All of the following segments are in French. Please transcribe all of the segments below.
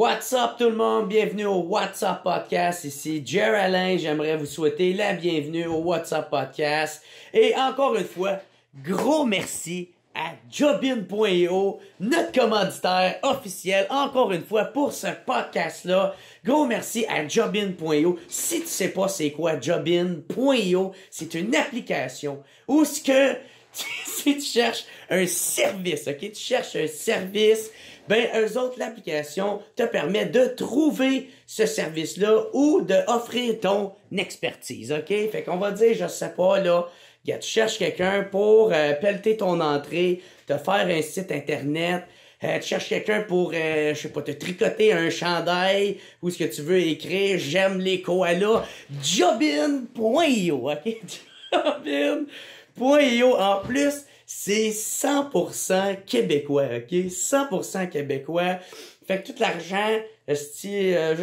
What's up tout le monde? Bienvenue au What's Podcast. Ici Jer Alain. J'aimerais vous souhaiter la bienvenue au What's Podcast. Et encore une fois, gros merci à Jobin.io, notre commanditaire officiel, encore une fois, pour ce podcast-là. Gros merci à Jobin.io. Si tu sais pas c'est quoi Jobin.io, c'est une application où ce que si tu cherches un service, ok? Tu cherches un service ben eux autres, l'application te permet de trouver ce service-là ou d'offrir ton expertise, OK? Fait qu'on va dire, je sais pas, là, tu cherches quelqu'un pour euh, pelleter ton entrée, te faire un site Internet, euh, tu cherches quelqu'un pour, euh, je sais pas, te tricoter un chandail ou ce que tu veux écrire, j'aime les koalas, jobin.io, OK? jobin.io. En plus, c'est 100% québécois, OK? 100% québécois. Fait que tout l'argent, esti euh,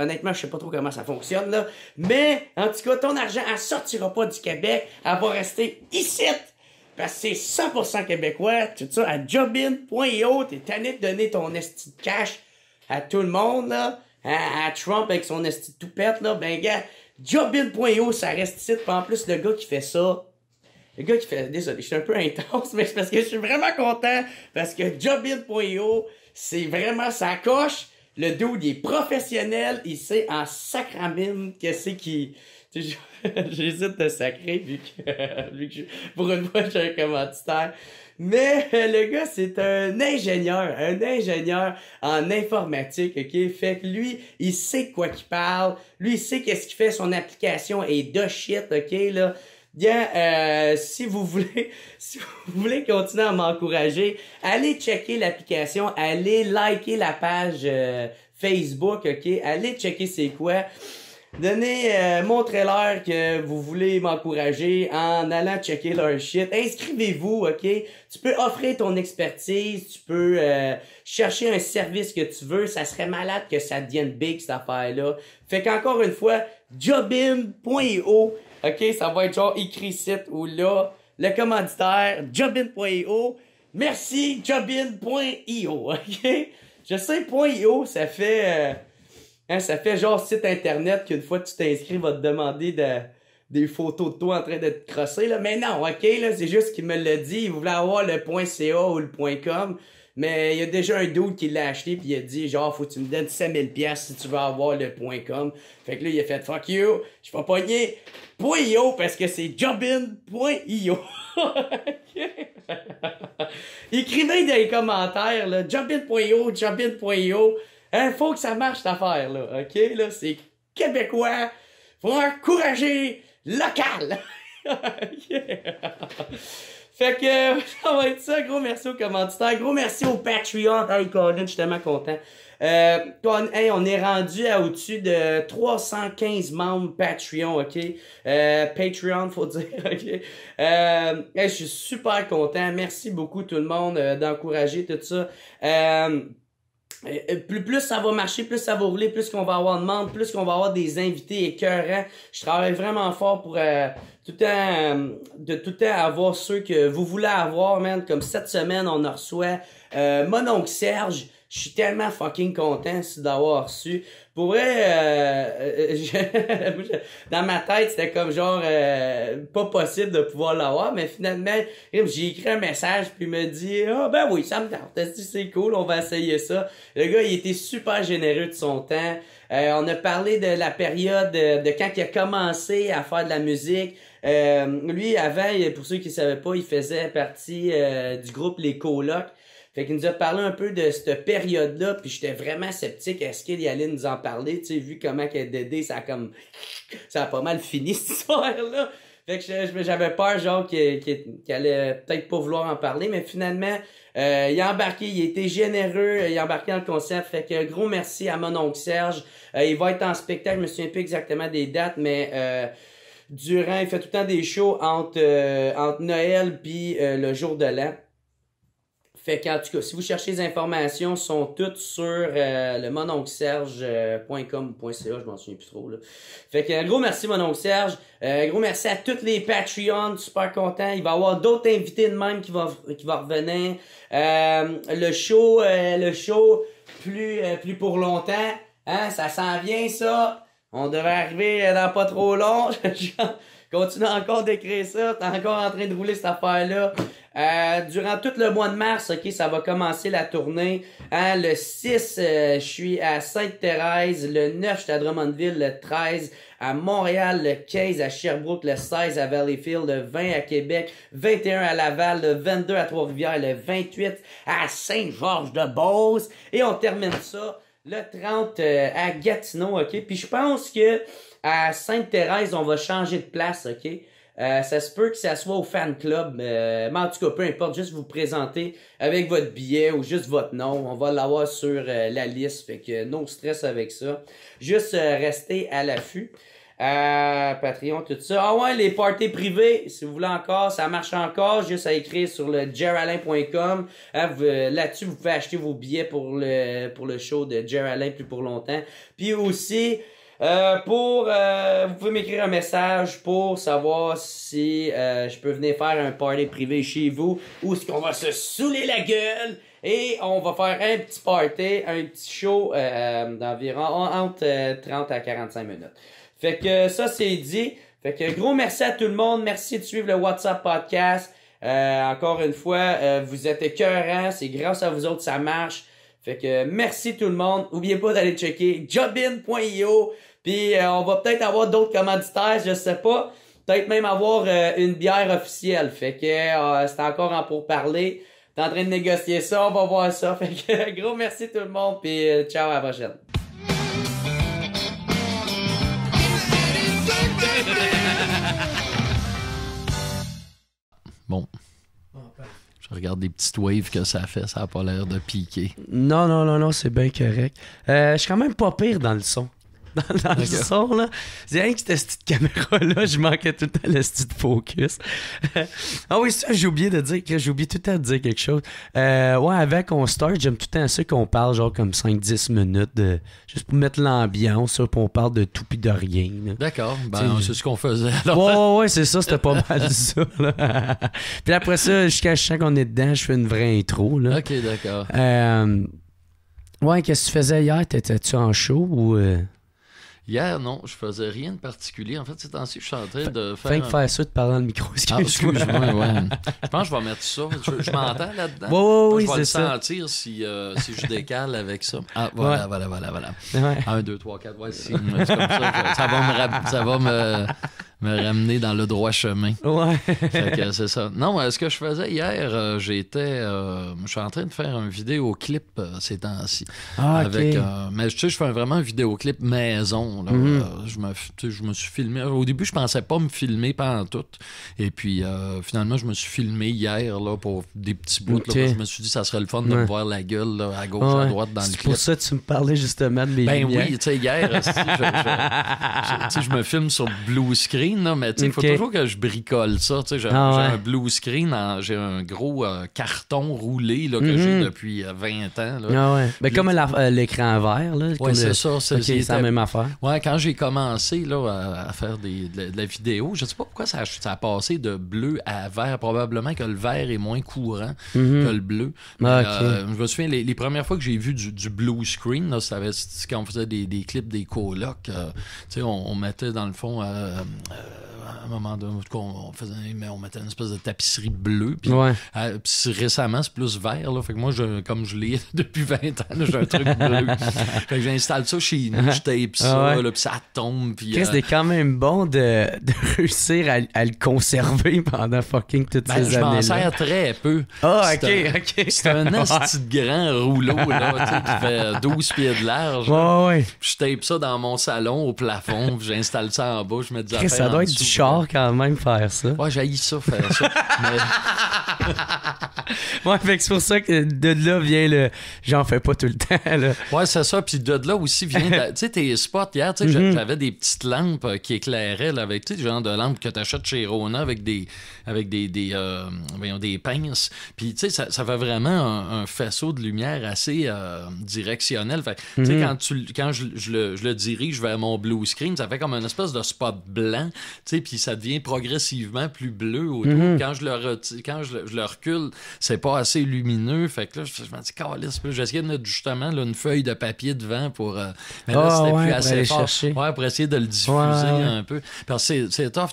honnêtement, je sais pas trop comment ça fonctionne, là. Mais, en tout cas, ton argent, elle sortira pas du Québec. Elle va rester ici. Parce que c'est 100% québécois. Tout ça, à jobin.io, t'es tanné de donner ton esti de cash à tout le monde, là. À, Trump avec son esti de toupette, là. Ben, gars, jobin.io, ça reste ici. Puis en plus, le gars qui fait ça, le gars qui fait, désolé, je suis un peu intense, mais c'est parce que je suis vraiment content, parce que Jobin.io, c'est vraiment sa coche. Le dude, il est professionnel, il sait en sacramine qu'est-ce qui. J'hésite de sacrer vu que, vu que je, pour une fois j'ai un commanditaire. Mais le gars, c'est un ingénieur, un ingénieur en informatique, ok? Fait que lui, il sait quoi qu'il parle, lui, il sait qu'est-ce qu'il fait, son application est de shit, ok, là? Bien, euh, si vous voulez, si vous voulez continuer à m'encourager, allez checker l'application, allez liker la page euh, Facebook, ok? Allez checker c'est quoi. Donnez, euh, montrez-leur que vous voulez m'encourager en allant checker leur shit. Inscrivez-vous, ok? Tu peux offrir ton expertise, tu peux chercher un service que tu veux. Ça serait malade que ça devienne big, cette affaire-là. Fait qu'encore une fois, jobim.io OK, ça va être genre écrit site ou là. Le commanditaire, jobin.io. Merci, jobin.io. OK? Je sais, .io, ça fait. Euh, hein, ça fait genre site internet qu'une fois que tu t'inscris, va te demander de, des photos de toi en train d'être crossé, là. Mais non, OK, là, c'est juste qu'il me le dit. Il voulait avoir le .ca ou le .com. Mais il y a déjà un dude qui l'a acheté puis il a dit genre faut que tu me donnes 5000 pièces si tu veux avoir le point .com. Fait que là il a fait fuck you, je vais pogner .io parce que c'est jobin.io. Écrivez dans les commentaires là jobin.io, jobin.io. Hein, faut que ça marche cette affaire là. OK là, c'est québécois. Faut encourager local. Fait que ça va être ça. Gros merci aux commentateurs. Gros merci aux Patreon. Hey Colin, je suis tellement content. Euh, on, est rendu à au-dessus de 315 membres Patreon, ok? Euh, Patreon, faut dire, ok? Euh, je suis super content. Merci beaucoup tout le monde euh, d'encourager tout ça. Euh, plus, plus ça va marcher, plus ça va rouler, plus qu'on va avoir de membres, plus qu'on va avoir des invités écœurants. Je travaille vraiment fort pour euh, de tout temps avoir ceux que vous voulez avoir, man. Comme cette semaine, on a reçoit euh, mon oncle Serge. Je suis tellement fucking content d'avoir reçu. Pour vrai, euh, euh, dans ma tête, c'était comme genre pas possible de pouvoir l'avoir, mais finalement, j'ai écrit un message puis il me dit Ah ben oui, ça me tente, c'est cool, on va essayer ça. Le gars, il était super généreux de son temps. on a parlé de la période de quand il a commencé à faire de la musique. Euh, lui, avant, pour ceux qui ne savaient pas, il faisait partie euh, du groupe Les Colocs. Fait qu'il nous a parlé un peu de cette période-là, puis j'étais vraiment sceptique. Est-ce qu'il allait nous en parler? Tu sais, vu comment que Dédé, ça a comme... Ça a pas mal fini, cette histoire-là. Fait que j'avais peur, genre, qu'il allait peut-être pas vouloir en parler, mais finalement, euh, il a embarqué, il était généreux, il a embarqué dans le concept. Fait que gros merci à mon oncle Serge. il va être en spectacle, je me souviens plus exactement des dates, mais euh, durant, il fait tout le temps des shows entre, euh, entre Noël puis euh, le jour de l'an. Fait qu'en tout cas, si vous cherchez des informations, sont toutes sur euh, le mononcserge.com ou .ca, je m'en souviens plus trop. Là. Fait que gros merci Mononcserge. Un euh, gros merci à tous les Patreons, super content. Il va y avoir d'autres invités de même qui vont qui va revenir. le show, le show plus, plus pour longtemps. Hein, ça s'en vient ça. On devrait arriver dans pas trop long. Je continue encore d'écrire ça. T'es encore en train de rouler cette affaire-là. Euh, durant tout le mois de mars, ok, ça va commencer la tournée. Hein, le 6, euh, je suis à Sainte-Thérèse. Le 9, je suis à Drummondville. Le 13, à Montréal. Le 15, à Sherbrooke. Le 16, à Valleyfield. Le 20, à Québec. 21, à Laval. Le 22, à Trois-Rivières. Le 28, à Saint-Georges-de-Beauce. Et on termine ça le 30 euh, à Gatineau, OK? Puis je pense que à Sainte-Thérèse, on va changer de place, OK? Euh, ça se peut que ça soit au fan club, euh, mais en tout cas, peu importe, juste vous présenter avec votre billet ou juste votre nom. On va l'avoir sur la liste, fait que non stress avec ça. Juste rester à l'affût. Euh, Patreon, tout ça. Ah ouais, les parties privées, si vous voulez encore, ça marche encore. Juste à écrire sur le jeralin.com. Hein, euh, là-dessus, vous pouvez acheter vos billets pour le, pour le show de Jeralin plus pour longtemps. Puis aussi, euh, pour euh, vous pouvez m'écrire un message pour savoir si je peux venir faire un party privé chez vous ou est-ce qu'on va se saouler la gueule et on va faire un petit party, un petit show d'environ entre 30 à 45 minutes. Fait que ça, c'est dit. Fait que gros merci à tout le monde. Merci de suivre le WhatsApp Podcast. Euh, encore une fois, euh, vous êtes écœurants. C'est grâce à vous autres, ça marche. Fait que merci tout le monde. Oubliez pas d'aller checker jobin.io. Puis euh, on va peut-être avoir d'autres commanditaires, je sais pas. Peut-être même avoir une bière officielle. Fait que c'est encore en pourparler. T'es en train de négocier ça, on va voir ça. Fait que gros merci tout le monde. Puis ciao à la prochaine. Bon. Je regarde des petites waves que ça fait, ça a pas l'air de piquer. Non, non, non, non, c'est bien correct. Euh, je suis quand même pas pire dans le son dans, le son. Là. C'est rien que cette petite caméra-là, je manquais tout le temps le de focus. ah oui, ça, j'ai oublié de dire j'ai oublié tout le temps de dire quelque chose. Euh, ouais, avec, on start, j'aime tout le temps ça qu'on parle genre comme 5-10 minutes juste pour mettre l'ambiance, puis on parle de tout pis de rien. D'accord, ben, c'est ce qu'on faisait. Alors... Ouais, ouais, c'est ça, c'était pas mal ça. puis après ça, jusqu'à chaque qu'on est dedans, je fais une vraie intro. Là. Ok, d'accord. Euh, ouais, qu'est-ce que tu faisais hier? T'étais-tu en show ou. Euh? Hier, non, je faisais rien de particulier. En fait, c'est ainsi ci je suis en train de faire. Fin que faire ça, de parler dans le micro. Excuse-moi. Ah, excuse-moi ouais. Je pense que je vais mettre ça. Je, m'entends là-dedans. Oui, oui, oui, je vais le sentir si, euh, si je décale avec ça. Ah, voilà, voilà, voilà, voilà. Un, deux, trois, quatre, ouais, ça, va me. Ça va me me ramener dans le droit chemin. Ouais. c'est ça. Non, euh, ce que je faisais hier, euh, j'étais. Euh, je suis en train de faire un vidéoclip ces temps-ci. Ah, avec, mais tu sais, je fais vraiment un vidéoclip maison. Mhm. je, me, je me suis filmé. Au début, je pensais pas me filmer pendant tout. Et puis, finalement, je me suis filmé hier là, pour des petits bouts. je me suis dit, ça serait le fun de me voir la gueule à gauche, ah à droite dans le clip. C'est pour ça que tu me parlais justement de mes Ben oui, tu sais, hier, je, je me filme sur blue screen mais il faut toujours que je bricole ça. Ah, j'ai un blue screen, j'ai un gros euh, carton roulé là, que j'ai mhm. depuis 20 euh, ans. Là. Ah, ben, comme euh, l'écran vert. Oui, c'est ça. la même affaire. quand j'ai commencé là, à, faire des, de, la vidéo, je ne sais pas pourquoi ça, a passé de bleu à vert. Probablement que le vert est moins courant mhm. que le bleu. Ah, je me souviens, les, premières fois que j'ai vu du, blue screen, c'était quand on faisait des, clips des colocs. on mettait dans le fond Uh, à un moment donné, on, faisait, on mettait une espèce de tapisserie bleue. Puis, euh, récemment, c'est plus vert. Là, fait que moi, je, comme je l'ai depuis 20 ans, j'ai un truc bleu. fait que j'installe ça chez nous, je tape ça, ah puis ça tombe. Puis, euh, c'est quand même bon de, réussir à, le conserver pendant fucking toutes ben, ces années. Je m'en sers très peu. Ah, ok, ok. C'est un petit grand rouleau là, qui fait 12 pieds de large. Ouais, ouais. Je tape ça dans mon salon au plafond, j'installe ça en bas, je mets des affaires ça char quand même faire ça. Ouais, j'ai ça faire ça. ouais, c'est pour ça que de là vient le j'en fais pas tout le temps. Ouais, c'est ça. Puis de là aussi vient, tu sais, tes spots hier, tu sais, mm-hmm. j'avais des petites lampes euh, qui éclairaient là, avec, tu sais, genre de lampes que t'achètes chez Rona avec des, avec des, euh, voyons, des pinces. Puis, tu sais, ça, ça, fait vraiment un, faisceau de lumière assez euh, directionnel. Fait tu sais, mm-hmm. quand, tu, quand je, je, le, dirige vers mon blue screen, ça fait comme un espèce de spot blanc, tu sais, puis ça devient progressivement plus bleu autour. Mhm. Quand je le quand je, le recule, c'est pas assez lumineux. Fait que là, je, me dis, j'essayais de mettre justement là, une feuille de papier devant pour. Euh, mais ah, plus assez Ouais, pour essayer de le diffuser un peu. Parce que c'est tough,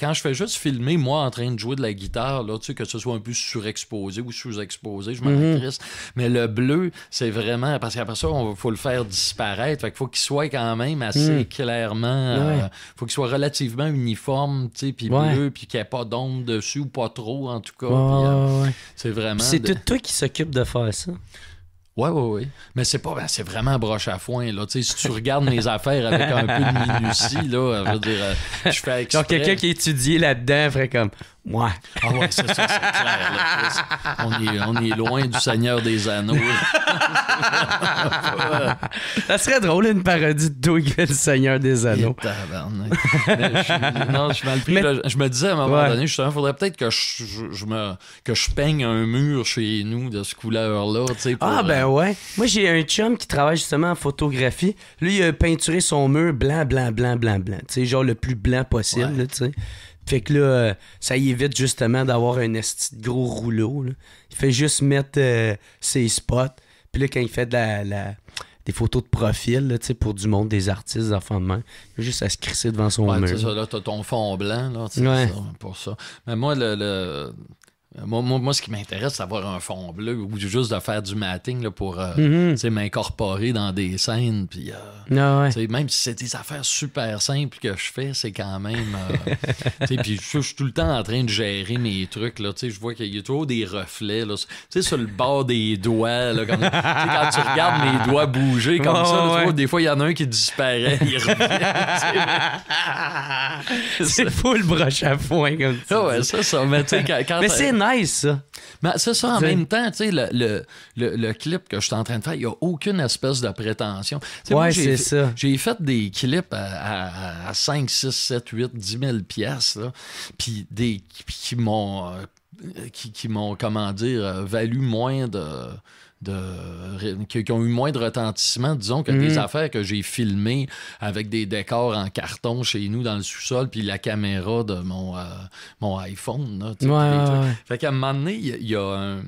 quand je fais juste filmer, moi, en train de jouer de la guitare, là, que ce soit un peu surexposé ou sous-exposé, je m'en triste. Mhm. Mais le bleu, c'est vraiment. Parce qu'après ça, on faut le faire disparaître. Fait qu'il faut qu'il soit quand même assez mhm. clairement. il euh, faut qu'il soit relativement uniforme uniforme, tu sais, puis bleu, puis qu'il n'y a pas d'ombre dessus ou pas trop, en tout cas. Euh, c'est vraiment. C'est tout toi qui s'occupe de faire ça. Oui, oui, oui. Mais c'est pas, ben, c'est vraiment broche à foin. Là. si tu regardes mes affaires avec un peu de minutie, là, je, dire, euh, je fais exprès. Donc, quelqu'un qui étudie là-dedans ferait comme Ouais. Ah ouais, c'est ça, c'est clair. on, est, loin du Seigneur des Anneaux. ça serait drôle, une parodie de Doug le Seigneur des Anneaux. je, non, je suis mal je me disais à un moment donné, justement, il faudrait peut-être que je, me, que je peigne un mur chez nous de ce couleur-là. Ah ben euh, ouais. Moi, j'ai un chum qui travaille justement en photographie. Lui, il a peinturé son mur blanc, blanc, blanc, blanc, blanc. Tu sais genre le plus blanc possible. tu sais fait que là, euh, ça y évite justement d'avoir un gros rouleau. Il fait juste mettre euh, ses spots. Puis là, quand il fait des photos de profil sais pour du monde, des artistes, des enfants de main. Juste à se crisser devant son mur. là, t'as ton fond blanc, là, pour ça. Mais moi, le euh, moi, ce qui m'intéresse, c'est d'avoir un fond bleu ou juste de faire du matting là, pour euh, mm-hmm. m'incorporer dans des scènes. Puis, euh, ah Même si c'est des affaires super simples que je fais, c'est quand même. je suis tout le temps en train de gérer mes trucs. Je vois qu'il y a toujours des reflets là, sur le bord des doigts. quand tu regardes mes doigts bouger comme ça, des fois, il y en a un qui disparaît. Il c'est fou le broche à foin comme ah ça. Mais, ça. Mais c'est ça, en même temps, tu sais, le, clip que je suis en train de faire, il n'y a aucune espèce de prétention. c'est ça. J'ai fait des clips à, 5, 6, 7, 8, 10 000 piastres, puis des qui, m'ont, euh, qui, qui m'ont, comment dire, euh, valu moins de de qui, ont eu moins de retentissement, disons, que des mm. affaires que j'ai filmées avec des décors en carton chez nous dans le sous-sol, puis la caméra de mon, euh, mon iPhone. Là, Fait qu'à un moment donné, il y, a un.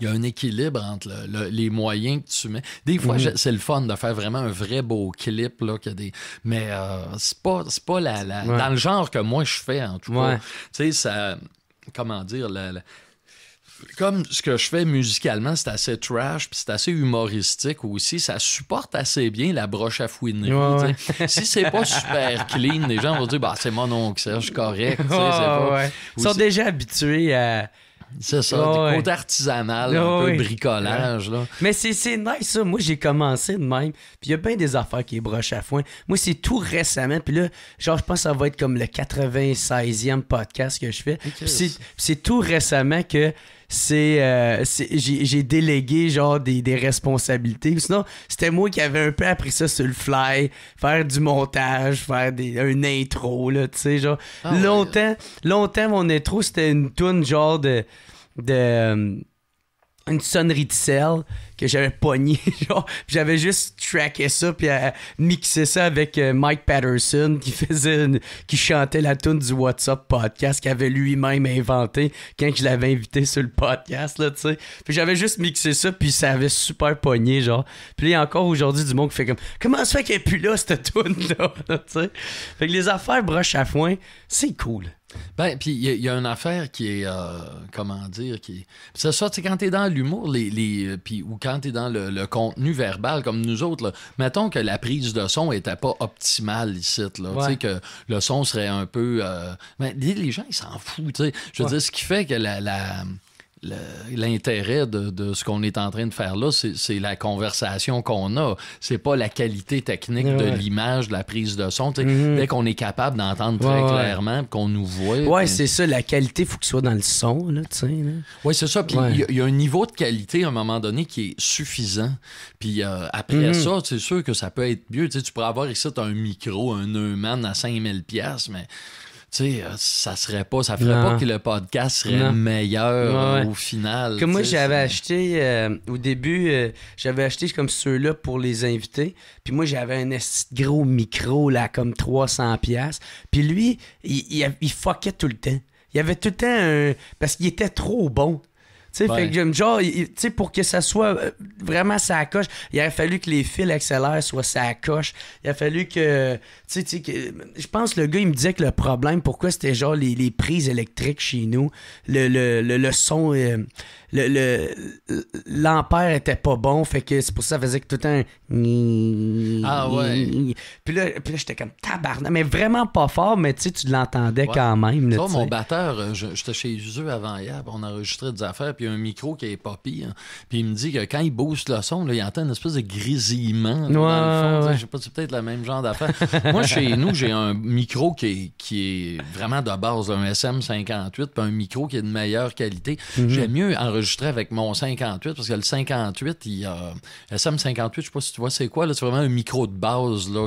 Il y a un équilibre entre les moyens que tu mets. Des fois, mm. c'est le fun de faire vraiment un vrai beau clip. des... Mais euh, c'est pas, la, dans le genre que moi je fais, en tout cas. Tu sais, ça. Comment dire? la comme ce que je fais musicalement, c'est assez trash, puis c'est assez humoristique aussi. Ça supporte assez bien la broche à fouiner. Si c'est pas super clean, les gens vont dire bah, c'est mon oncle c'est correct. Ils sont déjà habitués à. C'est ça, des un peu bricolage. Là. Mais c'est nice, ça. Moi, j'ai commencé de même. Puis il y a bien des affaires qui broche à foin. Moi, c'est tout récemment. Puis là, genre, je pense que ça va être comme le 96e podcast que je fais. c'est tout récemment que c'est euh, j'ai délégué genre des, responsabilités. Sinon, c'était moi qui avais un peu appris ça sur le fly, faire du montage, faire des, un intro, là, tu sais, genre. Ah longtemps, longtemps, mon intro, c'était une toune genre de. de euh, une sonnerie de sel que j'avais pogné genre j'avais juste tracké ça puis euh, mixé ça avec euh, Mike Patterson qui faisait qui chantait la tune du WhatsApp podcast qu'il avait lui-même inventé quand je l'avais invité sur le podcast là tu sais j'avais juste mixé ça puis ça avait super pogné genre puis encore aujourd'hui du monde qui fait comme comment ça fait qu'elle est plus là cette tune là fait que les affaires broche à foin c'est cool ben, puis il y, a une affaire qui est, euh, comment dire, qui C'est ça, c'est quand t'es dans l'humour, les, ou quand t'es dans le, contenu verbal, comme nous autres, mettons que la prise de son était pas optimale ici, là, tu sais, que le son serait un peu... mais euh, ben, les, gens, ils s'en foutent, tu sais. Je veux dire, ce qui fait que la l'intérêt de, ce qu'on est en train de faire là, c'est la conversation qu'on a. C'est pas la qualité technique de l'image, de la prise de son. Mm-hmm. Dès qu'on est capable d'entendre très clairement, qu'on nous voit. Oui, c'est ça. La qualité, faut qu'il soit dans le son. Là, Oui, c'est ça. Puis il y, a un niveau de qualité à un moment donné qui est suffisant. Puis euh, après mm-hmm. ça, c'est sûr que ça peut être mieux. tu pourrais avoir ici un micro, un Neumann à 5000$, mais tu sais, euh, ça serait pas, ça ferait pas que le podcast serait meilleur au final. que moi, j'avais acheté, euh, au début, euh, j'avais acheté comme ceux-là pour les invités. Puis moi, j'avais un gros micro, là, comme 300$. Puis lui, il, il, fuckait tout le temps. Il y avait tout le temps un. Parce qu'il était trop bon. Fait que genre, tu pour que ça soit euh, vraiment ça coche, il a fallu que les fils accélèrent soit ça coche. Il a fallu que. je pense que le gars, il me disait que le problème, pourquoi c'était genre les, prises électriques chez nous, le, le, le, son, euh, le l'ampère était pas bon, fait que c'est pour ça que ça faisait que tout un. Ah ouais. Puis là, puis j'étais comme tabarnak, mais vraiment pas fort, mais tu tu l'entendais quand même. Là, Toi, mon batteur, euh, j'étais chez eux avant hier, on enregistrait des affaires, puis un micro qui est pas Puis il me dit que quand il booste le son, il entend une espèce de grésillement. dans le fond, Je sais pas, c'est peut-être le même genre d'affaire. Moi, chez nous, j'ai un micro qui est, vraiment de base, un SM58, puis un micro qui est de meilleure qualité. Mhm. J'aime mieux enregistrer avec mon 58 parce que le 58, il a. SM58, je sais pas si tu vois, c'est quoi, là? C'est vraiment un micro de base, là.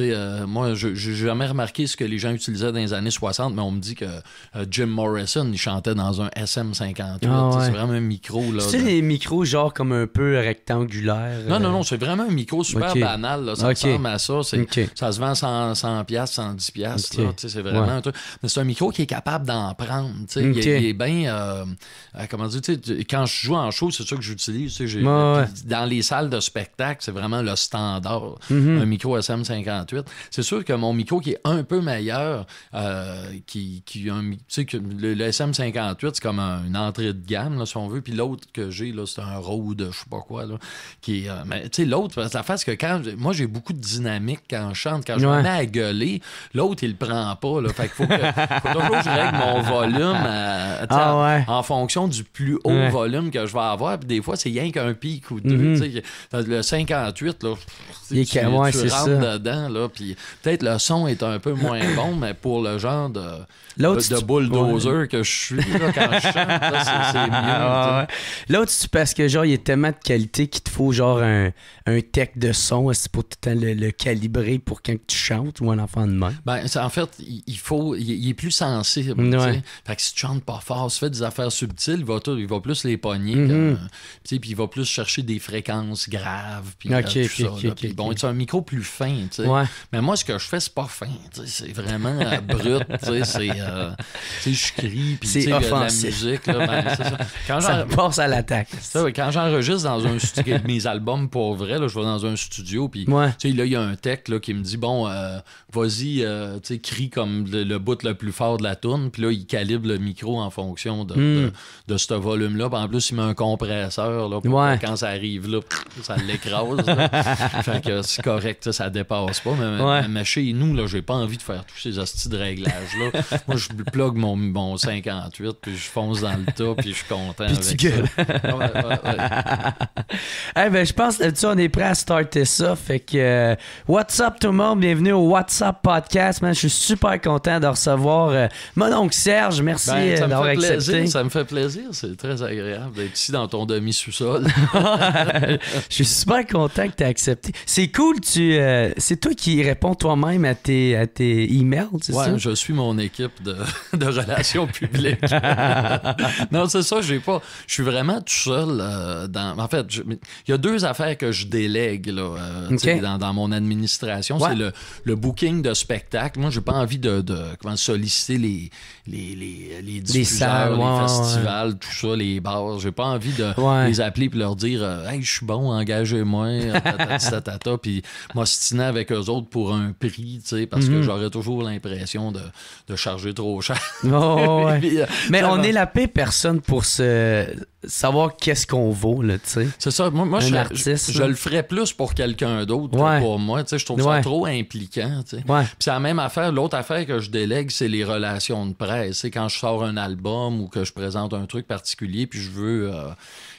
Euh, moi, je n'ai jamais remarqué ce que les gens utilisaient dans les années 60, mais on me dit que euh, Jim Morrison, il chantait dans un SM58. Ah, c'est vraiment un micro. là. sais les micros genre comme un peu rectangulaire. Non, non, euh? non, c'est vraiment un micro super banal. Ça ressemble à ça. Ça se vend 100$, 100 110$. c'est vraiment un truc. Mais c'est un micro qui est capable d'en prendre. Il, il, est bien. Euh, euh, comment dire, quand je joue en show, c'est ça que j'utilise. dans les salles de spectacle, c'est vraiment le standard. Mm-hmm. Un micro SM58. C'est sûr que mon micro qui est un peu meilleur, qui, qui que le, SM58, c'est comme une entrée de de gamme, là, si on veut. Puis l'autre que j'ai, là, c'est un Rode, je sais pas quoi. qui euh, mais tu sais, l'autre, ça fait que quand. Moi, j'ai beaucoup de dynamique quand je chante. Quand je me mets à gueuler, l'autre, il le prend pas. Là, fait qu'il faut, que, que mon volume euh, ah, en, fonction du plus haut volume que je vais avoir. Puis des fois, c'est rien qu'un pic ou deux. Mhm. Le 58, là, il tu, rentres dedans. Là, puis peut-être le son est un peu moins bon, mais pour le genre de, de, bulldozer que je suis quand je chante, c'est ah, L'autre, c'est parce que genre, il est tellement de qualité qu'il te faut genre un, un tech de son pour tout le calibrer pour quand tu chantes ou un enfant de main. Ben, en fait, il faut, il, est plus sensible. Fait que si tu chantes pas fort, si tu fais des affaires subtiles, il va, il va plus les pogner. Mm-hmm. Puis il va plus chercher des fréquences graves. Puis euh, tout ça. bon, c'est un micro plus fin. Mais moi, ce que je fais, c'est pas fin. C'est vraiment euh, brut. C'est, euh, je crie. c'est La musique, là, ben, Quand ça passe à l'attaque. quand j'enregistre dans un studio, mes albums pour vrai, là, je vais dans un studio, puis là, il y a un tech qui me dit Bon, euh, vas-y, euh, tu crie comme le, bout le plus fort de la tourne, puis là, il calibre le micro en fonction de, hmm. ce volume-là. En plus, il met un compresseur là, quand ça arrive, là, ça l'écrase. fait que c'est correct, ça dépasse pas. Mais, chez nous, là, j'ai pas envie de faire tous ces hosties de réglages-là. Moi, je plug mon, bon 58, puis je fonce dans le tas, je suis content. Puis tu gueules. Eh ben, je pense que on est prêt à starter ça. Fait que, euh, what's up tout le monde? Bienvenue au WhatsApp Podcast. je suis super content de recevoir euh, moi donc Serge. Merci ben, euh, d'avoir accepté. ça me fait plaisir. C'est très agréable d'être ici dans ton demi-sous-sol. je suis super content que tu aies accepté. C'est cool. Tu, c'est toi qui réponds toi-même à tes, à tes emails, c'est ça? je suis mon équipe de, de relations publiques. non, c'est ça, j'ai pas. Je suis vraiment tout seul. Euh, dans, en fait, il y a deux affaires que je délègue euh, dans, mon administration. C'est le, booking de spectacle. Moi, j'ai pas envie de, comment, solliciter les, les, les, euh, les festivals, tout ça, les bars. J'ai pas envie de les appeler et leur dire euh, Hey, je suis bon, engagez-moi, tatata, puis m'ostiner avec eux autres pour un prix, tu sais, parce que mhm. j'aurais toujours l'impression de, charger trop cher. Euh, Mais on est la paix personne pour se savoir qu'est-ce qu'on vaut, là, tu sais. C'est ça. Moi, je, artiste, je, le ferais plus pour quelqu'un d'autre que pour moi. Tu sais, je trouve ça trop impliquant, tu sais. Puis c'est la même affaire. L'autre affaire que je délègue, c'est les relations de presse. C'est quand je sors un album ou que je présente un truc particulier, puis je veux... Euh,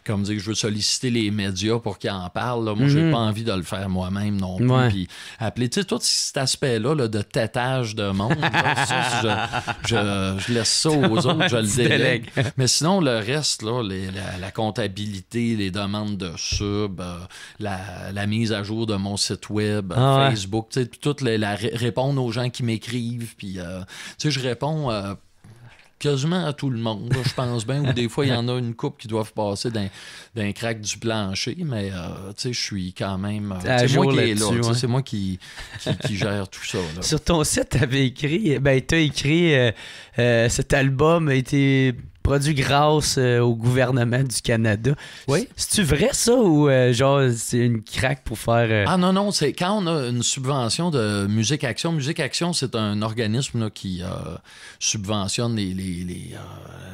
comme dire, je veux solliciter les médias pour qu'ils en parlent. Moi, je n'ai j'ai mhm. pas envie de le faire moi-même non plus. Puis appeler, tu sais, tout cet aspect-là de têtage de monde, je, laisse ça aux autres, je le délègue. Mais sinon, le reste, là, la, comptabilité, les demandes de sub, euh, la, mise à jour de mon site web, ah Facebook, tu sais, toute la, répondre aux gens qui m'écrivent, puis euh, tu sais, je réponds. Euh, quasiment à tout le monde, je pense bien, ou des fois, il y en a une coupe qui doivent passer d'un crack du plancher, mais euh, je suis quand même. Euh, c'est moi qui est là, c'est moi qui, gère tout ça. Sur ton site, tu avais écrit, ben, tu as écrit euh, euh, cet album a été produit grâce euh, au gouvernement du Canada. Oui. C'est-tu vrai ça ou euh, genre c'est une craque pour faire. Euh, ah non, non, c'est quand on a une subvention de Musique Action. Musique Action, c'est un organisme qui subventionne les,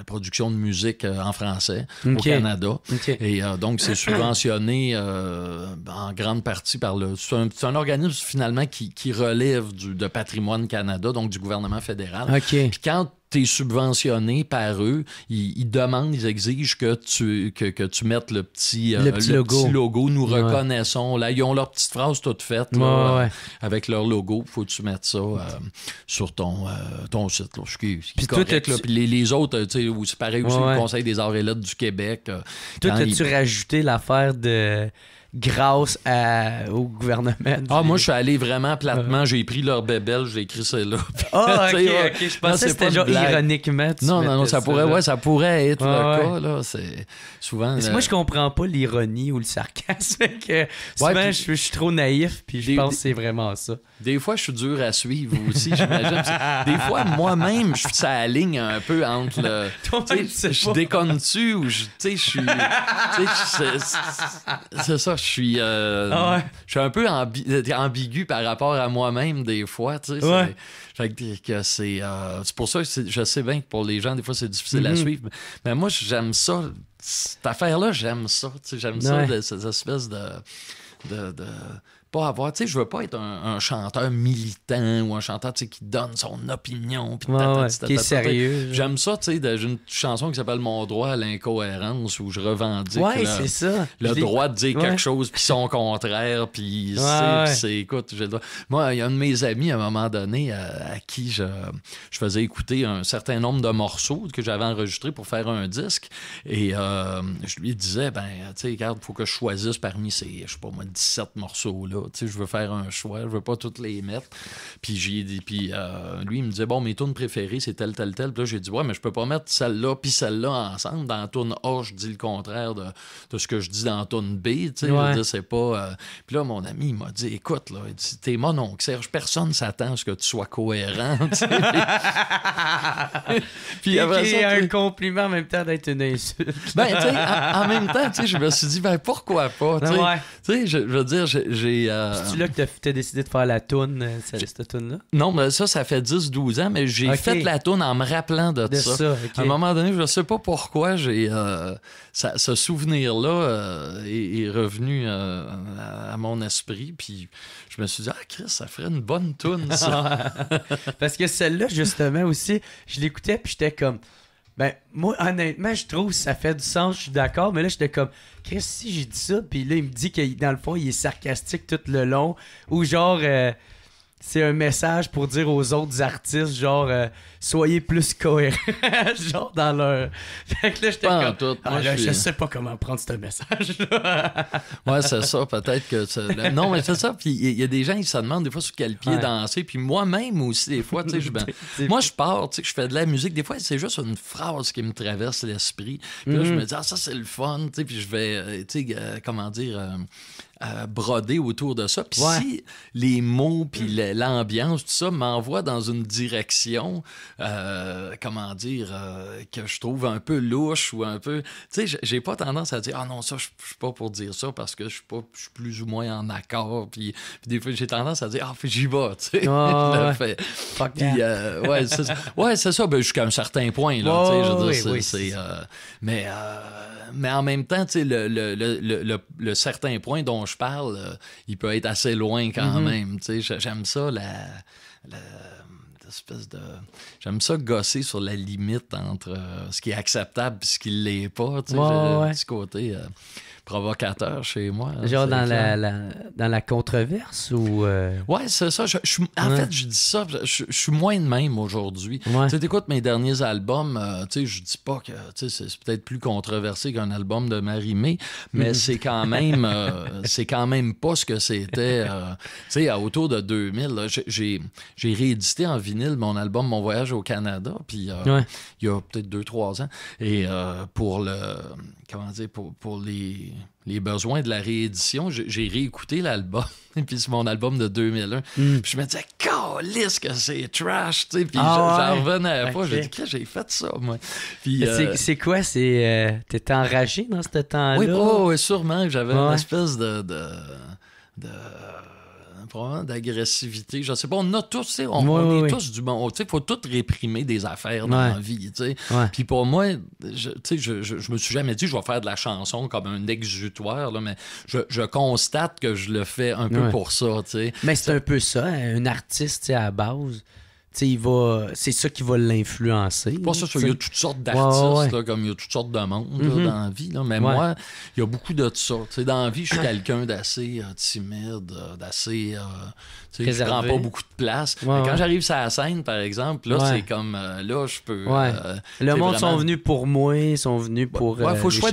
productions de musique en français au Canada. Et donc c'est subventionné en grande partie par le. C'est un, organisme finalement qui, relève du, de Patrimoine Canada, donc du gouvernement fédéral. OK. Puis quand t'es subventionné par eux. Ils, demandent, ils exigent que tu, que, tu mettes le petit, euh, le, petit, logo. Nous reconnaissons. Là, ils ont leur petite phrase toute faite euh, avec leur logo. faut que tu mettes ça euh, sur ton, ton site. les, autres, c'est pareil aussi, le Conseil des arts et lettres du Québec. Tout as-tu rajouté l'affaire de grâce au gouvernement. Ah, moi, je suis allé vraiment platement. Euh. J'ai pris leur bébelle, j'ai écrit ça là Ah, ok, ok. Je pensais que c'était ironiquement. non, non, non, ça pourrait, ouais, ça pourrait être le cas. Là, c'est souvent. Euh, moi, je comprends pas l'ironie ou le sarcasme. Que souvent, je, suis trop naïf, puis je pense que c'est vraiment ça. Des fois, je suis dur à suivre aussi, j'imagine. des fois, moi-même, je suis ça aligne un peu entre le. Je déconne-tu ou je. Tu sais, je suis. C'est ça, suis, euh, ah je suis un peu euh, ambigu par rapport à moi-même des fois. que euh, c'est pour ça que je sais bien que pour les gens, des fois, c'est difficile à mm-hmm. suivre. Mais moi, j'aime ça. Cette affaire-là, j'aime ça. J'aime ça, de, cette espèce de pas avoir. Tu sais, je veux pas être un, chanteur militant ou un chanteur qui donne son opinion. qui est sérieux. J'aime ça, tu sais. J'ai une chanson qui s'appelle Mon droit à l'incohérence où je revendique le, droit de dire quelque chose puis son contraire. Puis c'est, écoute, j'ai le Moi, il y a un de mes amis à un moment donné à, qui je, je, faisais écouter un certain nombre de morceaux que j'avais enregistrés pour faire un disque. Et euh, je lui disais, ben, tu sais, regarde, faut que je choisisse parmi ces, je sais pas moi, 17 morceaux-là je veux faire un choix, je veux pas toutes les mettre. Puis j'ai puis euh, lui, il me disait, bon, mes tunes préférées, c'est tel tel tel Puis là, j'ai dit, ouais, mais je peux pas mettre celle-là puis celle-là ensemble. Dans la tourne A, je dis le contraire de, ce que je dis dans la tourne B, tu pas. Euh, puis là, mon ami, il m'a dit, écoute, là, t'es mon oncle Serge, personne s'attend à ce que tu sois cohérent, puis un compliment en même temps d'être une insulte. ben, tu en, même temps, je me suis dit, ben, pourquoi pas, je veux dire, j'ai euh, c'est. là que t'as as décidé de faire la toune, euh, cette toune-là? Non, mais ça, ça fait 10-12 ans, mais j'ai fait la toune en me rappelant de, ça. À un moment donné, je ne sais pas pourquoi j'ai euh, ce souvenir-là est, revenu à, mon esprit. Puis je me suis dit, ah, Chris, ça ferait une bonne toune, ça. Parce que celle-là, justement, aussi, je l'écoutais, puis j'étais comme ben, moi, honnêtement, je trouve que ça fait du sens, je suis d'accord, mais là, j'étais comme, « Qu'est-ce si j'ai dit ça, puis là, il me dit que dans le fond, il est sarcastique tout le long, ou genre, euh, c'est un message pour dire aux autres artistes, genre, euh, soyez plus cohérents, genre, dans leur. Fait que là, ah, je comme. pas je, sais pas comment prendre ce message, là. ouais, c'est ça, peut-être que. Non, mais c'est ça. Puis il y a des gens, ils se demandent des fois sur quel pied danser. Puis moi-même aussi, des fois, tu sais, ben Moi, je pars, tu sais, je fais de la musique. Des fois, c'est juste une phrase qui me traverse l'esprit. Puis là, je mhm. me dis, ah, ça, c'est le fun, tu sais, puis je vais, euh, tu sais, euh, comment dire brodé autour de ça. Puis si les mots, puis l'ambiance, tout ça m'envoie dans une direction, euh, comment dire, euh, que je trouve un peu louche ou un peu. Tu sais, j'ai pas tendance à dire, ah non, ça, je suis pas pour dire ça parce que je suis pas, plus ou moins en accord. Puis des fois, j'ai tendance à dire, ah, j'y vais, tu sais. ouais, euh, c'est ça. Ouais, ça ben, jusqu'à un certain point, là. je mais, mais en même temps, tu sais, le, le, le certain point dont je parle, euh, il peut être assez loin quand mm-hmm. même. J'aime ça, la, espèce de. J'aime ça gosser sur la limite entre euh, ce qui est acceptable et ce qui l'est pas. Tu sais, côté. Euh, provocateur chez moi. Hein, Genre dans la, dans la controverse ou. Euh? Ouais, c'est ça. Je, en fait, je dis ça. Je, suis moins de même aujourd'hui. Tu écoutes mes derniers albums, euh, tu je dis pas que c'est peut-être plus controversé qu'un album de Marie-Mé, mais c'est quand même euh, c'est quand même pas ce que c'était. tu sais, autour de 2000, j'ai réédité en vinyle mon album Mon voyage au Canada, puis il y a peut-être 2-3 ans. Et pour le comment dire, pour, pour les, les, besoins de la réédition, j'ai réécouté l'album, puis c'est mon album de 2001, hmm. puis je me disais, calisse que c'est trash, tu sais, puis ah j'en revenais pas, j'ai dit, que j'ai fait ça, moi. puis euh, C'est quoi, c'est, euh, t'étais enragé dans ce temps-là? Oui, oh, sûrement, j'avais une espèce de, de d'agressivité. Je sais pas, on a tous, on, est tous du bon. Il faut tout réprimer des affaires dans la vie. Puis pour moi, je, je, me suis jamais dit je vais faire de la chanson comme un exutoire, mais je, constate que je le fais un peu pour ça. Mais c'est un peu ça, hein, un artiste à la base c'est ça qui va l'influencer. pas ça. il y a toutes sortes d'artistes, comme il y a toutes sortes de monde mm-hmm. dans la vie. Mais moi, il y a beaucoup de ça. dans la vie, je suis quelqu'un d'assez euh, timide, euh, d'assez. qui euh, ne prends pas beaucoup de place. Mais quand j'arrive sur la scène, par exemple, là, c'est comme là, je peux. le monde sont venus pour moi, ils sont venus pour. Il faut choix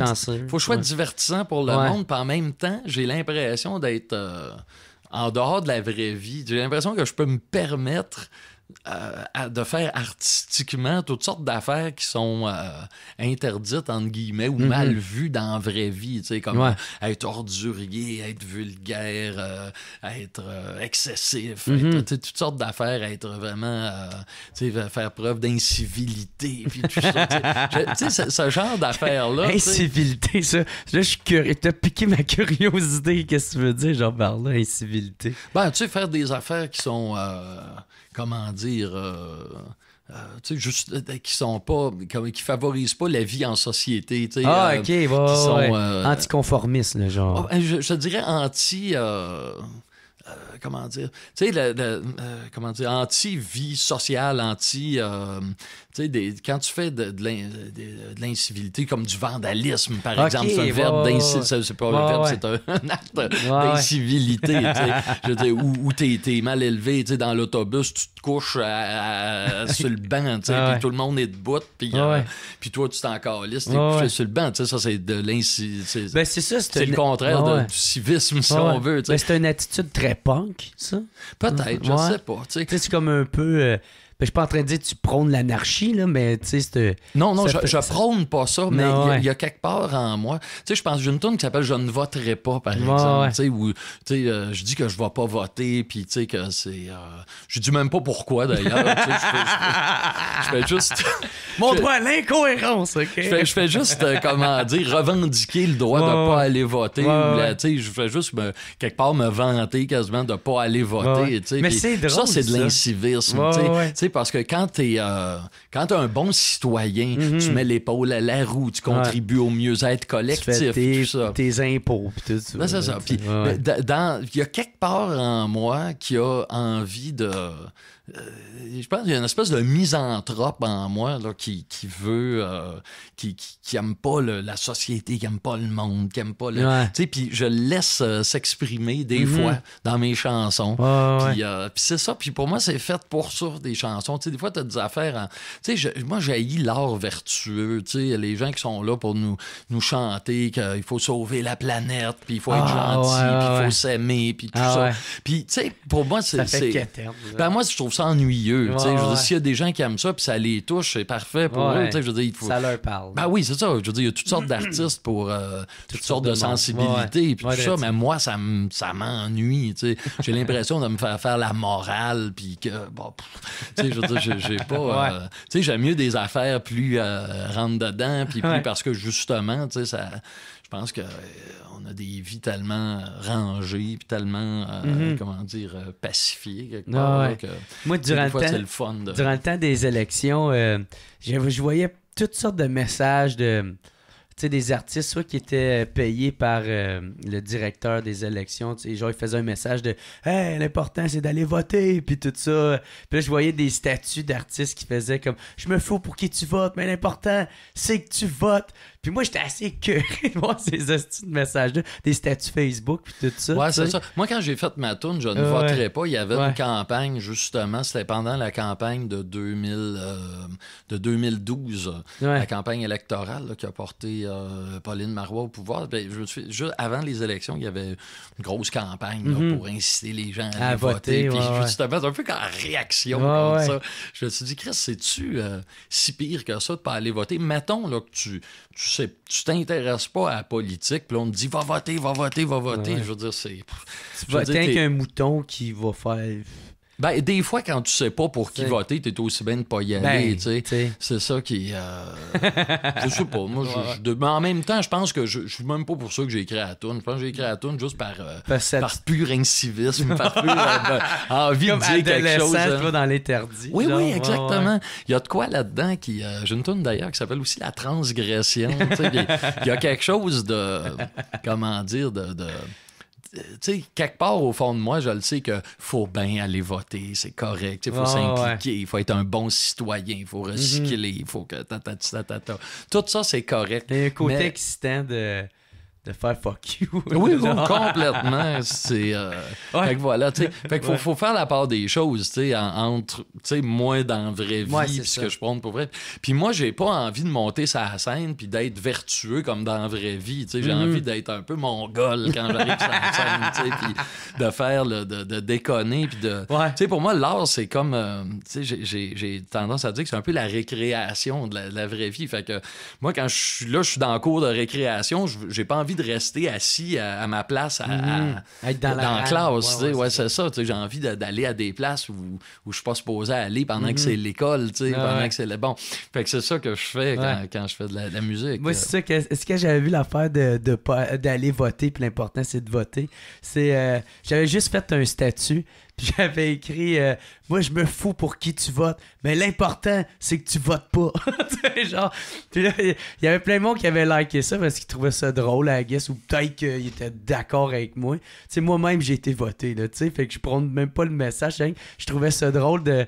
faut divertissant pour le monde, en même temps, j'ai l'impression d'être en dehors de la vraie vie. J'ai l'impression que je peux me permettre euh, de faire artistiquement toutes sortes d'affaires qui sont euh, interdites, entre guillemets, ou mm-hmm. mal vues dans la vraie vie. Tu sais, comme être ordurier, être vulgaire, euh, être excessif, mm-hmm. toutes sortes d'affaires, être vraiment, tu sais, faire preuve d'incivilité, puis tout ça. tu sais, ce, genre d'affaires-là. Incivilité, ça. Là, je suis T'as piqué ma curiosité. Qu'est-ce que tu veux dire, genre, par là, incivilité? Ben, tu sais, faire des affaires qui sont comment dire, euh, euh, juste euh, qui sont pas, qui favorisent pas la vie en société. Ah, ok, qui sont, anticonformistes, le genre. Ah, ben, je, je dirais anti. Euh, comment dire, tu sais, le, euh, comment dire, anti-vie sociale, anti, euh, tu sais, quand tu fais de, de l'incivilité, comme du vandalisme, par exemple, c'est un verbe d'incivilité, c'est pas un verbe, c'est un, acte d'incivilité, je veux dire, où, t'es mal élevé, tu sais, dans l'autobus, tu te couches sur le banc, tu sais, puis tout le monde est debout, puis toi, tu t'en tu es couché sur le banc, tu sais, ça, c'est de l'incivilité. Ben, c'est le contraire du civisme, si on veut, tu sais. Ben, c'est une attitude très pas. Peut-être, je ne sais pas. Tu sais. C'est comme un peu. Euh, ben, je suis pas en train de dire que tu prônes l'anarchie, là, mais tu sais, Non, non, je, prône pas ça, mais il y, a quelque part en moi. Tu sais, je pense une tourne qui s'appelle Je ne voterai pas, par exemple. où euh, je dis que je vais pas voter, puis tu sais, que c'est. Euh, je dis même pas pourquoi, d'ailleurs. je, fais, juste. Mon droit l'incohérence, OK? Je fais, juste, euh, comment dire, revendiquer le droit de ne pas aller voter. Tu sais, je fais juste, quelque part, me vanter quasiment de ne pas aller voter. Mais c'est Ça, c'est de l'incivisme. tu parce que quand tu euh, quand un bon citoyen, mhm. tu mets l'épaule à la roue, tu contribues au mieux-être collectif, tes, tout ça. tes impôts, puis tout ça. Ben, il y a quelque part en moi qui a envie de euh, je pense qu'il y a une espèce de misanthrope en moi là, qui, qui veut, euh, qui, qui, aime pas la société, qui aime pas le monde, qui aime pas le. Tu sais, puis je laisse euh, s'exprimer des mhm. fois dans mes chansons. puis c'est ça. Puis pour moi, c'est fait pour ça, des chansons. Tu sais, des fois, tu as des affaires. En... Tu sais, moi, j'ai l'art vertueux. Tu sais, les gens qui sont là pour nous, nous chanter qu'il faut sauver la planète, puis il faut être ah, gentil, puis il faut s'aimer, puis tout ah, ça. Puis, tu sais, pour moi, c'est. Ben, moi, je trouve ennuyeux. s'il y a des gens qui aiment ça, puis ça les touche, c'est parfait pour eux. Je Ça leur parle. Ben oui, c'est ça. Je veux dire, il y a toutes sortes d'artistes pour euh, toutes, sortes de, sensibilités et tout ça, mais moi, ça m'ennuie. J'ai l'impression de me faire faire la morale, puis que, bon, je j'ai pas... Euh, tu sais, j'aime mieux des affaires plus euh, rentre dedans, puis parce que, justement, tu sais, ça... Je pense qu'on euh, a des vies tellement euh, rangées, tellement, euh, mm-hmm. comment dire, pacifiées quelque Moi, durant, le temps, durant le temps des élections, je, voyais toutes sortes de messages de des artistes, qui étaient payés par le directeur des élections, genre, ils faisaient un message de Hey, l'important, c'est d'aller voter, puis tout ça. Puis je voyais des statuts d'artistes qui faisaient comme Je me fous pour qui tu votes, mais l'important, c'est que tu votes. Puis moi, j'étais assez curieux de voir ces astuces de messages-là, des statuts Facebook, puis tout ça. Ouais, c'est ça. Moi, quand j'ai fait ma tourne, je ne voterais pas. Il y avait une campagne, justement, c'était pendant la campagne de, 2000, euh, de 2012, la campagne électorale qui a porté euh, Pauline Marois au pouvoir. Ben, juste avant les élections, il y avait une grosse campagne mhm. pour inciter les gens à, voter. puis justement, un peu la réaction comme ça. Je me suis dit, Chris, c'est-tu euh, si pire que ça de pas aller voter? Mettons là, que tu sais, tu t'intéresses pas à la politique, puis on te dit va voter, va voter, va voter. Je veux dire, c'est. Tu vas qu'un mouton qui va faire. Ben, des fois, quand tu sais pas pour qui voter, tu es aussi bien de pas y ben, aller, C'est ça qui... Euh... je sais pas, moi, Mais ben, en même temps, je pense que je, suis même pas pour ça que j'ai écrit à la Je pense que j'ai écrit à la juste par, euh, pur incivisme, par pure euh, envie de dire quelque chose. Hein. dans l'interdit. Oui, oui, exactement. Il y a de quoi là-dedans qui... Euh, j'ai une toune, d'ailleurs, qui s'appelle aussi La transgression, il y a quelque chose de... Comment dire, de tu sais, quelque part au fond de moi, je le sais que faut bien aller voter, c'est correct, il faut s'impliquer, il faut être un bon citoyen, il faut mhm. recycler, il faut que Tout ça, c'est correct. Il y a un côté excitant de de faire fuck you. Oui, complètement. C'est, euh, Fait que voilà, Fait qu'il faut, faire la part des choses, tu sais, entre, tu sais, moi dans la vraie vie, ouais, ce que je prends pour vrai. Puis moi, j'ai pas envie de monter sa scène puis d'être vertueux comme dans la vraie vie, J'ai mm-hmm. envie d'être un peu mongol quand j'arrive sur la scène, tu sais, puis de faire, le, de, déconner, puis de. Tu sais, pour moi, l'art, c'est comme, euh, tu sais, j'ai tendance à dire que c'est un peu la récréation de la, de la, vraie vie. Fait que moi, quand je suis là, je suis dans le cours de récréation, j'ai pas envie de rester assis à, ma place, mhm. à, être dans, la, classe. Ouais, c'est ça. j'ai envie d'aller à des places où, je je suis pas supposé aller pendant que mhm. c'est l'école, pendant que c'est le bon. Fait que c'est ça que je fais quand, je fais de la, musique. Moi, c'est ça ce que j'avais vu l'affaire de, d'aller voter, puis l'important c'est de voter. C'est, euh, j'avais juste fait un statut j'avais écrit euh, Moi, je me fous pour qui tu votes, mais l'important, c'est que tu votes pas. il y avait plein de monde qui avait liké ça parce qu'ils trouvaient ça drôle, à guess, ou peut-être qu'ils étaient d'accord avec moi. Tu moi-même, j'ai été voté, là, tu sais, fait que je prends même pas le message. Je trouvais ça drôle de.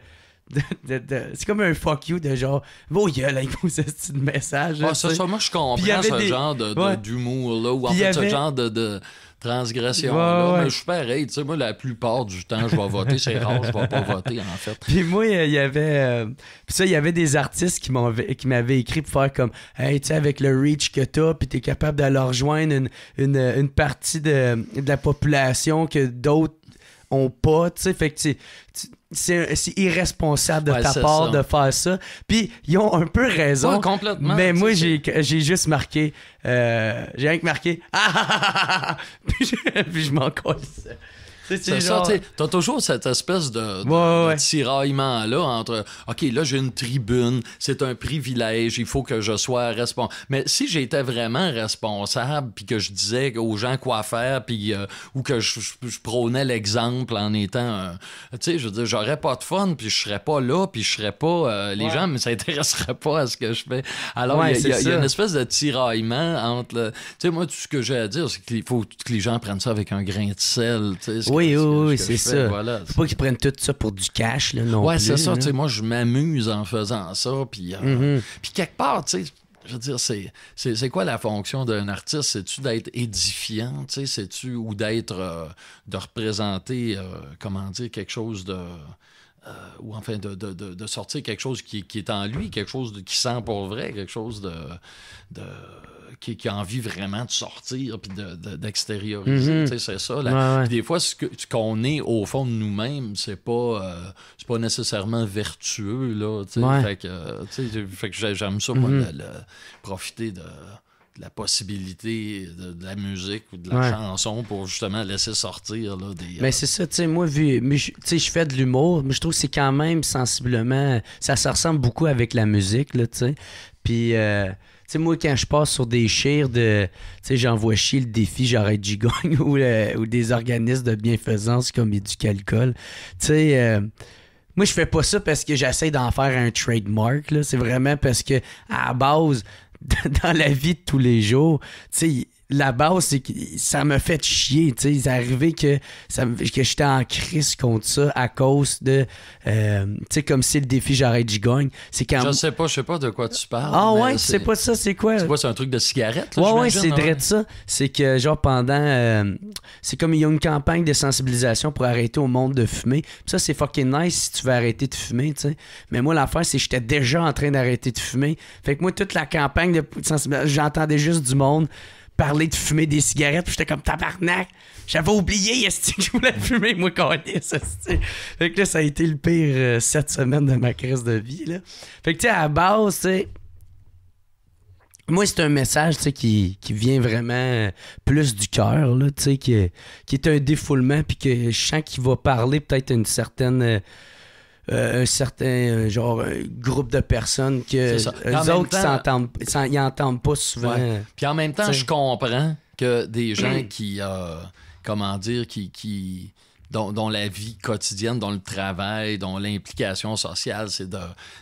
c'est comme un fuck you de genre vos gueule avec vos de message ça, moi je comprends ce genre d'humour là ou en fait ce genre de, transgression-là. je suis pareil, tu sais, moi, la plupart du temps, je vais voter. C'est rare, je vais pas voter, en fait. Puis moi, il y avait... Euh, ça, il y avait des artistes qui, qui m'avaient écrit pour faire comme... Hey, tu sais, avec le reach que t'as, puis t'es capable d'aller rejoindre une, une, une partie de, la population que d'autres ont pas, tu sais. Fait que, tu c'est irresponsable de ta part de faire ça. Puis ils ont un peu raison. Mais moi, j'ai juste marqué. Euh, j'ai rien que marqué. puis je, m'en cause. C'est t'as toujours cette espèce de, tiraillement-là entre OK, là, j'ai une tribune, c'est un privilège, il faut que je sois responsable. Mais si j'étais vraiment responsable, puis que je disais aux gens quoi faire, puis euh, ou que je, prônais l'exemple en étant. Euh, tu sais, je veux dire, j'aurais pas de fun, puis je serais pas là, puis je serais pas. Euh, les gens ne s'intéresseraient pas à ce que je fais. Alors, il y, a une espèce de tiraillement entre. Tu sais, moi, tout ce que j'ai à dire, c'est qu'il faut que les gens prennent ça avec un grain de sel. Tu sais, oui, oui, oui, c'est ça. Voilà. Faut pas qu'ils prennent tout ça pour du cash, là, non Ouais, c'est ça. sais, Moi, je m'amuse en faisant ça. Puis, euh, mm-hmm. quelque part, tu sais, je veux dire, c'est, quoi la fonction d'un artiste? C'est-tu d'être édifiant, tu sais, tu ou d'être, euh, de représenter, euh, comment dire, quelque chose de... ou enfin de, sortir quelque chose qui, qui, est en lui, quelque chose qui sent pour vrai, quelque chose de qui, a envie vraiment de sortir puis d'extérioriser. De, mhm. C'est ça. Des fois, ce qu'on est au fond de nous-mêmes, c'est pas, euh, c'est pas nécessairement vertueux. Là, Fait que, euh, que j'aime ça, moi, mhm. profiter de la possibilité de, la musique ou de la chanson pour justement laisser sortir là, des. Mais euh, c'est ça, tu sais, moi, vu, je fais de l'humour, mais je trouve que c'est quand même sensiblement. Ça se ressemble beaucoup avec la musique, là, tu Puis sais, moi, quand je passe sur des chires de. Tu sais, j'envoie chier le défi, j'arrête gigogne ou, ou, des organismes de bienfaisance comme Éducalcool. Tu sais. Euh, moi, je fais pas ça parce que j'essaie d'en faire un trademark. C'est vraiment parce que, à la base, dans la vie de tous les jours, tu sais, la base, c'est que ça me fait chier. Tu sais, arrivé que, ça que j'étais en crise contre ça à cause de. Euh, tu sais, comme si le défi j'arrête, j'y gagne. C'est quand. Je sais pas, je sais pas de quoi tu parles. Ah ouais, c'est pas ça, c'est quoi? Tu quoi, c'est un truc de cigarette. ouais, c'est vrai hein? de ça. C'est que, genre, pendant. Euh, c'est comme il y a une campagne de sensibilisation pour arrêter au monde de fumer. ça, c'est fucking nice si tu veux arrêter de fumer, tu sais. Mais moi, l'affaire, c'est que j'étais déjà en train d'arrêter de fumer. Fait que moi, toute la campagne de sensibilisation, j'entendais juste du monde parler de fumer des cigarettes, puis j'étais comme tabarnak. J'avais oublié est-ce que je voulais fumer, moi, qu'on est, Fait que là, ça a été le pire euh, sept semaines de ma crise de vie, là. Fait que, tu sais, à base, tu moi, c'est un message qui, qui vient vraiment euh, plus du cœur, qui, qui est un défoulement, puis que je sens qu'il va parler peut-être une certaine euh, euh, un certain euh, genre groupe de personnes que les autres ils pas souvent. Puis en même temps, je comprends que des gens qui euh, comment dire qui dans la vie quotidienne, dont le travail, dont l'implication sociale, c'est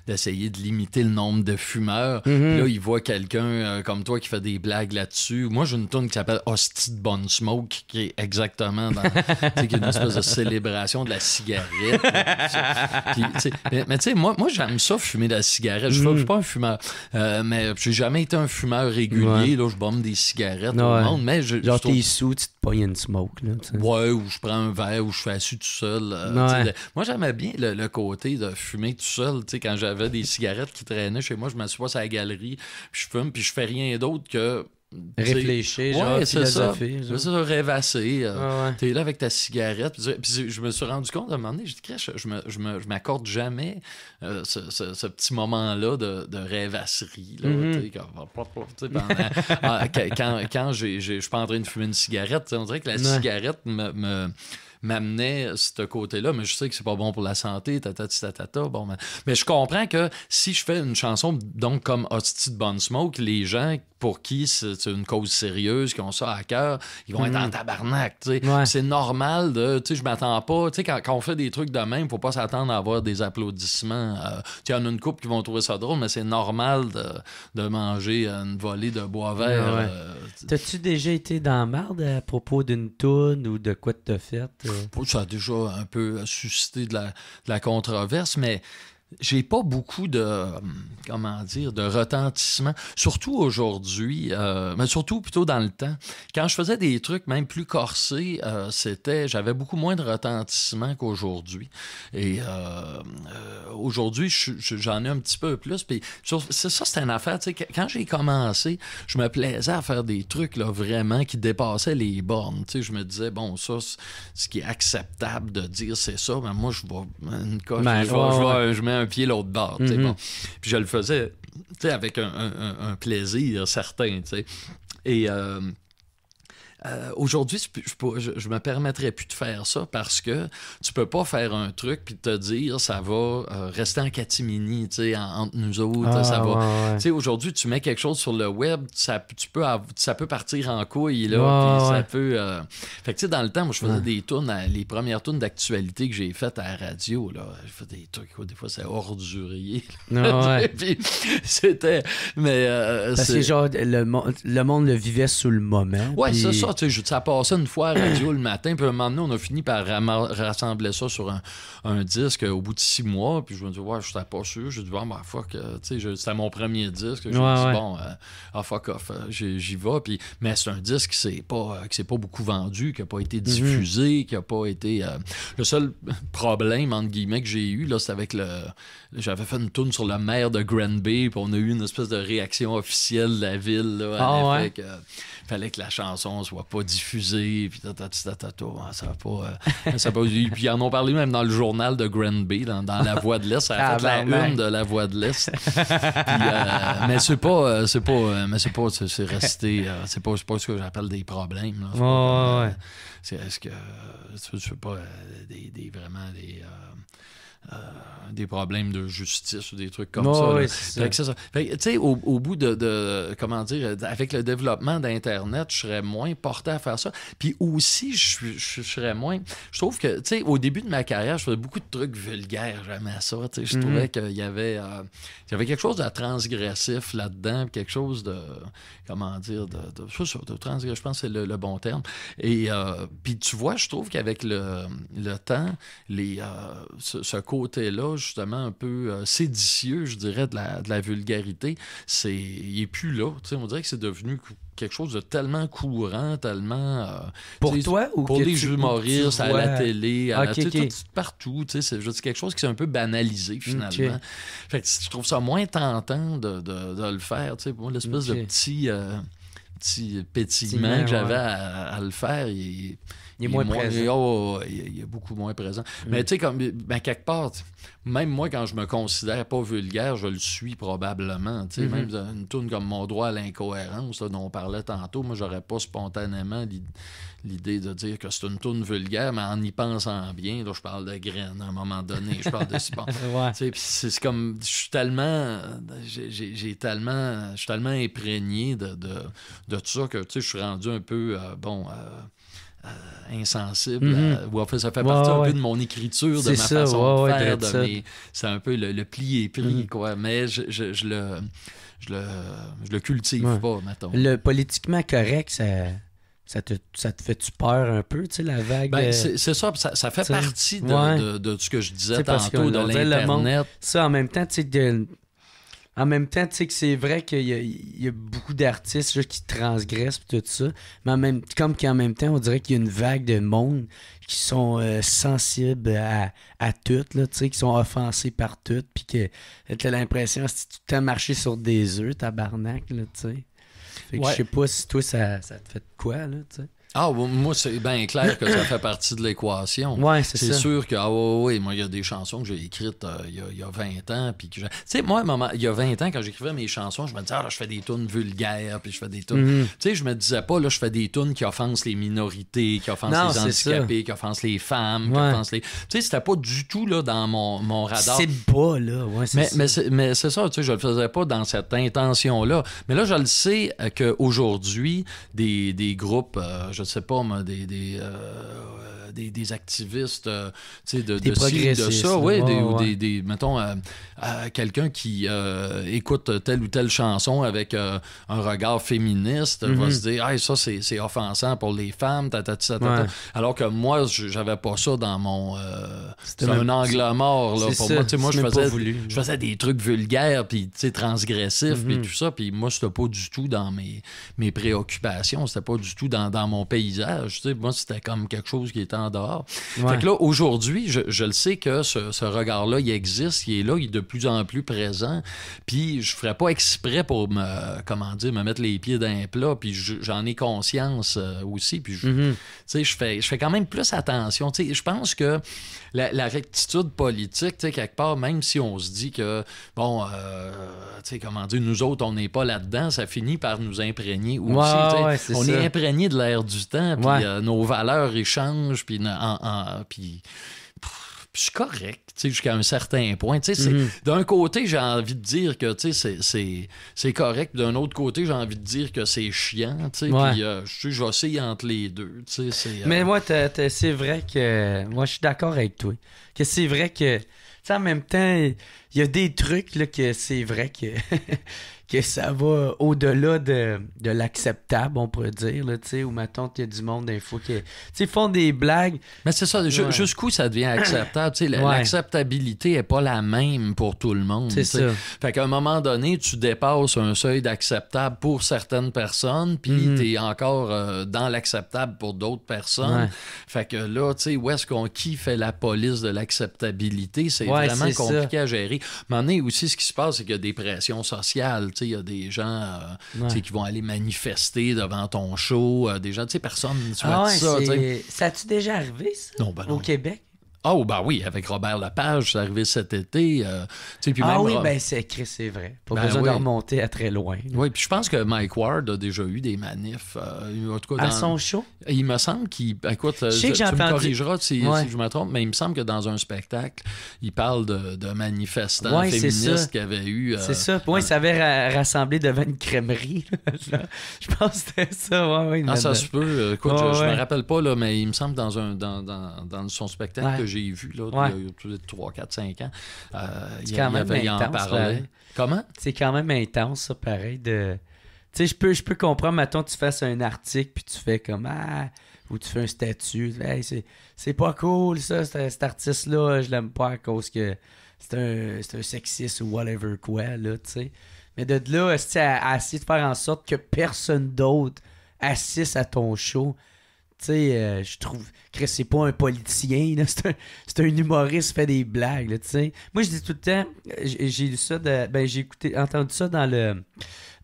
d'essayer de, limiter le nombre de fumeurs. Mhm. Là, il voit quelqu'un euh, comme toi qui fait des blagues là-dessus. Moi, j'ai une tourne qui s'appelle Hostie de Bonne Smoke, qui est exactement dans une espèce de célébration de la cigarette. mais, tu sais, moi, moi j'aime ça fumer de la cigarette. Je ne suis mhm. pas un fumeur, mais euh, mais j'ai jamais été un fumeur régulier. Là, je bombe des cigarettes au monde. Mais je, Genre, t'es sous, tu te pognes une smoke. Là, ouais, ou je prends un verre, ou je je suis assis tout seul. Euh, moi, j'aimais bien le, côté de fumer tout seul. Quand j'avais des cigarettes qui traînaient chez moi, je m'assois à la galerie, je fume, puis je fais rien d'autre que réfléchir, genre, ouais, c'est ça. rêvasser. Euh, t'es là avec ta cigarette. Puis, je me suis rendu compte à un moment donné, je dis, je, me, je, m'accorde jamais euh, ce, ce, petit moment-là de, de rêvasserie. Là, quand, quand, je suis pas en train de fumer une cigarette, on dirait que la cigarette me m'amenait ce côté-là. Mais je sais que c'est pas bon pour la santé, tata, tata, tata. Bon, mais je comprends que si je fais une chanson, donc comme Hostie de Bonne Smoke, les gens pour qui c'est une cause sérieuse, qui ont ça à cœur, ils vont être en mm. tabarnak. C'est normal de. Je m'attends pas. Quand, on fait des trucs de même, faut pas s'attendre à avoir des applaudissements. Euh, il y en a une couple qui vont trouver ça drôle, mais c'est normal de, manger une volée de bois vert. Euh, T'as-tu déjà été dans marde à propos d'une toune ou de quoi de t'as fait? Euh? Ça a déjà un peu suscité la, de la controverse, mais j'ai pas beaucoup de comment dire de retentissement, surtout aujourd'hui, euh, mais surtout plutôt dans le temps. Quand je faisais des trucs même plus corsés, euh, c'était j'avais beaucoup moins de retentissement qu'aujourd'hui. Et euh, aujourd'hui, j'en ai un petit peu plus. Puis ça, c'est une affaire. Quand j'ai commencé, je me plaisais à faire des trucs là vraiment qui dépassaient les bornes. je me disais bon ça, ce qui est acceptable de dire c'est ça, mais moi je vais ben, une coche, un pied l'autre bord. tu sais, mm-hmm. bon. Puis je le faisais avec un, un, un plaisir certain. tu sais. Et euh, euh, aujourd'hui, je, ne me permettrais plus de faire ça parce que tu peux pas faire un truc puis te dire ça va euh, rester en catimini, tu sais, entre nous autres, ça ah, va. Aujourd'hui, tu mets quelque chose sur le web, ça, tu peux, ça peut partir en couille là, ouais, ça peut. Euh, fait dans le temps, moi, je faisais des tournes, les premières tournes d'actualité que j'ai faites à la radio là, je faisais des trucs, quoi, des fois c'est ordurier. c'était, mais c'est genre le, le monde le vivait sous le moment. Ouais, c'est ça tu sais, ça passait une fois à radio le matin, puis un moment donné, on a fini par rassembler ça sur un, disque au bout de six mois. Puis je me dis, ouais, je suis pas sûr. je dit, ah, bah fuck, euh, tu sais, c'était mon premier disque. Je me bon, euh, ah, fuck off, euh, j'y vais. Puis, mais c'est un disque qui s'est pas, pas beaucoup vendu, qui n'a pas été mhm. diffusé, qui n'a pas été. le seul problème, entre guillemets, que j'ai eu, là, c'est avec le. J'avais fait une tourne sur le maire de Granby, puis on a eu une espèce de réaction officielle de la ville. Là, ah, fallait que la chanson soit pas diffusé puis hein, ça va pas. Euh, ça puis ils en ont parlé même dans le journal de Grand dans, La Voix de l'Est. Ça a fait la une de La Voix de l'Est. Euh, euh, mais c'est pas. c'est pas. Mais c'est pas. C'est resté. c'est pas, pas ce que j'appelle des problèmes. ouais. est, ce que. sais pas des, vraiment des. Euh, des problèmes de justice ou des trucs comme ça. tu sais, au, bout de, comment dire, avec le développement d'Internet, je serais moins porté à faire ça. Puis aussi, je, serais moins... Je trouve que, tu sais, au début de ma carrière, je faisais beaucoup de trucs vulgaires, j'aimais ça. Tu sais, je mhm. trouvais qu'il y avait... Euh, y avait quelque chose de transgressif là-dedans, quelque chose de... Comment dire? De, je pense que c'est le, bon terme. Et euh, puis tu vois, je trouve qu'avec le, temps, les, ce, ce côté-là, justement, un peu euh, séditieux, je dirais, de la, de la vulgarité, c'est, il n'est plus là. on dirait que c'est devenu quelque chose de tellement courant, tellement... Euh, pour toi ou Pour les humoristes, à la télé, à la, okay. partout. C'est quelque chose qui s'est un peu banalisé, finalement. je trouve ça moins tentant de, de, le faire. Pour l'espèce de petit... Euh, petit pétillement que j'avais à, à, le faire. Il, il est moins présent. Oh, oh, oh, il, est beaucoup moins présent. Mais mm. tu sais, comme ben, quelque part, même moi, quand je me considère pas vulgaire, je le suis probablement. Même mm-hmm. une tourne comme Mon droit à l'incohérence, dont on parlait tantôt, moi, j'aurais pas spontanément l'idée de dire que c'est une tourne vulgaire, mais en y pensant bien, là, je parle de graines à un moment donné, je parle de cipon. C'est comme, je suis tellement, j'ai tellement, je suis tellement imprégné de, de, de, tout ça que je suis rendu un peu, euh, bon, euh, euh, insensible. Mhm. Euh, ça fait partie un peu de mon écriture, de ma façon de faire. De C'est un peu le, pli et pris, mhm. quoi. Mais je, je, le, je, le, je le cultive pas, mettons. Le politiquement correct, ça. Ça te, ça te fait-tu peur un peu, tu sais, la vague? Ben, euh, c'est ça, ça, fait partie de, de, de, ce que je disais tantôt, de l'Internet. Ça, en même temps, tu sais, en même temps, tu sais que c'est vrai qu'il y, a beaucoup d'artistes qui transgressent et tout ça, mais même, comme qu'en même temps, on dirait qu'il y a une vague de monde qui sont euh, sensibles à, à tout, tu sais, qui sont offensés par tout, puis que t'as l'impression que tu t'es marché sur des œufs, tabarnak, là, tu sais. Fait je sais pas si toi, ça, ça te fait quoi, là, tu sais. Ah, moi, c'est bien clair que ça fait partie de l'équation. Oui, c'est C'est sûr que, ah moi, il y a des chansons que j'ai écrites euh, il y, a 20 ans. Tu sais, moi, il y a 20 ans, quand j'écrivais mes chansons, je me disais, ah, je fais des tunes vulgaires, puis je fais des tunes. Mhm. Tu sais, je me disais pas, là, je fais des tunes qui offensent les minorités, qui offensent les handicapés, qui offensent les femmes, qui offensent les. Tu sais, c'était pas du tout, là, dans mon, mon radar. C'est pas, là. Ouais, mais, mais c'est ça, tu sais, je le faisais pas dans cette intention-là. Mais là, je le sais euh, qu'aujourd'hui, des, des groupes, euh, c'est pas, des, euh, des, des, activistes euh, de, des de, de ça, des, mettons, euh, euh, quelqu'un qui écoute telle ou telle chanson avec un regard féministe va mhm. se dire hey, ça, c'est offensant pour les femmes, ta, alors que moi, j'avais pas ça dans mon. C'était un angle mort là, pour ça, moi. Moi, je faisais, je faisais des trucs vulgaires, puis transgressifs, mm puis mhm. tout ça. Puis moi, c'était pas du tout dans mes, mes préoccupations. C'était pas du tout dans, dans mon paysage. Moi, c'était comme quelque chose qui était dehors. Fait là, aujourd'hui, je, le sais que ce, regard-là, il existe, il est là, il est de plus en plus présent. Puis je ne ferais pas exprès pour me, comment dire, me mettre les pieds dans un plat, puis j'en ai conscience euh, aussi. Puis je, mm-hmm. je, fais, je fais quand même plus attention. je pense que la, rectitude politique, quelque part, même si on se dit que, bon, euh, sais, comment dire, nous autres, on n'est pas là-dedans, ça finit par nous imprégner aussi. on est imprégné de l'air du temps, puis euh, nos valeurs échangent, je suis correct jusqu'à un certain point. Mhm. D'un côté, j'ai envie de dire que c'est correct. D'un autre côté, j'ai envie de dire que c'est chiant. Puis euh, essayer entre les deux. Euh, Mais moi, c'est vrai que. Moi, je suis d'accord avec toi. Que c'est vrai que. en même temps, il y a des trucs là, que c'est vrai que. que ça va euh, au-delà de, l'acceptable, on pourrait dire, là, tu sais, maintenant il y a du monde d'infos qui, tu font des blagues. Mais c'est ça, jusqu'où ça devient acceptable, tu l'acceptabilité est pas la même pour tout le monde. C'est ça. Fait qu'à un moment donné, tu dépasses un seuil d'acceptable pour certaines personnes, puis mm-hmm. tu es encore euh, dans l'acceptable pour d'autres personnes. Fait que là, tu sais, où est-ce qu'on kiffe la police de l'acceptabilité, c'est vraiment compliqué à gérer. Mais aussi, ce qui se passe, c'est qu'il y a des pressions sociales, il y a des gens euh, qui vont aller manifester devant ton show, euh, des gens, tu sais, personne ne souhaite ça. Ah ça tu déjà arrivé, ça? Ben Au Québec? Oh, ben oui, avec Robert Lapage, c'est arrivé cet été. Euh, puis ah oui, ben c'est c'est vrai. Pas ben besoin de remonter à très loin. Oui, puis je pense que Mike Ward a déjà eu des manifs. Euh, en tout cas, dans... À son show? Il me semble qu'il... Ben écoute, je sais euh, que tu me corrigeras si, je me trompe, mais il me semble que dans un spectacle, il parle de, de manifestants féministes qui avaient eu... c'est ça, pour un... il s'avait rassemblé devant une crèmerie. je pense que c'était ça, ouais, ouais, ah, ça se peut. Écoute, je, ne me rappelle pas, là, mais il me semble dans, un, dans, dans, dans son spectacle j'ai vu, là, il y a 3, 4, 5 ans. Euh, c'est quand, avait, intense. En Comment? C'est quand même intense, ça, pareil. De... Tu sais, je peux, je peux comprendre, mettons, tu fasses un article, puis tu fais comme, ah, ou tu fais un statut, c'est pas cool, ça, cet artiste-là, je l'aime pas à cause que c'est un, sexiste ou whatever quoi, là, tu sais. Mais de là, assis à essayer de faire en sorte que personne d'autre assiste à ton show, tu sais, euh, je trouve. que c'est pas un politicien, C'est un, un, humoriste fait des blagues, tu sais. Moi, je dis tout le temps, euh, j'ai lu ça de, Ben, j'ai écouté, entendu ça dans le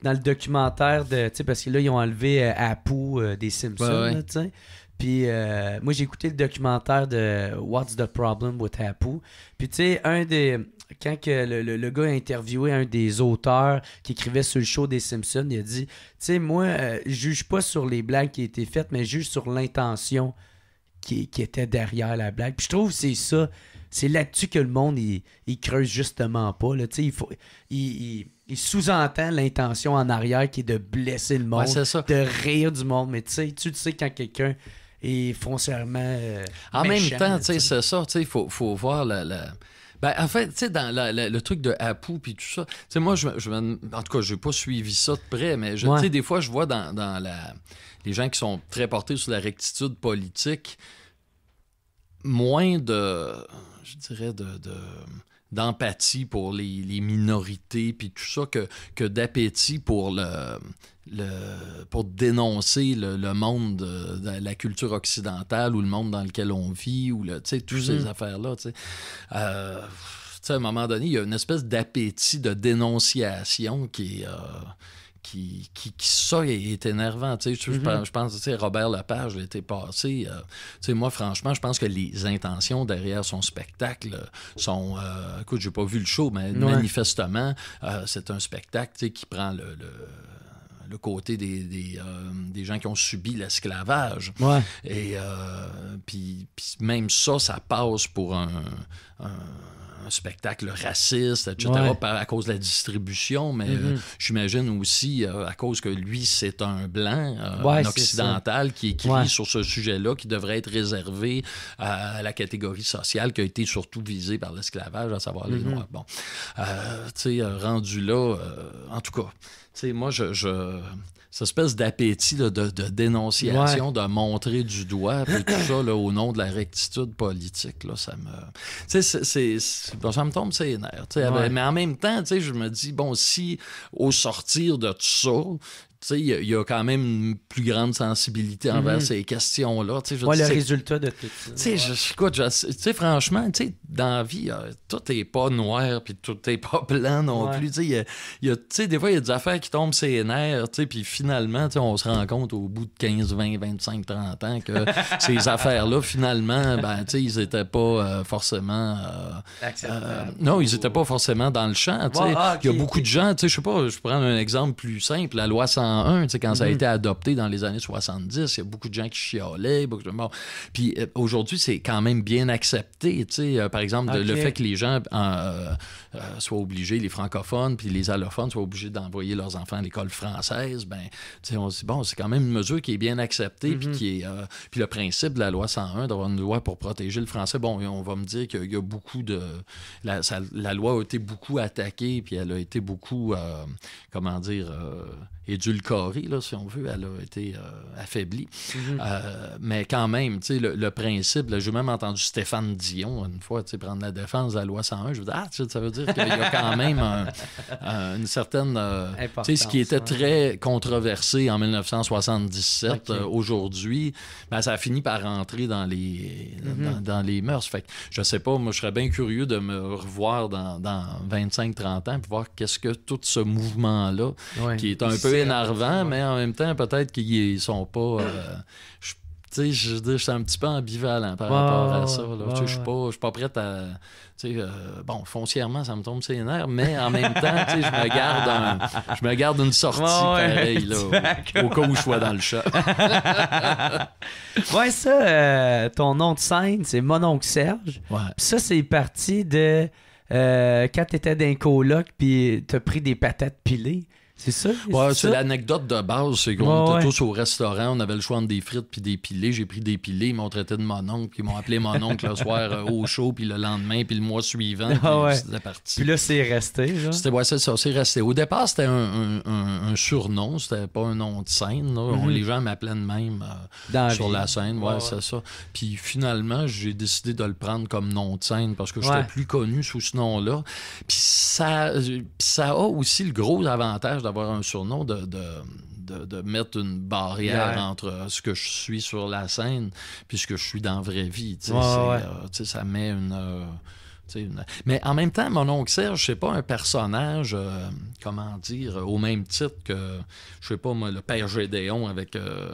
dans le documentaire de. Tu sais, parce que là, ils ont enlevé euh, Apu des Simpsons, tu sais. Puis moi, j'ai écouté le documentaire de What's the Problem with Apu. Puis, tu sais, un des quand que le, gars a interviewé un des auteurs qui écrivait sur le show des Simpsons, il a dit Tu sais, moi, euh, je ne juge pas sur les blagues qui étaient faites, mais juge sur l'intention qui, était derrière la blague. Puis je trouve que c'est ça. C'est là-dessus que le monde, il, creuse justement pas. Là. Il, il, sous-entend l'intention en arrière qui est de blesser le monde, de rire du monde. Mais tu sais, tu sais, quand quelqu'un est foncièrement. Euh, en même temps, c'est ça. Il faut, voir la ben, en fait, tu sais, dans le truc de Apu puis tout ça, tu sais, moi, je, je, en tout cas, je n'ai pas suivi ça de près, mais je, sais, des fois, je vois dans, la, les gens qui sont très portés sur la rectitude politique, moins de, je dirais, de, d'empathie pour les, les minorités, puis tout ça, que, que d'appétit pour le, le, pour dénoncer le, monde euh, de, la culture occidentale ou le monde dans lequel on vit ou le, toutes ces mhm. affaires-là. Euh, à un moment donné, il y a une espèce d'appétit de dénonciation qui est... Euh, qui, qui, ça est, énervant. Tu sais, Je mhm. pense, tu sais, Robert Lepage l'été passé. Euh, tu sais, moi, franchement, je pense que les intentions derrière son spectacle sont. écoute, j'ai pas vu le show, mais manifestement, c'est un spectacle qui prend le le côté euh, des, gens qui ont subi l'esclavage. Et euh, puis, même ça, ça passe pour un, spectacle raciste, etc., à cause de la distribution, mais mm-hmm. euh, j'imagine aussi à cause que lui, c'est un blanc, occidental, qui écrit sur ce sujet-là, qui devrait être réservé à, la catégorie sociale qui a été surtout visée par l'esclavage, à savoir les mm-hmm. Noirs. Bon, tu sais, rendu là, en tout cas, sais, moi, je, cette espèce d'appétit de, dénonciation, de montrer du doigt, puis tout ça au nom de la rectitude politique, là, ça me. Tu sais, ça me tombe c'est nerfs. Mais en même temps, je me dis, bon, si au sortir de tout ça, il y, a quand même une plus grande sensibilité envers ces questions-là. Ouais, le résultat de tout ça. franchement, dans la vie, tout n'est pas noir, puis tout n'est pas blanc non plus. y a, des fois, il y a des affaires qui tombent ses nerfs, puis finalement, on se rend compte au bout de 15, 20, 25, 30 ans que ces affaires-là, finalement, ben, ils n'étaient pas forcément... non, ils n'étaient pas forcément dans le champ. Il y a beaucoup de gens, je sais pas, je prends un exemple plus simple, la loi 100 quand ça a mm-hmm. été adopté dans les années 70, il y a beaucoup de gens qui chiolaient, Beaucoup Puis euh, aujourd'hui, c'est quand même bien accepté, euh, par exemple, le fait que les gens euh, soient obligés, les francophones puis les allophones soient obligés d'envoyer leurs enfants à l'école française, ben, bon, c'est quand même une mesure qui est bien acceptée, puis mm-hmm. qui est... le principe de la loi 101, d'avoir une loi pour protéger le français, bon, on va me dire qu'il y a beaucoup de... La, loi a été beaucoup attaquée, puis elle a été beaucoup, comment dire, édulcorée, là, si on veut. Elle a été euh, affaiblie. Mm-hmm. Euh, mais quand même, le, le principe, j'ai même entendu Stéphane Dion une fois prendre la défense de la loi 101. Je me dis, ah, ça veut dire qu'il y a quand même euh, une certaine. ce qui était très controversé en 1977, aujourd'hui, ben, ça a fini par rentrer dans les, mm-hmm. dans, les mœurs. Fait que, je sais pas, moi, je serais bien curieux de me revoir dans, dans 25-30 ans pour voir qu'est-ce que tout ce mouvement-là, qui est un peu énervant, mais en même temps, peut-être qu'ils sont pas. Euh, je, tu suis un petit peu ambivalent par rapport à ça. je suis pas, pas prêt à. Euh, bon, foncièrement, ça me tombe ses nerfs, mais en même temps, je me garde garde une sortie pareille au cas où je sois dans le chat. ouais, ça, euh, ton nom de scène, c'est mon Serge. ça, c'est parti de euh, quand t'étais d'un coloc puis t'as pris des patates pilées. C'est ça? c'est l'anecdote de base. C'est qu'on était tous au restaurant, on avait le choix entre des frites puis des pilés. J'ai pris des pilés, ils m'ont traité de mon oncle, puis ils m'ont appelé mon oncle le soir euh, au chaud puis le lendemain, puis le mois suivant. Ah puis C'était parti. Puis là, c'est resté. C'était, c'est ça, c'est resté. Au départ, c'était un, un, surnom, c'était pas un nom de scène. Mhm. les gens m'appelaient de même euh, sur la, scène. Ouais, c'est ça. Puis finalement, j'ai décidé de le prendre comme nom de scène parce que j'étais plus connu sous ce nom-là. Puis ça, euh, ça a aussi le gros avantage d'avoir un surnom, de, de, de, mettre une barrière entre ce que je suis sur la scène puis ce que je suis dans la vraie vie. Euh, ça met une. Euh, mais en même temps, mon oncle Serge, c'est pas un personnage, euh, comment dire, euh, au même titre que, je sais pas, le père Gédéon avec euh,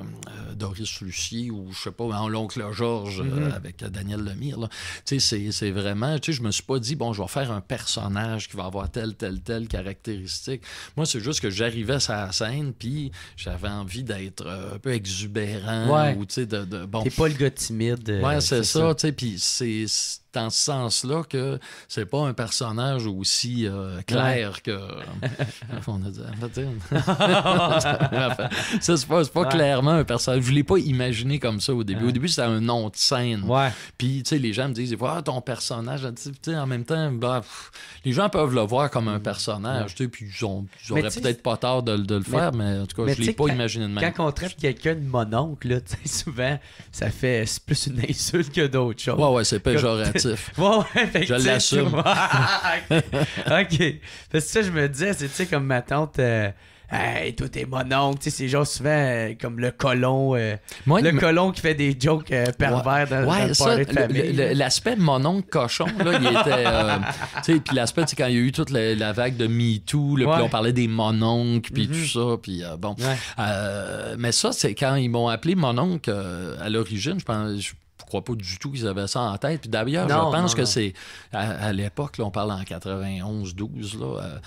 Doris Lucie ou, je sais pas, hein, l'oncle Georges mm-hmm. avec Daniel Lemire. C'est vraiment, je me suis pas dit, bon, je vais faire un personnage qui va avoir telle, telle, telle caractéristique. Moi, c'est juste que j'arrivais à la scène, puis j'avais envie d'être un peu exubérant. Ouais. tu de, de, bon, T'es pas le gars timide. Ouais, c'est ça, sais puis c'est en ce sens-là que c'est pas un personnage aussi euh, clair que. on a dit. ça, c'est pas, pas clairement un personnage. Je l'ai pas imaginé comme ça au début. Au début, c'était un nom de scène. Puis, tu sais, les gens me disent Ah, ton personnage. en même temps, bah, les gens peuvent le voir comme un personnage. Puis, ils, peut-être pas tort de, le faire, mais, en tout cas, je l'ai pas imaginé de même. Quand on traite quelqu'un de mononcle, là, souvent, ça fait plus une insulte que d'autres choses. Ouais, ouais, c'est péjoratif. Je l'assume. Ah, OK. Parce que je me disais, c'est, comme ma tante... tout euh, est toi, mon oncle. Tu sais, c'est genre souvent euh, comme le colon. Euh, le colon qui fait des jokes pervers dans, de l'aspect mon cochon, il était. puis l'aspect, c'est quand il y a eu toute la, vague de MeToo, puis on parlait des mon puis mm-hmm. tout ça, puis bon. mais ça, c'est quand ils m'ont appelé mon à l'origine, je pense pas du tout qu'ils avaient ça en tête. Puis d'ailleurs, je pense que c'est à, l'époque, on parle en 91, 12, là, euh,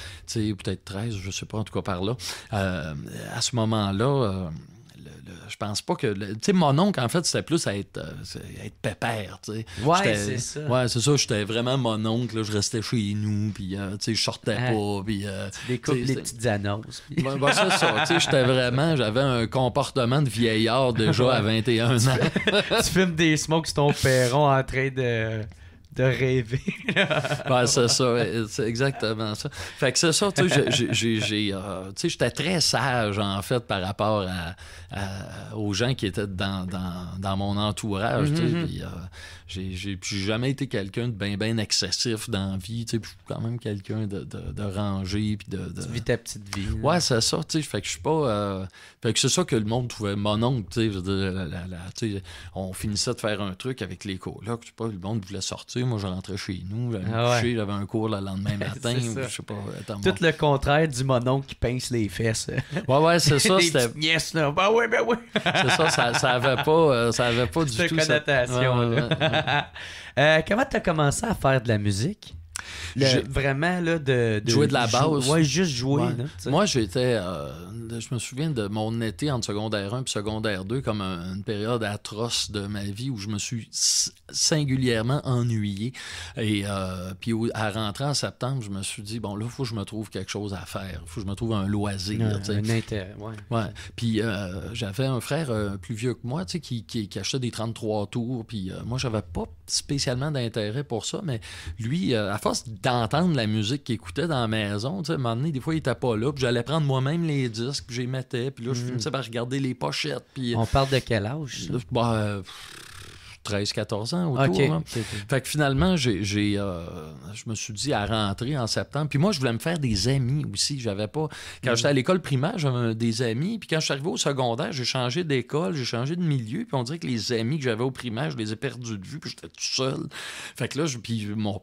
peut-être 13, je sais pas, en tout cas par là. Euh, à ce moment-là, euh, je pense pas que. Tu sais, mon oncle, en fait, c'était plus à être, euh, être pépère, tu sais. Ouais, c'est ça. Ouais, c'est ça. J'étais vraiment mon oncle, je restais chez nous, puis, euh, tu sais, je sortais pas, puis. Euh, tu découpes les petites annonces. Bah, c'est ça. Tu sais, j'étais vraiment. J'avais un comportement de vieillard déjà à 21 ans. tu filmes des smokes sur ton perron en train de de rêver. c'est ça, c'est exactement ça. Fait que c'est ça, euh, tu sais, j'étais très sage, en fait, par rapport à, aux gens qui étaient dans, dans, mon entourage, mm-hmm. euh, j'ai jamais été quelqu'un de bien ben excessif dans la vie. je suis quand même quelqu'un de, de, de, rangé. Puis de, de... Tu vis ta petite vie. Ouais, c'est ça. Fait que je suis pas. Euh, fait que c'est ça que le monde trouvait mon oncle. La, on finissait de faire un truc avec les colocs. Pas, le monde voulait sortir. Moi, je rentrais chez nous. J'avais ah coucher j'avais un cours le lendemain matin. je sais pas. Tout le contraire du mon oncle qui pince les fesses. ouais, ouais, c'est ça. C'était. Ben ah oui, ben oui. c'est ça, ça, avait pas, ça avait pas du tout. Euh, comment tu as commencé à faire de la musique? vraiment là de, jouer de la base juste jouer moi j'étais euh, je me souviens de mon été entre secondaire 1 et secondaire 2 comme une période atroce de ma vie où je me suis singulièrement ennuyé et euh, puis à rentrer en septembre je me suis dit bon là il faut que je me trouve quelque chose à faire Il faut que je me trouve un loisir un, intérêt ouais, puis euh, j'avais un frère plus vieux que moi qui, qui, qui, achetait des 33 tours puis moi j'avais pas spécialement d'intérêt pour ça mais lui à d'entendre la musique qui écoutait dans la maison, tu sais, à un moment donné, des fois, il était pas là, puis j'allais prendre moi-même les disques, puis j'y mettais, puis là, je mm. finissais par regarder les pochettes. On parle de quel âge? 13-14 bah, ans autour. Hein. Fait que finalement, j'ai, euh, je me suis dit à rentrer en septembre. Puis moi, je voulais me faire des amis aussi. J'avais pas. Quand mm. j'étais à l'école primaire, j'avais des amis. Puis quand je suis arrivé au secondaire, j'ai changé d'école, j'ai changé de milieu. Puis on dirait que les amis que j'avais au primaire, je les ai perdus de vue. Puis j'étais tout seul. Fait que là, je... puis mon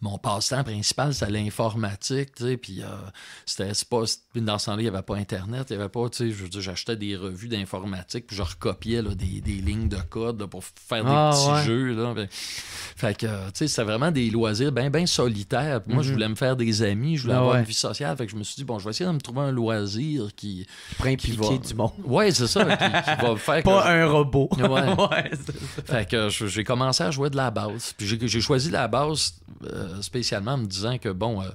mon passe-temps principal, c'était l'informatique, tu sais, puis euh, pas, dans ce temps-là, il n'y avait pas Internet, il y avait pas, tu sais, j'achetais des revues d'informatique, puis je recopiais là, des, des, lignes de code pour faire des ah, petits jeux, là. Ben, fait, que, tu sais, c'était vraiment des loisirs bien, bien solitaires. moi, je mm-hmm. voulais me faire des amis, je voulais ah, avoir une vie sociale, fait que je me suis dit, bon, je vais essayer de me trouver un loisir qui... va impliquer du monde. Ouais, c'est ça, qui, va faire... Pas un robot. ça. Fait que j'ai commencé à jouer de la basse, puis j'ai choisi la basse... Euh, euh, spécialement en me disant que, bon, euh,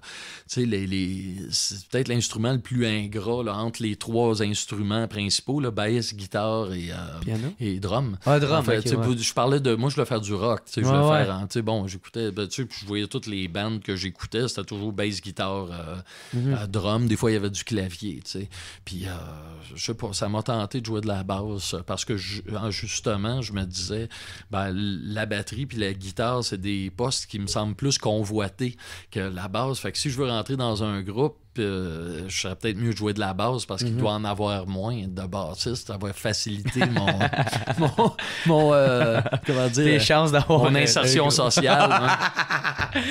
les, c'est peut-être l'instrument le plus ingrat entre les trois instruments principaux, le basse, guitare et, drum. Je parlais de. Moi, je voulais faire du rock. Je voulais faire. Hein, bon, j'écoutais. Ben, je voyais toutes les bandes que j'écoutais. C'était toujours bass, guitare, euh, mhm. drum. Des fois, il y avait du clavier. sais Puis, je sais pas, ça m'a tenté de jouer de la basse parce que, justement, je me disais, ben, la batterie puis la guitare, c'est des postes qui me semblent plus qu'on que la base. Fait que si je veux rentrer dans un groupe, euh, je serais peut-être mieux de jouer de la base parce qu'il mhm. doit en avoir moins de bassistes. Ça va faciliter mon. mon, euh, comment dire chances d'avoir. Mon insertion sociale. Hein.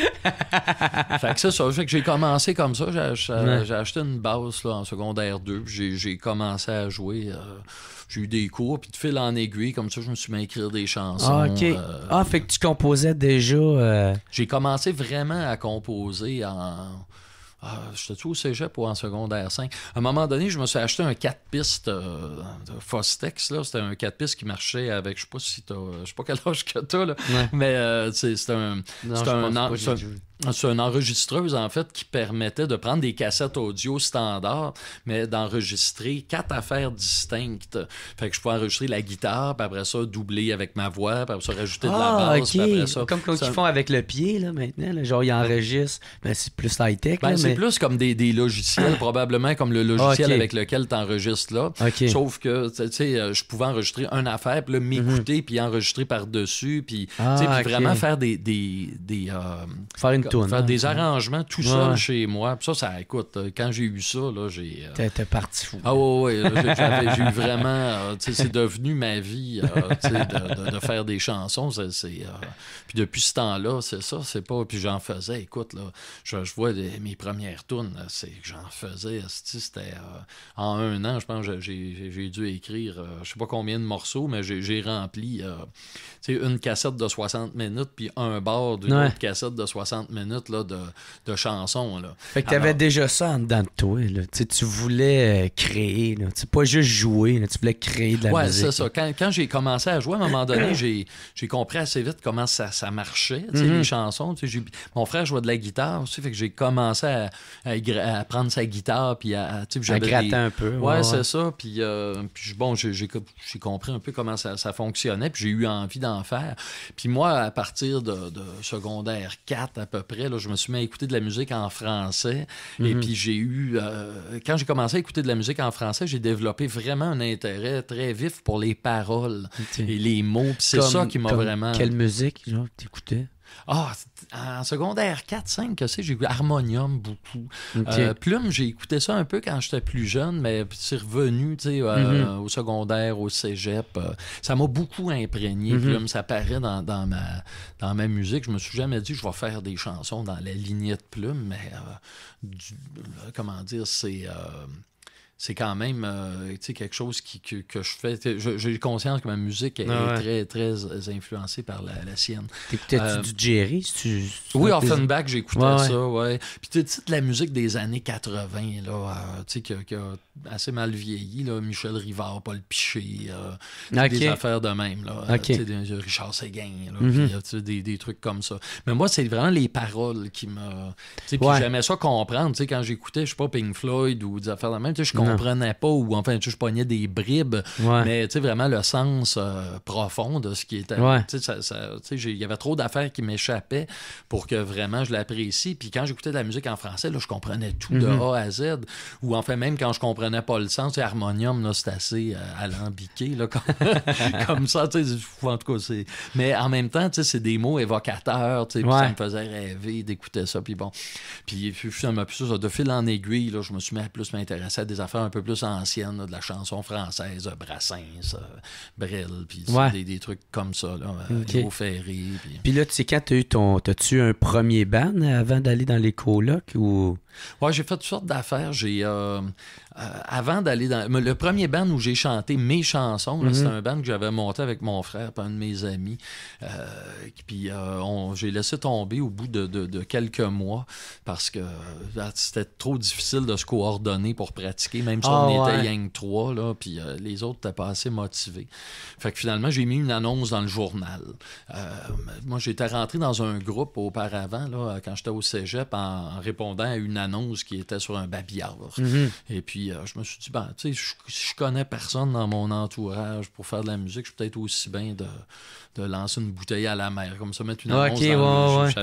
fait que ça, ça j'ai commencé comme ça. J'ai, acheté une basse en secondaire 2. J'ai, commencé à jouer. Euh, j'ai eu des cours, puis de fil en aiguille, comme ça, je me suis mis à écrire des chansons. Ah, OK. Euh, ah, fait que tu composais déjà. Euh, j'ai commencé vraiment à composer en. Ah, J'étais au cégep ou en secondaire 5. À un moment donné, je me suis acheté un 4 pistes euh, de Fostex. C'était un 4 pistes qui marchait avec, je sais pas si t'as, je sais pas quel âge que t'as, là. mais c'est c'était un, non, un, un, ah, c'est une enregistreuse, en fait, qui permettait de prendre des cassettes audio standard, mais d'enregistrer quatre affaires distinctes. Fait que je pouvais enregistrer la guitare, puis après ça, doubler avec ma voix, puis après ça, rajouter de la ah, basse, puis après ça... Comme, comme font avec le pied, là, maintenant. genre, ils enregistrent. mais ben, c'est plus high-tech, ben, C'est plus comme des, logiciels, probablement, comme le logiciel avec lequel tu enregistres là. Sauf que, tu sais, euh, je pouvais enregistrer une affaire, puis mhm. m'écouter, puis enregistrer par-dessus, puis, ah, puis vraiment faire des... des, euh, Faire une Faire des arrangements tout seul chez moi. ça, ça écoute, euh, quand j'ai eu ça, j'ai. Euh, t'étais parti fou. Ah ouais, ouais. j'ai eu vraiment. Euh, c'est devenu ma vie, de, faire des chansons. c'est puis depuis ce temps-là, c'est ça, c'est pas. Puis j'en faisais, écoute, là, je, vois mes premières tunes, c'est j'en faisais. C'était en un an, je pense, j'ai dû écrire, je sais pas combien de morceaux, mais j'ai rempli une cassette de 60 minutes, puis un bar d'une autre cassette de 60 minutes minutes là, de, chansons. Là. Fait que tu avais déjà ça en dedans de toi. Tu voulais euh, créer, là. pas juste jouer, tu voulais créer de la musique. Ouais, c'est ça. Quand, j'ai commencé à jouer, à un moment donné, j'ai compris assez vite comment ça, ça marchait, les mm-hmm. chansons. Mon frère jouait de la guitare aussi, fait que j'ai commencé à, apprendre prendre sa guitare, puis à... gratter un peu. Ouais, c'est ça. Puis, euh, bon, j'ai compris un peu comment ça, fonctionnait, puis j'ai eu envie d'en faire. Puis moi, à partir de, de secondaire 4 à peu après, je me suis mis à écouter de la musique en français. Et mhm. puis j'ai eu, euh, quand j'ai commencé à écouter de la musique en français, j'ai développé vraiment un intérêt très vif pour les paroles et les mots. C'est ça qui m'a vraiment. Quelle musique, genre, t'écoutais? Ah, en secondaire 4, 5, que sais j'ai écouté Harmonium beaucoup. Euh, Plume, j'ai écouté ça un peu quand j'étais plus jeune, mais c'est revenu, euh, mhm. au secondaire, au cégep. Euh, ça m'a beaucoup imprégné, mhm. Plume. Ça paraît dans, ma, dans ma musique. Je me suis jamais dit, je vais faire des chansons dans la lignée de Plume, mais comment dire, c'est c'est quand même quelque chose qui, que, que je fais. J'ai conscience que ma musique est très, très influencée par la, la sienne. T'écoutais-tu du Jerry? tu oui, Offenbach, j'écoutais ça, ouais. Puis tu sais, de la musique des années 80, là, tu sais, qui, a assez mal vieilli, là, Michel Rivard, Paul Piché, des affaires de même, là. Des, Richard Séguin, là, des, des, trucs comme ça. Mais moi, c'est vraiment les paroles qui m'ont... Puis j'aimais ça comprendre, quand j'écoutais, je sais pas, Pink Floyd ou des affaires de même, je comprenais pas ou enfin, je pognais des bribes. Mais tu sais, vraiment le sens euh, profond de ce qui était. Tu sais, il y avait trop d'affaires qui m'échappaient pour que vraiment je l'apprécie. Puis quand j'écoutais de la musique en français, là, je comprenais tout de mhm. A à Z. Ou enfin, même quand je comprenais pas le sens, harmonium, là, c'est assez euh, alambiqué, là, comme, comme ça. En tout cas, c'est. Mais en même temps, tu sais, c'est des mots évocateurs. tu sais Ça me faisait rêver d'écouter ça. Puis bon. Puis un plus ça, de fil en aiguille, là, je me suis mis à plus m'intéresser à des affaires un peu plus ancienne de la chanson française, euh, Brassens, euh, Brel, puis des, trucs comme ça, là, euh, okay. Puis... là, tu sais, quand tu as eu ton. T'as-tu un premier ban avant d'aller dans les colocs ou. Ouais, j'ai fait toutes sortes d'affaires. J'ai. Euh, avant d'aller dans. Le premier band où j'ai chanté mes chansons, mhm. c'était un band que j'avais monté avec mon frère pas un de mes amis. Euh, puis euh, j'ai laissé tomber au bout de, quelques mois parce que c'était trop difficile de se coordonner pour pratiquer, même si ah, on était Yang 3, là, puis les autres n'étaient pas assez motivés. Fait que finalement, j'ai mis une annonce dans le journal. moi, j'étais rentré dans un groupe auparavant, là, quand j'étais au cégep, en, répondant à une annonce qui était sur un babillard. Mhm. Et puis, euh, je me suis dit, ben, tu sais, je, je connais personne dans mon entourage pour faire de la musique. Je suis peut-être aussi bien de, de lancer une bouteille à la mer, comme ça, mettre une ah, annonce.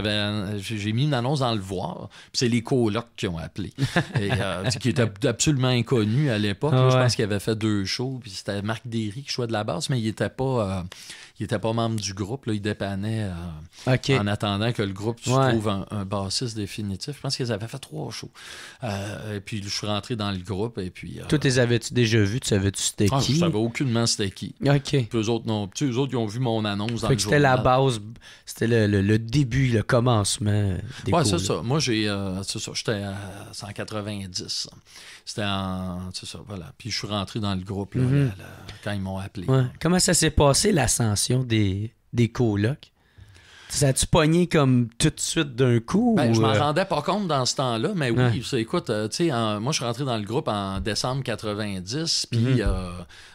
J'ai mis une annonce dans le voir. C'est les colocs qui ont appelé, euh, qui était absolument inconnu à l'époque. je pense qu'il avait fait deux shows, puis c'était Marc Derry qui jouait de la basse, mais il n'était pas, euh, il était pas membre du groupe. Là, il dépannait euh, en attendant que le groupe trouve un, bassiste définitif. Je pense qu'ils avaient fait trois shows. et puis, je suis rentré dans le groupe, et puis... les avais-tu déjà vus? Tu savais-tu c'était ah, qui? Je savais aucunement c'était qui. OK. Puis eux autres, non. Puis autres, ils ont vu mon c'était la base, c'était le, début, le commencement des ouais, c'est ça. Moi, j'ai, euh, c'est ça, j'étais à 190. C'était en, c'est ça, voilà. Puis je suis rentré dans le groupe là, mm-hmm. quand ils m'ont appelé. Comment ça s'est passé l'ascension des, des colocs? Ça tu pogné comme tout de suite d'un coup? Ben, Je m'en euh? rendais pas compte dans ce temps-là, mais oui, écoute, euh, tu sais, moi je suis rentré dans le groupe en décembre 90, puis mm-hmm. euh,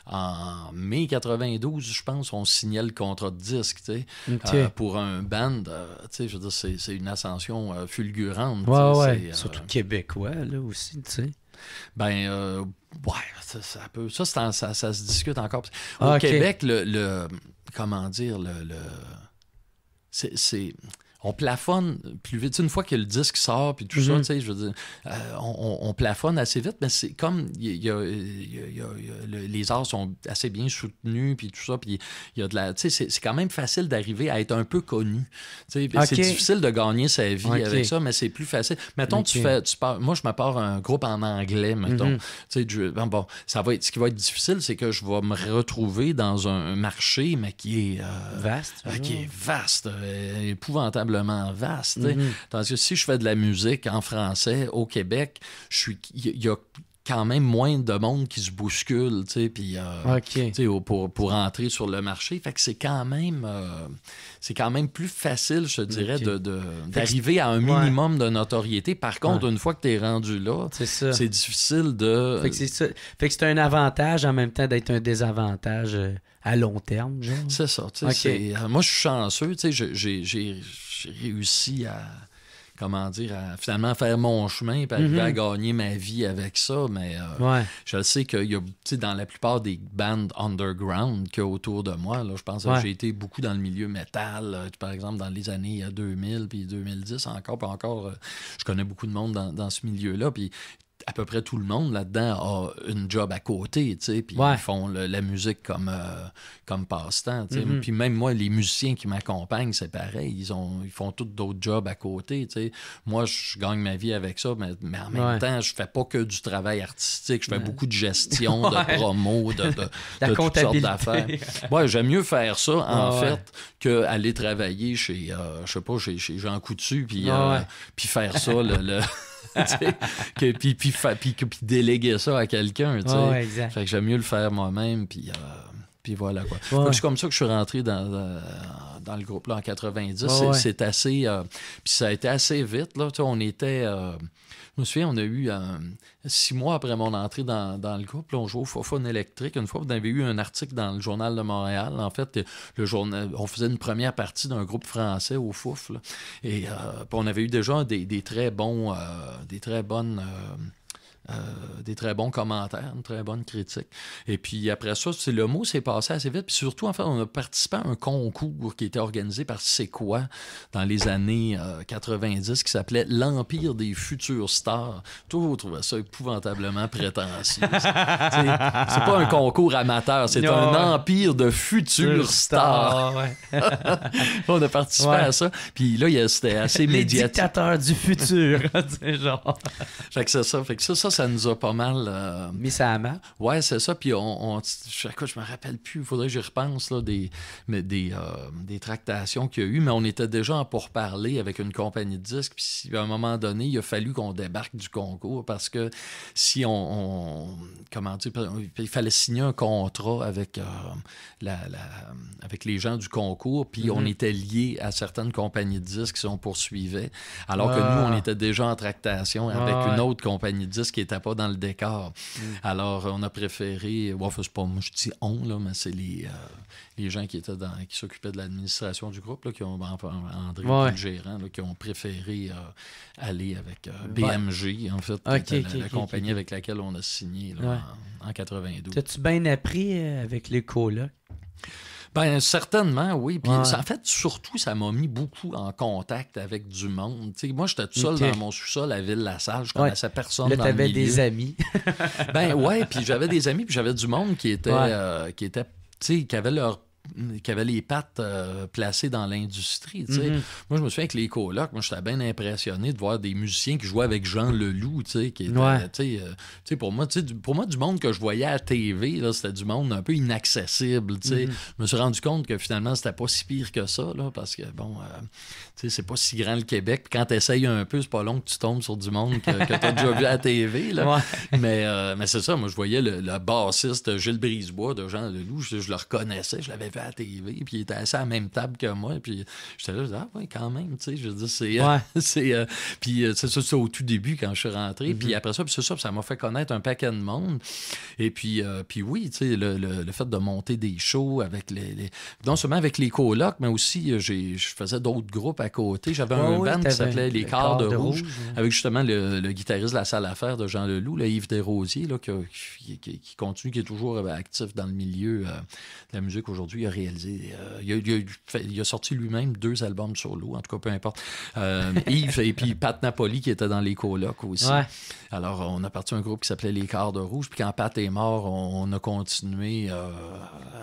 en mai 92, je pense, on signait le contrat de disque, tu sais, pour un band, tu sais, je veux dire, c'est une ascension fulgurante. Ouais, ouais. Surtout québécois, là aussi, tu sais. Ben, ouais, ça, ça peut. Ça, ça, se discute encore. Au ah, Québec, le, Comment dire, le c'est on plafonne plus vite. Une fois que le disque sort, puis tout ça, mhm. je veux dire, euh, on, plafonne assez vite, mais c'est comme les arts sont assez bien soutenus, puis tout ça, puis il y a de la. C'est quand même facile d'arriver à être un peu connu. C'est difficile de gagner sa vie avec ça, mais c'est plus facile. Mettons, tu fais. Tu pars, moi, je m'apporte un groupe en anglais, mettons. Mhm. tu sais bon, ça va ce qui va être difficile, c'est que je vais me retrouver dans un marché, mais qui est. Euh, vaste. Euh, qui est vaste, épouvantable vaste. Parce mm-hmm. que si je fais de la musique en français au Québec, il y a quand même moins de monde qui se bouscule, puis euh, pour, pour entrer sur le marché. Fait que c'est quand même euh, c'est quand même plus facile, je dirais, d'arriver à un minimum de notoriété. Par contre, une fois que tu es rendu là, c'est, difficile de. Fait que, c'est un avantage en même temps d'être un désavantage euh, à long terme, C'est ça. moi, je suis chanceux, j'ai j'ai réussi à comment dire, à finalement faire mon chemin et arriver à mhm. gagner ma vie avec ça. Mais euh, je sais qu'il y a, dans la plupart des bandes underground qu'il y a autour de moi, là, je pense que j'ai été beaucoup dans le milieu métal, euh, par exemple dans les années 2000 euh, puis 2010 encore, puis encore, je connais beaucoup de monde dans, dans ce milieu-là. Puis à peu près tout le monde là-dedans a une job à côté, tu sais, puis ils font la musique comme, euh, comme passe-temps, tu sais. Mm-hmm. Puis même moi, les musiciens qui m'accompagnent, c'est pareil, ils, ont, ils font tous d'autres jobs à côté, tu sais. Moi, je gagne ma vie avec ça, mais, mais en même temps, je fais pas que du travail artistique, je fais beaucoup de gestion, de promo, de, toutes sortes d'affaires. Moi, j'aime mieux faire ça, en fait, qu'aller travailler chez, euh, je sais pas, chez, Jean Coutu, euh, puis faire ça, le... que, puis, puis, puis, puis, déléguer ça à quelqu'un. fait que j'aime mieux le faire moi-même. Puis, euh, puis voilà quoi. C'est comme ça que je suis rentré dans, euh, dans le groupe là en 90. c'est assez. Euh, puis ça a été assez vite. Là, on était. Je me souviens, on a eu euh, six mois après mon entrée dans, le groupe, on jouait au Fofone électrique. Une fois, vous avez eu un article dans le Journal de Montréal. En fait, le journal, on faisait une première partie d'un groupe français au Fouf. Et euh, on avait eu déjà des, très bons, euh, des très bonnes. Euh, des très bons commentaires, une très bonne critique. Et puis après ça, c'est le mot s'est passé assez vite. Puis surtout, en fait, on a participé à un concours qui était organisé par C'est quoi dans les années 90 euh, qui s'appelait L'Empire des futurs stars. Tout trouvez ça épouvantablement prétentieux. c'est pas un concours amateur, c'est un empire de futurs stars. on a participé à ça. Puis là, c'était assez médiatique. Les du futur, genre. ça, fait que ça, ça ça nous a pas mal. Euh, mais ça main. Ouais, c'est ça. Puis on, chaque je me rappelle plus, il faudrait que j'y repense, là, des, euh, des, tractations qu'il y a eu, mais on était déjà en pourparlers avec une compagnie de disques. Puis à un moment donné, il a fallu qu'on débarque du concours parce que si on. comment dire Il fallait signer un contrat avec, euh, la, avec les gens du concours, puis on mm-hmm. était lié à certaines compagnies de disques si on poursuivait, alors que nous, ah. on était déjà en tractation avec ah, une autre compagnie de disques n'était pas dans le décor. Mm. Alors, on a préféré, bon, pas, moi, je dis on, mais c'est euh, les, gens qui étaient dans, qui s'occupaient de l'administration du groupe, qui ont, ben, André, le gérant, qui ont préféré euh, aller avec euh, BMG, en fait, la, compagnie avec laquelle on a signé en, 92. T'as-tu bien appris avec l'écho-là? Ben, certainement, oui. Puis, ça, en fait, surtout, ça m'a mis beaucoup en contact avec du monde. moi, j'étais tout seul dans mon sous-sol à Ville-la-Salle. Je connaissais ouais. personne. Là, t'avais des amis. ben, ouais. Puis, j'avais des amis, puis j'avais du monde qui était, euh, qui était, tu sais, qui avait leur qui avaient les pattes euh, placées dans l'industrie. Mm-hmm. Moi, je me souviens avec les colocs, moi, j'étais bien impressionné de voir des musiciens qui jouaient avec Jean Leloup, qui était, euh, euh, pour, moi, du, pour moi, du monde que je voyais à TV, c'était du monde un peu inaccessible. Mm-hmm. Je me suis rendu compte que finalement, c'était pas si pire que ça, là, parce que, bon, c'est pas si grand le Québec. quand tu essayes un peu, c'est pas long que tu tombes sur du monde que, tu as déjà vu à la TV. Euh, mais, c'est ça, moi, je voyais le, bassiste Gilles Brisebois de Jean Leloup. Je, le reconnaissais, je l'avais vu à la TV. Puis il était assis à la même table que moi. Puis j'étais là, je disais, ah ouais, quand même, tu sais. Je dis, c'est. Euh, euh, puis c'est ça, au tout début quand je suis rentré. Puis mhm. après ça, c'est ça, ça m'a fait connaître un paquet de monde. Et puis, puis oui, tu le, fait de monter des shows avec les, Non seulement avec les colocs, mais aussi, je faisais d'autres groupes à côté, j'avais un band qui s'appelait Les Cards de, Rouge, avec justement le, guitariste de la salle à faire de Jean Leloup, Yves Desrosiers, là, qui, continue, qui est toujours euh, actif dans le milieu euh, de la musique aujourd'hui. Il a réalisé, euh, il, a, sorti lui-même deux albums solo, en tout cas, peu importe. Yves et puis Pat Napoli qui était dans les colloques aussi. Alors, on a parti un groupe qui s'appelait Les Cards de Rouge, puis quand Pat est mort, on, a continué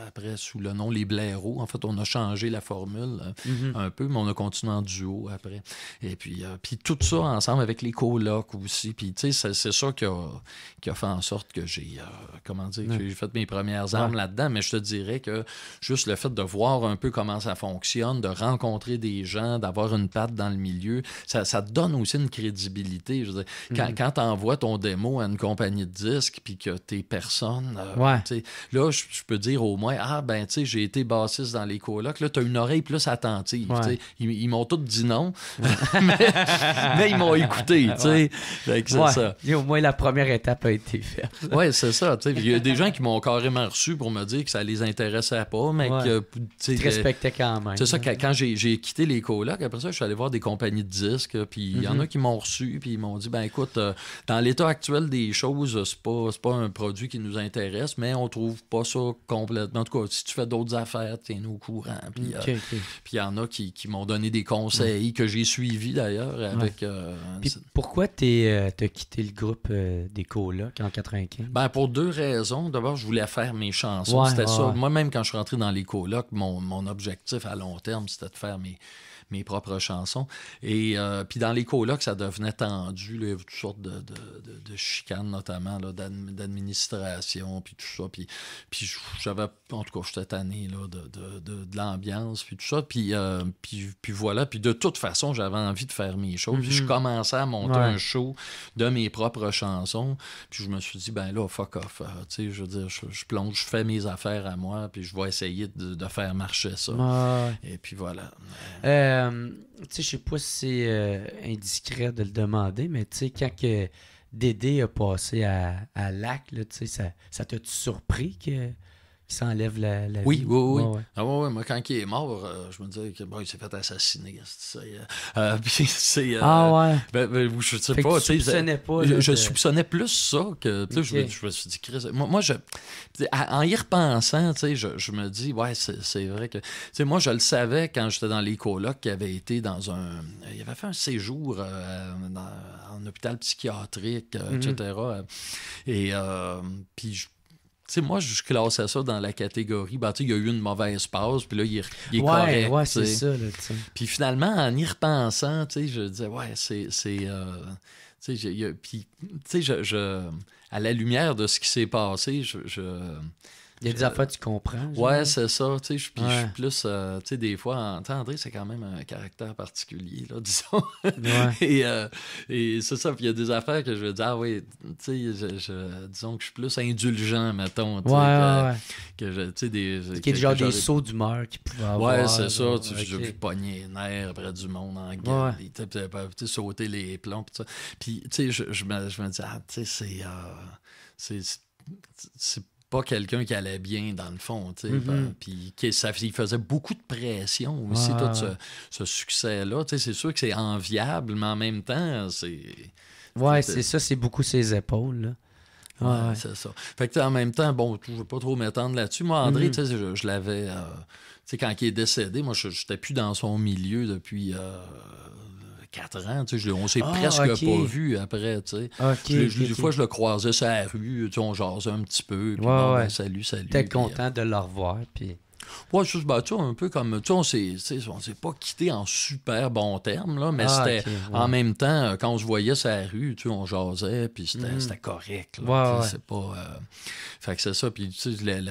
après sous le nom Les Blaireaux. En fait, on a changé la formule mhm. un peu, mais on a continué duo après. Et puis, euh, puis tout ça ensemble avec les colocs aussi. Puis tu sais, c'est ça qui a, fait en sorte que j'ai, euh, comment dire, j'ai fait mes premières armes là-dedans. Mais je te dirais que juste le fait de voir un peu comment ça fonctionne, de rencontrer des gens, d'avoir une patte dans le milieu, ça, ça donne aussi une crédibilité. Mm-hmm. quand, quand tu envoies ton démo à une compagnie de disques, puis que t'es personne, euh, là, je, peux dire au moins, ah ben, tu sais, j'ai été bassiste dans les colocs. Là, tu as une oreille plus attentive. ils m'ont m'ont dit non. mais, ils m'ont écouté, tu sais. ça. au moins, la première étape a été faite. Oui, c'est ça. Il y a des gens qui m'ont carrément reçu pour me dire que ça les intéressait pas, mais que. Tu te quand même. C'est ça, hein. quand j'ai quitté les colocs, après ça, je suis allé voir des compagnies de disques, puis il y en a mhm. qui m'ont reçu, puis ils m'ont dit ben écoute, euh, dans l'état actuel des choses, c'est pas, pas un produit qui nous intéresse, mais on trouve pas ça complètement. En tout cas, si tu fais d'autres affaires, tiens-nous au courant. Puis euh, il y en a qui m'ont donné des conseils mm. que j'ai suivis d'ailleurs avec. Euh, pourquoi tu euh, as quitté le groupe euh, des colocs en 95? Ben, pour deux raisons. D'abord, je voulais faire mes chansons. c'était ça. Moi-même, quand je suis rentré dans les colocs, mon, mon objectif à long terme, c'était de faire mes, mes propres chansons. Et euh, puis dans les que ça devenait tendu, avait toutes sortes de, de, chicanes, notamment d'administration, puis tout ça. Puis, j'avais, en tout cas, j'étais tanné là, de, l'ambiance, puis tout ça. Euh, puis, voilà. Puis de toute façon, j'avais envie de faire mes shows. Puis je mhm. commençais à monter un show de mes propres chansons. Puis je me suis dit, ben là, fuck off. Euh, tu sais, je veux dire, je, plonge, je fais mes affaires à moi, puis je vais essayer de, faire marcher ça. Et puis voilà euh, tu sais, je sais pas si c'est euh, indiscret de le demander, mais quand que Dédé a passé à, à Lac, ça, ça ta surpris que ça s'enlève la, oui, vie. Oui, oui, oui. Ah, moi, quand il est mort, euh, je me disais que bon, il s'est fait assassiner. ah ouais. Ben, ben je sais pas. soupçonnais ben, pas. Je, soupçonnais plus ça que. Je, je, me suis dit, Moi, je, en y repensant, je, je me dis, ouais, c'est, vrai que. Moi, je le savais quand j'étais dans les colocs qu'il avait été dans un. Euh, il avait fait un séjour euh, dans, en hôpital psychiatrique, etc. Et mhm. puis, sais, moi, je classais ça dans la catégorie, bah, tu il y a eu une mauvaise passe, puis là, il, il est ouais, correct. c'est ça. Puis finalement, en y repensant, tu sais, je disais, ouais, c'est... Euh, tu sais, je, je, à la lumière de ce qui s'est passé, je, je il y a des affaires que tu comprends. Ouais, c'est ça. je, puis je suis plus. tu sais, des fois, André, c'est quand même un caractère particulier, là, disons. et, c'est ça. Puis il y a des affaires que je veux dire, ah oui, tu sais, je, disons que je suis plus indulgent, mettons. Ouais, que, tu sais, des. y genre des sauts d'humeur qui pouvaient avoir. Ouais, c'est ça. Tu okay. j'ai pogner les du monde en guerre. Ouais. Tu sais, sauter les plombs. Puis, ça. puis tu sais, je, me, je me dis, ah, tu sais, c'est. Euh, c'est pas quelqu'un qui allait bien, dans le fond. tu sais. Mhm. Ben, puis il faisait beaucoup de pression aussi, tout ce, succès-là. C'est sûr que c'est enviable, mais en même temps, c'est. Ouais, c'est ça, c'est beaucoup ses épaules. Là. Ouais, c'est ça. Fait que, en même temps, bon, je ne veux pas trop m'étendre là-dessus. Moi, André, mhm. tu sais, je, l'avais. Euh, tu sais, quand il est décédé, moi, je n'étais plus dans son milieu depuis. Euh, 4 ans. Tu sais, on s'est ah, presque pas vu après. Tu sais. je, des fois, je le croisais sur la rue, tu sais, on jasait un petit peu. Puis bon, ben, salut, salut. T'es euh, content de le revoir. Puis... Ouais, ben, tu vois, un peu comme, tu sais, on s'est pas quitté en super bons termes, là, mais ah, c'était en même temps, euh, quand on se voyait sur la rue, tu on jasait, puis c'était mm. correct. Là, C'est pas. Euh, fait que c'est ça. Puis, tu sais,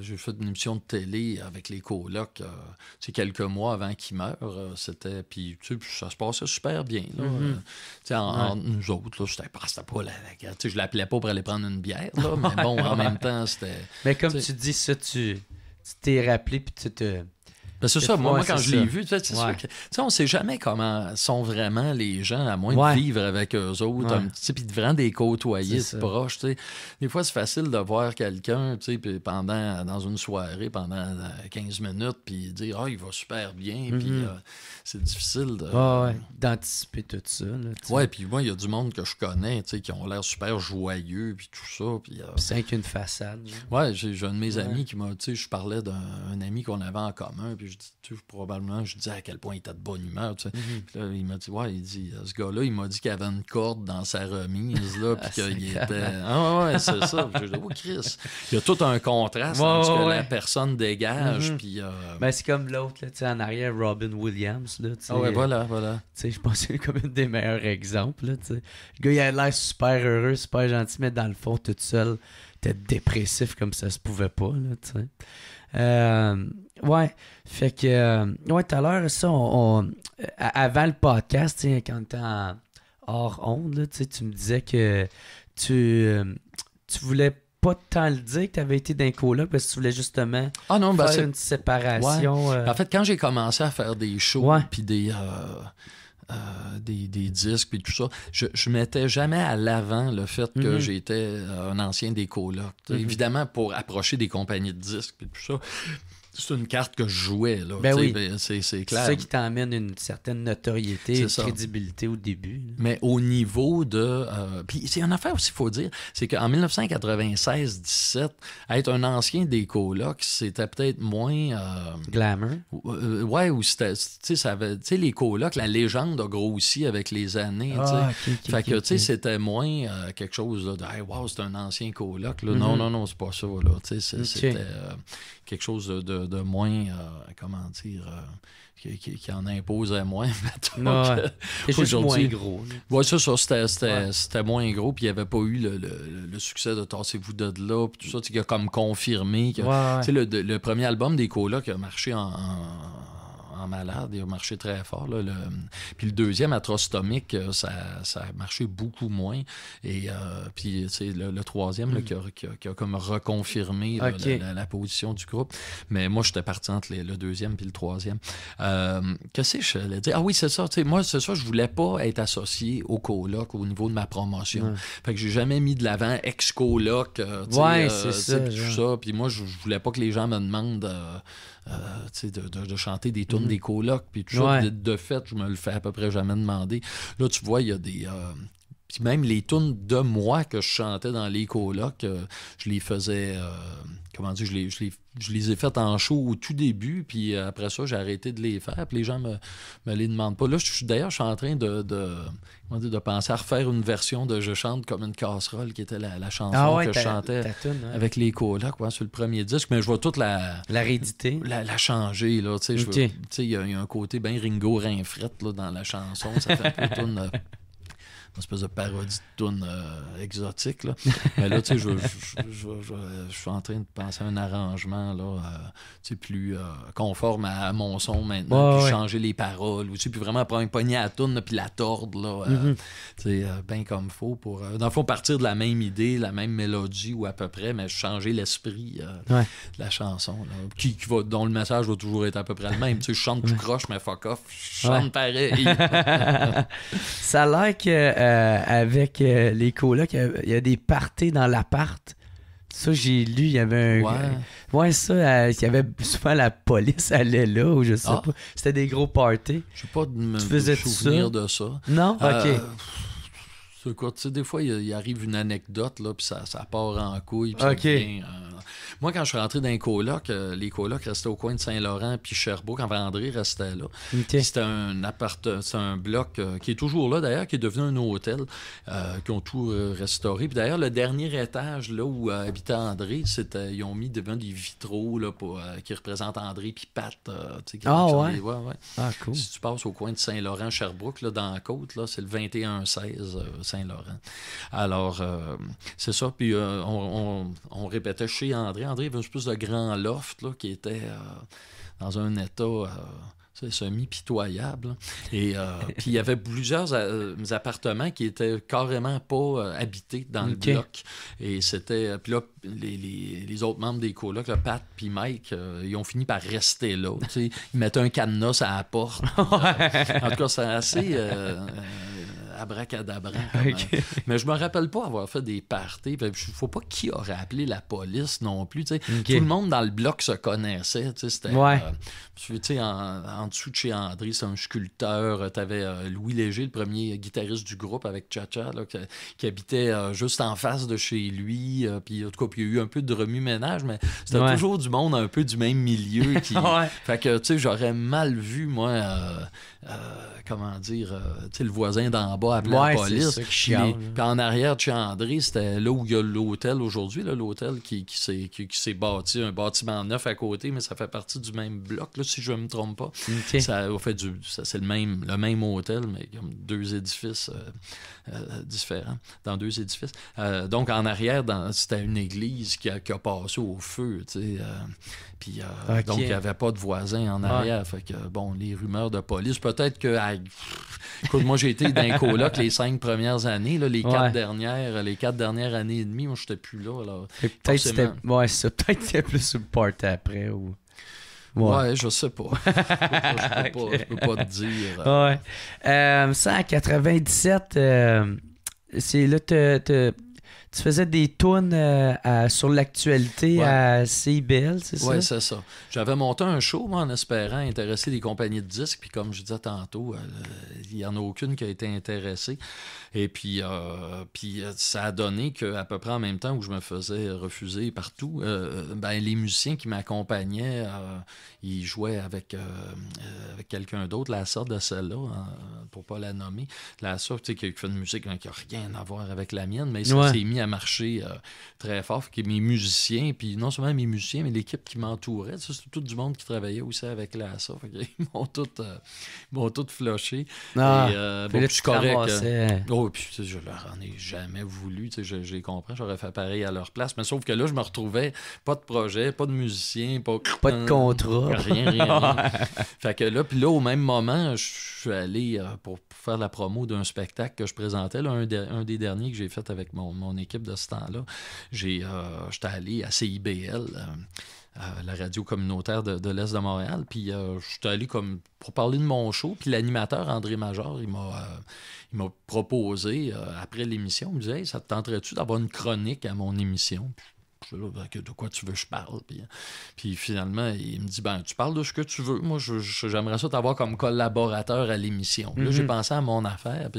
j'ai fait une émission de télé avec les colocs, euh, quelques mois avant qu'ils meurent. c'était. Puis, tu ça se passait super bien, là. Mm-hmm. Tu sais, en, nous autres, là, c'était pas, pas la. Tu sais, je l'appelais pas pour aller prendre une bière, là, mais bon, en même temps, c'était. Mais comme tu dis, ça, tu tu t'es rappelé, puis tu te ben, c'est ça, moi, quand je l'ai vu, c'est ouais. on sait jamais comment sont vraiment les gens, à moins de vivre avec eux autres, puis de vraiment des côtoyer proches proches. sais Des fois, c'est facile de voir quelqu'un pendant dans une soirée, pendant 15 euh, minutes, puis dire Ah, il va super bien, mm-hmm. puis euh, c'est difficile d'anticiper tout ça. Oui. puis moi, il y a du monde que je connais qui ont l'air super joyeux, puis tout ça. Puis euh, c'est qu'une façade. Ouais, j'ai un de mes amis qui m'a, tu sais, je parlais d'un ami qu'on avait en commun, puis je probablement, je disais à quel point il était de bonne humeur. Tu mhm. là, il m'a dit, ouais, il dit, euh, ce gars-là, il m'a dit qu'il avait une corde dans sa remise, là, ah, puis qu'il était. Ah ouais, c'est ça. Je dis, oh, Chris. Il y a tout un contraste entre que la personne dégage. Mhm. puis, euh, ben, c'est comme l'autre, tu sais, en arrière, Robin Williams. Là, ah, tu sais, je pense que c'est comme un des meilleurs exemples. Là, tu sais. Le gars, il a l'air super heureux, super gentil, mais dans le fond, tout seul, peut-être dépressif comme ça se pouvait pas. Là, Euh, ouais. Fait que, euh, ouais, tout à l'heure, ça, on, euh, avant le podcast, quand t'es hors onde, là, tu me disais que tu, euh, tu voulais pas tant le dire que tu avais été d'un là parce que tu voulais justement ah ben, faire une séparation. En fait, quand j'ai commencé à faire des shows puis des, des, des, disques puis tout ça, je, je mettais jamais à l'avant le fait que mhm. j'étais un ancien des colocs. Mhm. Évidemment, pour approcher des compagnies de disques puis tout ça c'est une carte que je jouais. Là, ben ben, c'est, clair. ça qui t'emmène une certaine notoriété, une crédibilité au début. Mais au niveau de. Euh, puis c'est une affaire aussi, il faut dire, c'est qu'en 1996-17, être un ancien des colocs, c'était peut-être moins. Euh, Glamour. Euh, ouais, ou c'était. Tu sais, les colocs, la légende a grossi avec les années. Ah, fait que, tu sais, c'était moins quelque chose de. Hey, wow, c'est un ancien coloc. Là. Mm-hmm. Non, non, non, c'est pas ça. Là, c'était quelque chose de, moins, euh, comment dire, euh, qui, qui, en imposait moins. moins gros. Oui, ça, ça c'était moins gros, puis il n'y avait pas eu le, succès de Tassez-vous de là, puis tout ça, qui a comme confirmé que Le, premier album des Colas qui a marché en malade. Il a marché très fort. le... Puis le deuxième, atrostomique, euh, ça, ça a marché beaucoup moins. Et euh, puis le, le troisième, hmm. qui, a, comme reconfirmé la, position du groupe. Mais moi, j'étais parti entre le deuxième puis le troisième. Euh, qu'est-ce que je voulais dire? Ah oui, c'est ça. Moi, c'est ça, je voulais pas être associé au coloc au niveau de ma promotion. Fait que j'ai jamais mis de l'avant ex-coloc. ouais, c'est ça. Puis moi, je, voulais pas que les gens me demandent de, de, chanter des tunes mhm. des colocs, puis tout De, fait, je me le fais à peu près jamais demander. Là, tu vois, il y a des. Euh, même les tunes de moi que je chantais dans les colocs, euh, je les faisais, euh, comment dire, je les, ai faites en show au tout début, puis après ça, j'ai arrêté de les faire, puis les gens me, me les demandent pas. Là, je, d'ailleurs, je suis en train de, penser à refaire une version de Je chante comme une casserole, qui était la, chanson ah que je chantais avec les colocs sur le premier disque, mais je vois toute la... La rééditer? La, changer, là, tu sais, il y, y, a un côté bien Ringo Rinfrette là, dans la chanson, ça fait un peu euh, une espèce de parodie de tune euh, exotique. Mais là, tu sais, je, suis en train de penser à un arrangement là, euh, tu sais, plus euh, conforme à, mon son maintenant, puis changer les paroles, ou tu sais, puis vraiment prendre une poignée à la tune, puis la tordre, là, mm-hmm. tu sais, bien comme faut pour, dans le fond, partir de la même idée, la même mélodie, ou à peu près, mais changer l'esprit de la chanson, qui, va, dont le message va toujours être à peu près le même. tu sais, je chante, tout croche, mais fuck off, je chante pareil. ça a l'air que euh, avec euh, les colocs. Il y, a, des parties dans l'appart. Ça, j'ai lu, il y avait un. Ouais, ça, euh, il y avait souvent la police allait là, ou je sais ah. pas. C'était des gros parties. Je sais pas de me souvenir de ça. Non? OK. Quoi, des fois, il, arrive une anecdote, là, puis ça, ça part en couille. Puis ça devient, moi, quand je suis rentré dans les colocs, euh, les colocs restaient au coin de Saint-Laurent puis Sherbrooke, quand André restait là. C'était un appart, c'est un bloc euh, qui est toujours là d'ailleurs, qui est devenu un hôtel, euh, qui ont tout restauré. Puis d'ailleurs, le dernier étage là où habitait André, c'était, ils ont mis devant des vitraux là, qui représentent André puis Pat. ah, ah Si tu passes au coin de Saint-Laurent, Sherbrooke, là, dans la côte, là, c'est le 21-16 Saint-Laurent. Alors, c'est ça. Puis on, on répétait chez André. André avait plus de grand loft qui était euh, dans un état euh, semi-pitoyable. Et euh, puis il y avait plusieurs appartements qui étaient carrément pas habités dans le bloc. Et c'était. Puis là, les, autres membres des colocs, Pat puis Mike, ils ont fini par rester là. Ils mettaient un cadenas à la porte. en tout cas, c'est assez. Mais je me rappelle pas avoir fait des parties. Il faut pas qui aurait appelé la police non plus. Tout le monde dans le bloc se connaissait. C'était euh, en, dessous de chez André, c'est un sculpteur. Euh, tu avais euh, Louis Léger, le premier guitariste du groupe avec Chacha, qui, habitait juste en face de chez lui. puis en tout cas, il y a eu un peu de remue-ménage, mais c'était toujours du monde un peu du même milieu. Qui... Fait que j'aurais mal vu, moi, comment dire, le voisin d'en bas la police. Puis en arrière de chez c'était là où il y a l'hôtel aujourd'hui, l'hôtel qui, qui s'est bâti, un bâtiment neuf à côté, mais ça fait partie du même bloc, si je ne me trompe pas. fait, du, c'est le même, le même hôtel, mais comme deux édifices euh, euh, différents, dans deux édifices. Euh, donc en arrière, c'était une église qui a, qui a, passé au feu, tu puis, Donc il n'y avait pas de voisins en arrière. Fait que, bon, les rumeurs de police, peut-être que. Écoute, moi j'ai été d'un côté là que les cinq premières années, là, les, quatre dernières, les quatre dernières années et demie, moi, j'étais plus là. Alors, peut-être c'était ouais, ça, peut-être c'était plus sur part après ou. Ouais. je je sais pas. Je peux pas, peux pas, te dire. Euh. Ouais. Euh, 197, euh, c'est là, tu tu faisais des tunes euh, sur l'actualité à CBL, c'est ça? Oui, c'est ça. J'avais monté un show, moi, en espérant intéresser des compagnies de disques. Puis comme je disais tantôt, il n'y en a aucune qui a été intéressée. Et puis, euh, puis euh, ça a donné qu'à peu près en même temps où je me faisais refuser partout, euh, ben, les musiciens qui m'accompagnaient, ils jouaient avec, quelqu'un d'autre, la sorte de celle-là, pour hein, pour pas la nommer, la sorte qui fait une musique hein, qui n'a rien à voir avec la mienne, mais ça s'est mis à marcher très fort. Que mes musiciens, puis non seulement mes musiciens, mais l'équipe qui m'entourait, c'est tout du monde qui travaillait aussi avec la sorte. Ils m'ont tout, m'ont tout floché je oh, puis je leur en ai jamais voulu. J'ai compris, j'aurais fait pareil à leur place. Mais sauf que là, je me retrouvais pas de projet, pas de musicien, pas, de contrat. Rien, rien. fait que là, puis là, au même moment, je suis allé euh, pour, faire la promo d'un spectacle que je présentais, un, des derniers que j'ai fait avec mon, mon, équipe de ce temps-là. Euh, j'étais allé à CIBL euh, la radio communautaire de, l'Est de Montréal. Puis euh, je suis allé comme pour parler de mon show. Puis l'animateur André Major, il m'a, euh, proposé euh, après l'émission, il me disait ça te tenterait-tu d'avoir une chronique à mon émission? Ben, de quoi tu veux que je parle? Puis, hein. puis finalement, il me dit, ben, tu parles de ce que tu veux. Moi, j'aimerais ça t'avoir comme collaborateur à l'émission. Là, j'ai mm-hmm. pensé à mon affaire.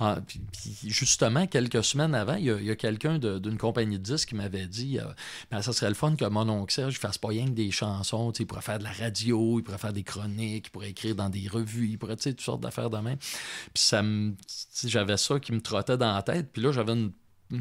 Ah, puis, justement, quelques semaines avant, il y a, quelqu'un d'une compagnie de disques qui m'avait dit, euh, ben, ça serait le fun que mon oncle Serge fasse pas rien que des chansons. Il pourrait faire de la radio, il pourrait faire des chroniques, il pourrait écrire dans des revues, il pourrait, tu sais, toutes sortes d'affaires demain. Puis ça j'avais ça qui me trottait dans la tête. Puis là, j'avais une euh,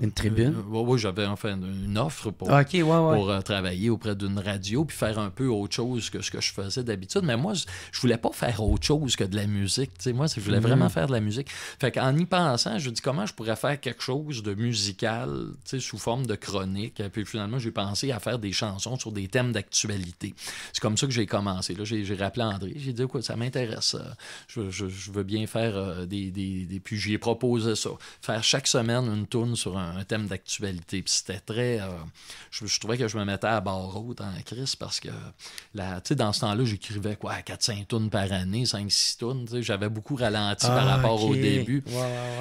une, tribune. Euh, oui, j'avais enfin une offre pour, ah, pour euh, travailler auprès d'une radio puis faire un peu autre chose que ce que je faisais d'habitude. Mais moi, je voulais pas faire autre chose que de la musique. sais. moi, je voulais vraiment faire de la musique. Fait qu'en y pensant, je me dis comment je pourrais faire quelque chose de musical sous forme de chronique. Et Puis finalement, j'ai pensé à faire des chansons sur des thèmes d'actualité. C'est comme ça que j'ai commencé. Là, j'ai, rappelé André. J'ai dit, quoi, ça m'intéresse. Je, veux bien faire des, des, Puis j'y proposé ça. Faire chaque une tourne sur un, thème d'actualité. Puis c'était très. Euh, je, trouvais que je me mettais à barre haute en crise parce que sais, dans ce temps-là, j'écrivais quoi, 4-5 tonnes par année, 5-6 tonnes. J'avais beaucoup ralenti par ah, rapport au début.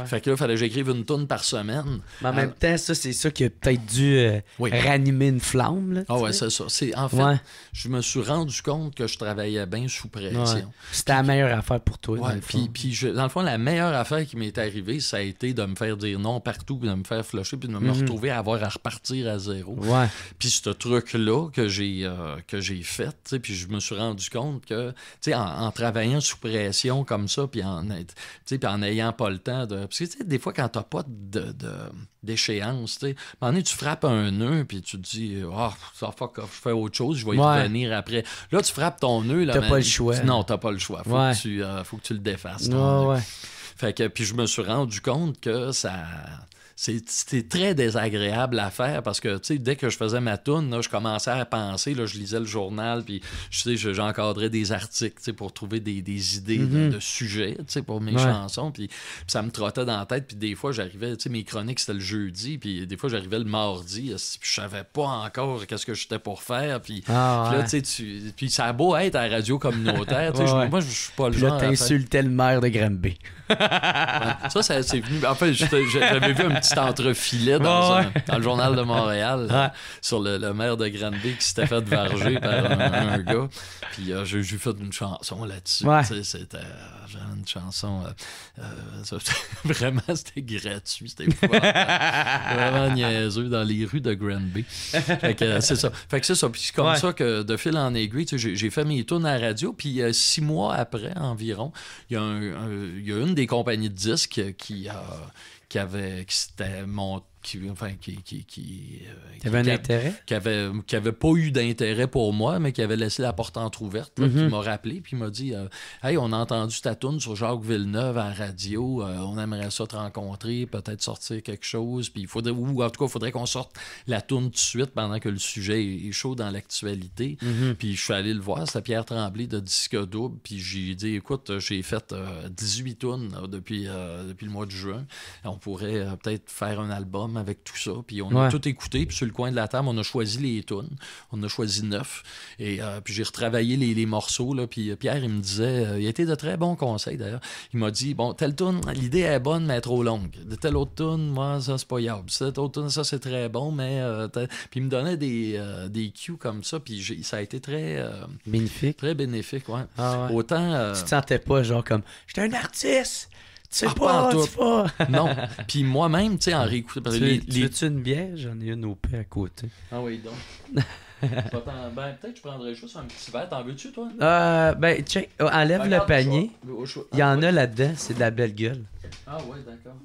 Fait que là, il fallait que j'écrive une tonne par semaine. Mais en même euh, temps, ça, c'est ça qui a peut-être dû euh, ranimer une flamme. ah ouais, c'est ça. C'est, en fait, je me suis rendu compte que je travaillais bien sous pression. C'était la meilleure affaire pour toi. Dans puis, dans le fond, la meilleure affaire qui m'est arrivée, ça a été de me faire dire non partout, puis de me faire flusher, puis de me, mhm. retrouver à avoir à repartir à zéro. Puis ce truc-là que j'ai euh, que j'ai fait, puis je me suis rendu compte que, tu en, en, travaillant sous pression comme ça, puis en, en ayant pas le temps de... Parce que, des fois, quand t'as pas de... d'échéance. Tu sais, tu frappes un nœud, puis tu te dis, oh, ça fuck je fais autre chose, je vais y revenir après. Là, tu frappes ton nœud. T'as pas le choix. Non, t'as pas le choix. Faut, que tu, euh, faut que tu le défasses. ouais, fait que, puis je me suis rendu compte que ça c'était très désagréable à faire parce que, tu dès que je faisais ma toune, là, je commençais à penser, là, je lisais le journal, puis, sais, j'encadrais des articles, pour trouver des, des idées de, mm-hmm. sujets, pour mes chansons, puis, ça me trottait dans la tête, puis des fois, j'arrivais, mes chroniques, c'était le jeudi, puis des fois, j'arrivais le mardi, je savais pas encore qu'est-ce que j'étais pour faire, puis, ah, là, tu sais, puis ça a beau être à la radio communautaire, tu moi, je suis pas le puis genre. Là, t'insultais le maire de Granby. ça, ça c'est venu. En fait, j'avais vu un petit C'était entrefilé dans, dans, le journal de Montréal sur le, maire de Granby qui s'était fait varger par un, gars. Puis euh, j'ai fait une chanson là-dessus. C'était euh, une chanson. Euh, vraiment, c'était gratuit. C'était vraiment niaiseux dans les rues de Granby. c'est ça. Fait que c'est ça. Puis comme ça que de fil en aiguille, j'ai fait mes tournes à la radio. Puis six mois après environ, il y, a il y a une des compagnies de disques qui a qui c'était mon qui, enfin, qui, euh, qui, avait qui avait, pas eu d'intérêt pour moi, mais qui avait laissé la porte entrouverte, qui mhm. m'a rappelé, puis m'a dit euh, Hey, on a entendu ta tune sur Jacques Villeneuve en radio, euh, on aimerait ça te rencontrer, peut-être sortir quelque chose, puis il faudrait, ou en tout cas, il faudrait qu'on sorte la tune tout de suite pendant que le sujet est chaud dans l'actualité. Mhm. Puis je suis allé le voir, c'était Pierre Tremblay de Disque Double, puis j'ai dit Écoute, j'ai fait 18 tunes depuis, depuis le mois de juin, on pourrait peut-être faire un album avec tout ça. Puis on a tout écouté. Puis sur le coin de la table, on a choisi les tunes. On a choisi neuf. Et euh, puis j'ai retravaillé les, morceaux. Là, puis euh, Pierre, il me disait, euh, il était de très bons conseils d'ailleurs. Il m'a dit Bon, telle tune, l'idée est bonne, mais trop longue. De telle autre tune, moi, ça, c'est pas yable. Cette autre tune, ça, c'est très bon, mais. puis il me donnait des, des cues comme ça. Puis ça a été très. bénéfique. Très bénéfique, ouais. Ah, Autant. Tu te sentais pas, genre, comme J'étais un artiste sais ah, pas, tu sais pas. non. Puis moi-même, tu sais, en réécoutant. Tu, les... tu veux-tu une bière? J'en ai une au paix à côté. Ah oui, donc. ben, peut-être que je prendrais juste un petit verre. T'en veux-tu, toi? Euh, ben, check. Oh, enlève ah, le panier. Il y en a ah, là-dedans. C'est de la belle gueule. Ah ouais, d'accord.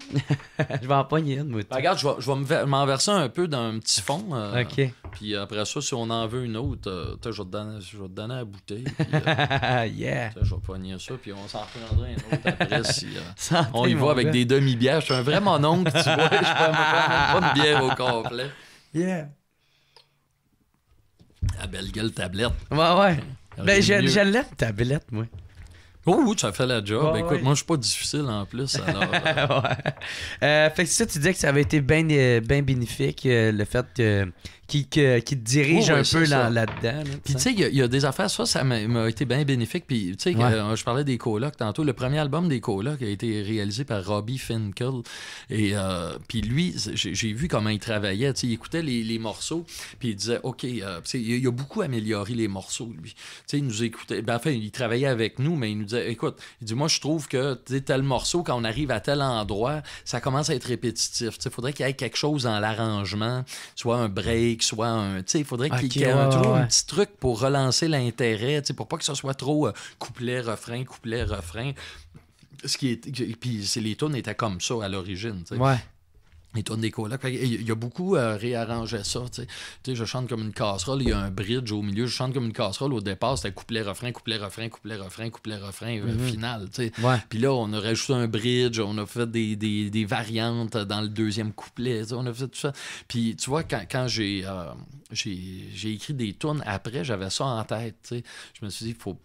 je vais en pogner une, moi. Ben, regarde, je vais, je m'en verser un peu dans un petit fond. Euh, OK. Puis après ça, si on en veut une autre, euh, je, vais te donner, je la bouteille. Euh, yeah! Je vais pogner ça, puis on s'en prendra une autre après si on y va avec des demi-bières. Je suis un vrai mononcle, tu vois. Je ne pas, une bière au complet. Yeah! à belle gueule tablette. Ouais, ouais. Ben, je, je tablette, moi. Oh, tu as fait la job. Écoute, moi, je suis pas difficile en plus. Alors, euh. ouais. Euh, fait que ça, tu disais que ça avait été bien ben bénéfique, le fait que qui, te dirige un peu là-dedans. puis tu sais, il y, a des affaires, ça, ça m'a été bien bénéfique. Puis tu sais, euh, je parlais des colocs tantôt. Le premier album des colocs a été réalisé par Robbie Finkel. Et euh, puis lui, j'ai vu comment il travaillait. Tu sais, il écoutait les, morceaux, puis il disait, OK, euh, sais, il, a beaucoup amélioré les morceaux, lui. Tu sais, il nous écoutait. Ben, enfin, il travaillait avec nous, mais il nous disait, écoute, il dit, moi, je trouve que tel morceau, quand on arrive à tel endroit, ça commence à être répétitif. Tu faudrait il faudrait qu'il y ait quelque chose dans l'arrangement, soit un break, soit Il faudrait qu'il y ait un petit truc pour relancer l'intérêt, pour pas que ce soit trop euh, couplet-refrain, couplet-refrain. Ce qui est, puis les tunes étaient comme ça à l'origine. Ouais. Il y des Il, y a beaucoup réarrangé ça. T'sais. je chante comme une casserole, il y a un bridge au milieu. Je chante comme une casserole. Au départ, c'était couplet-refrain, couplet-refrain, couplet-refrain, couplet-refrain, euh, mhm. final. Puis là, on a rajouté un bridge, on a fait des, variantes dans le deuxième couplet. On a fait tout ça. Puis tu vois, quand, quand j'ai euh, écrit des tunes après, j'avais ça en tête. Je me suis dit, il faut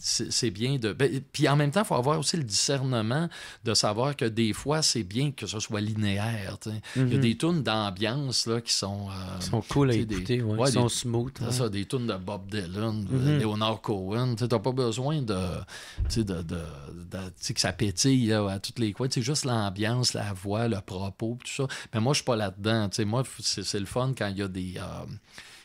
c'est bien de. Ben, puis en même temps, il faut avoir aussi le discernement de savoir que des fois, c'est bien que ce soit linéaire. Il y a mm-hmm. des tunes d'ambiance qui sont. Euh, qui sont cool à écouter, qui sont smooth. des tunes de Bob Dylan, euh, mm-hmm. Leonard Cohen. Tu n'as pas besoin de. de, sais, que ça pétille à toutes les coins. C'est juste l'ambiance, la voix, le propos, tout ça. Mais moi, je suis pas là-dedans. Moi, c'est le fun quand il y a des. Euh,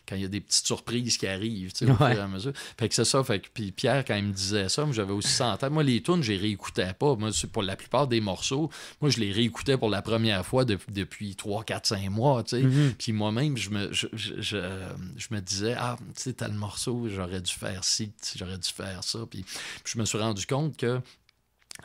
quand il y a des petites surprises qui arrivent, tu sais, au fur et à mesure. Fait que c'est ça. Fait que, puis Pierre, quand il me disait ça, j'avais aussi ça Moi, les tunes, je les réécoutais pas. Moi, pour la plupart des morceaux, moi, je les réécoutais pour la première fois depuis 3, 4, 5 mois, tu sais. Mm-hmm. Puis moi-même, je me, je, me disais, ah, tu sais, le morceau, j'aurais dû faire ci, j'aurais dû faire ça. puis je me suis rendu compte que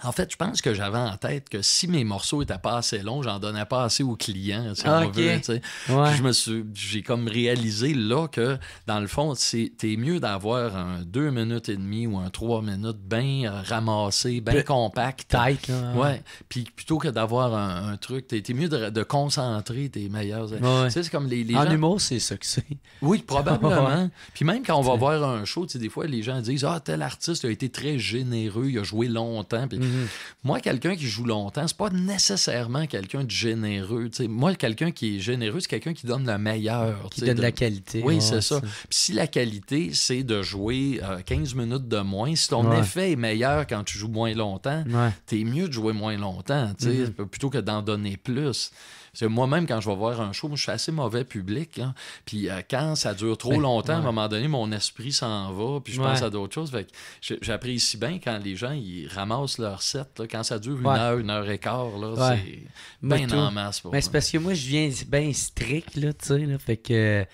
en fait, je pense que j'avais en tête que si mes morceaux étaient pas assez longs, j'en donnais pas assez aux clients, Je me suis, j'ai comme réalisé là que dans le fond, c'est mieux d'avoir un deux minutes et demie ou un trois minutes bien euh, ramassé, bien compact. Tight. ouais. Puis plutôt que d'avoir un, truc, t'es, mieux de, concentrer tes meilleurs. c'est comme les, les En humour, c'est ça que c'est. Oui, probablement. Puis même quand on va voir un show, des fois, les gens disent Ah, tel artiste a été très généreux, il a joué longtemps. Mhm. Moi, quelqu'un qui joue longtemps, c'est pas nécessairement quelqu'un de généreux. Moi, quelqu'un qui est généreux, c'est quelqu'un qui donne le meilleur. Qui donne de... la qualité. Oui, c'est ça. si la qualité, c'est de jouer 15 euh, minutes de moins, si ton effet est meilleur quand tu joues moins longtemps, t'es mieux de jouer moins longtemps, mhm. plutôt que d'en donner plus c'est moi-même, quand je vais voir un show, je suis assez mauvais public. Hein. puis euh, quand ça dure trop longtemps, à un moment donné, mon esprit s'en va, puis je pense à d'autres choses. Fait j'apprécie bien quand les gens ils ramassent leur set. quand ça dure une heure, une heure et quart, c'est bien en masse. Mais c'est parce que moi, je viens bien strict, là, Fait que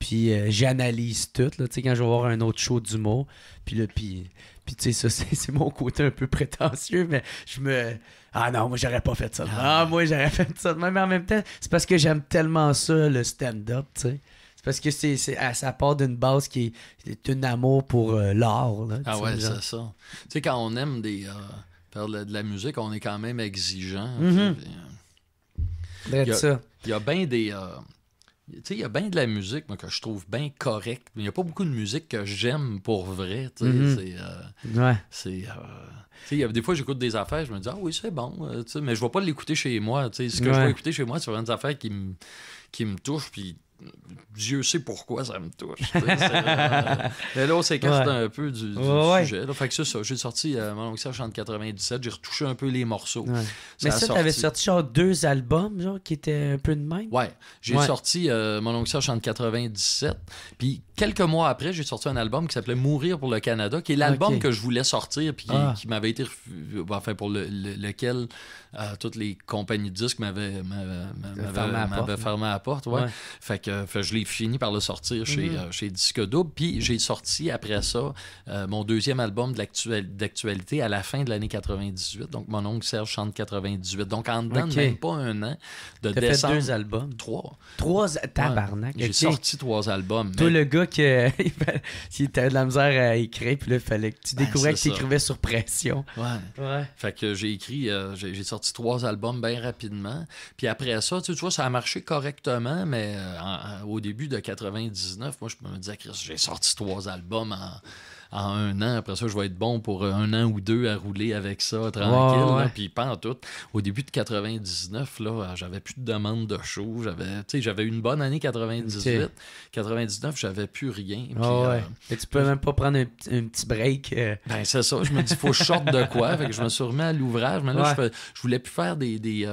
puis euh, j'analyse tout, là, quand je vais voir un autre show d'humour. Puis là, puis, puis tu sais, ça, c'est mon côté un peu prétentieux, mais je me. Ah non, moi, j'aurais pas fait ça. Ah, ah moi, j'aurais fait ça. Même mais en même temps, c'est parce que j'aime tellement ça, le stand-up, tu sais. C'est parce que c'est, ah, ça part d'une base qui est, une un amour pour euh, l'art. ah ouais, c'est ça. Tu sais, quand on aime des, euh, faire de la, musique, on est quand même exigeant. Mm-hmm. Il euh, y a, bien des il y a bien de la musique que je trouve bien correcte. Il n'y a pas beaucoup de musique que j'aime pour vrai. C'est. des fois, j'écoute des affaires, je me dis, ah oui, c'est bon. Euh, mais je ne vais pas l'écouter chez moi. ce que je vais écouter chez moi, c'est vraiment des affaires qui me qui touchent. Puis Dieu sait pourquoi ça me touche. Euh, mais là, on s'écarte ouais. un peu du, sujet. Fait que ça, j'ai sorti euh, mon longue en 97, j'ai retouché un peu les morceaux. Mais ça, t'avais sorti genre deux albums genre, qui étaient un peu de même? Ouais, j'ai sorti euh, mon longue en 97, puis quelques mois après, j'ai sorti un album qui s'appelait Mourir pour le Canada, qui est l'album que je voulais sortir, puis ah. qui, m'avait été ben, enfin, pour lequel toutes les compagnies de disques m'avaient fermé la porte. Ouais. Fait que je l'ai fini par le sortir chez, mm-hmm. euh, chez Disque Puis j'ai sorti après ça euh, mon deuxième album d'actualité à la fin de l'année 98. Donc mon oncle Serge chante 98. Donc en dedans, même pas un an, de fait deux albums. Trois. Trois tabarnak. j'ai sorti trois albums. Toi, le gars qui était de la misère à écrire, puis là, fallait que tu ben, découvrais que tu écrivais sur pression. Ouais. Fait que j'ai écrit, euh, j'ai sorti trois albums bien rapidement. Puis après ça, tu, vois, ça a marché correctement, mais au début de 99, moi, je me disais, que j'ai sorti trois albums en en un an. Après ça, je vais être bon pour euh, un an ou deux à rouler avec ça tranquille. puis pas en tout. Au début de 99, j'avais plus de demande de show. J'avais, j'avais une bonne année 98. 99, j'avais plus rien. et euh, tu peux même pas prendre un, petit break. Euh. Ben, c'est ça. Je me dis, faut short de quoi. Fait que je me suis remis à l'ouvrage. Mais là, je, voulais plus faire des, des,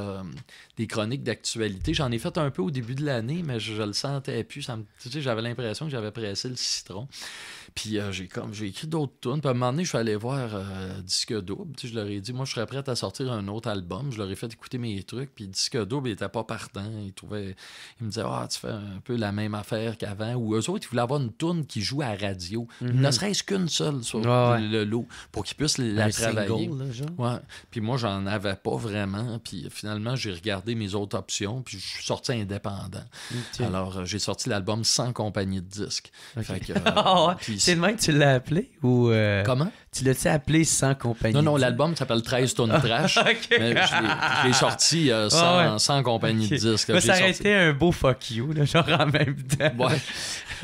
chroniques d'actualité. J'en ai fait un peu au début de l'année, mais je, je le sentais plus. j'avais l'impression que j'avais pressé le citron. Puis euh, j'ai comme j'ai écrit d'autres tunes. Puis à un moment donné, je suis allé voir euh, Disque Double. je leur ai dit, moi, je serais prête à sortir un autre album. Je leur ai fait écouter mes trucs. Puis Disque Double, il était pas partant. Il trouvait, il me disait, ah, tu fais un peu la même affaire qu'avant. Ou eux autres, ils voulaient avoir une tune qui joue à radio. Mhm. Ne serait-ce qu'une seule sur le lot pour qu'ils puissent la travailler. Puis moi, j'en avais pas vraiment. Puis finalement, j'ai regardé mes autres options. Puis je suis sorti indépendant. Alors, euh, j'ai sorti l'album sans compagnie de disque. Ah c'est le même que tu l'as appelé ou. Euh, Comment Tu las appelé sans compagnie Non, non, l'album s'appelle 13 tonnes ah, trash. je l'ai sorti euh, ah, sans, compagnie de disque. Mais ça a été un beau fuck you, genre en même temps. Ouais.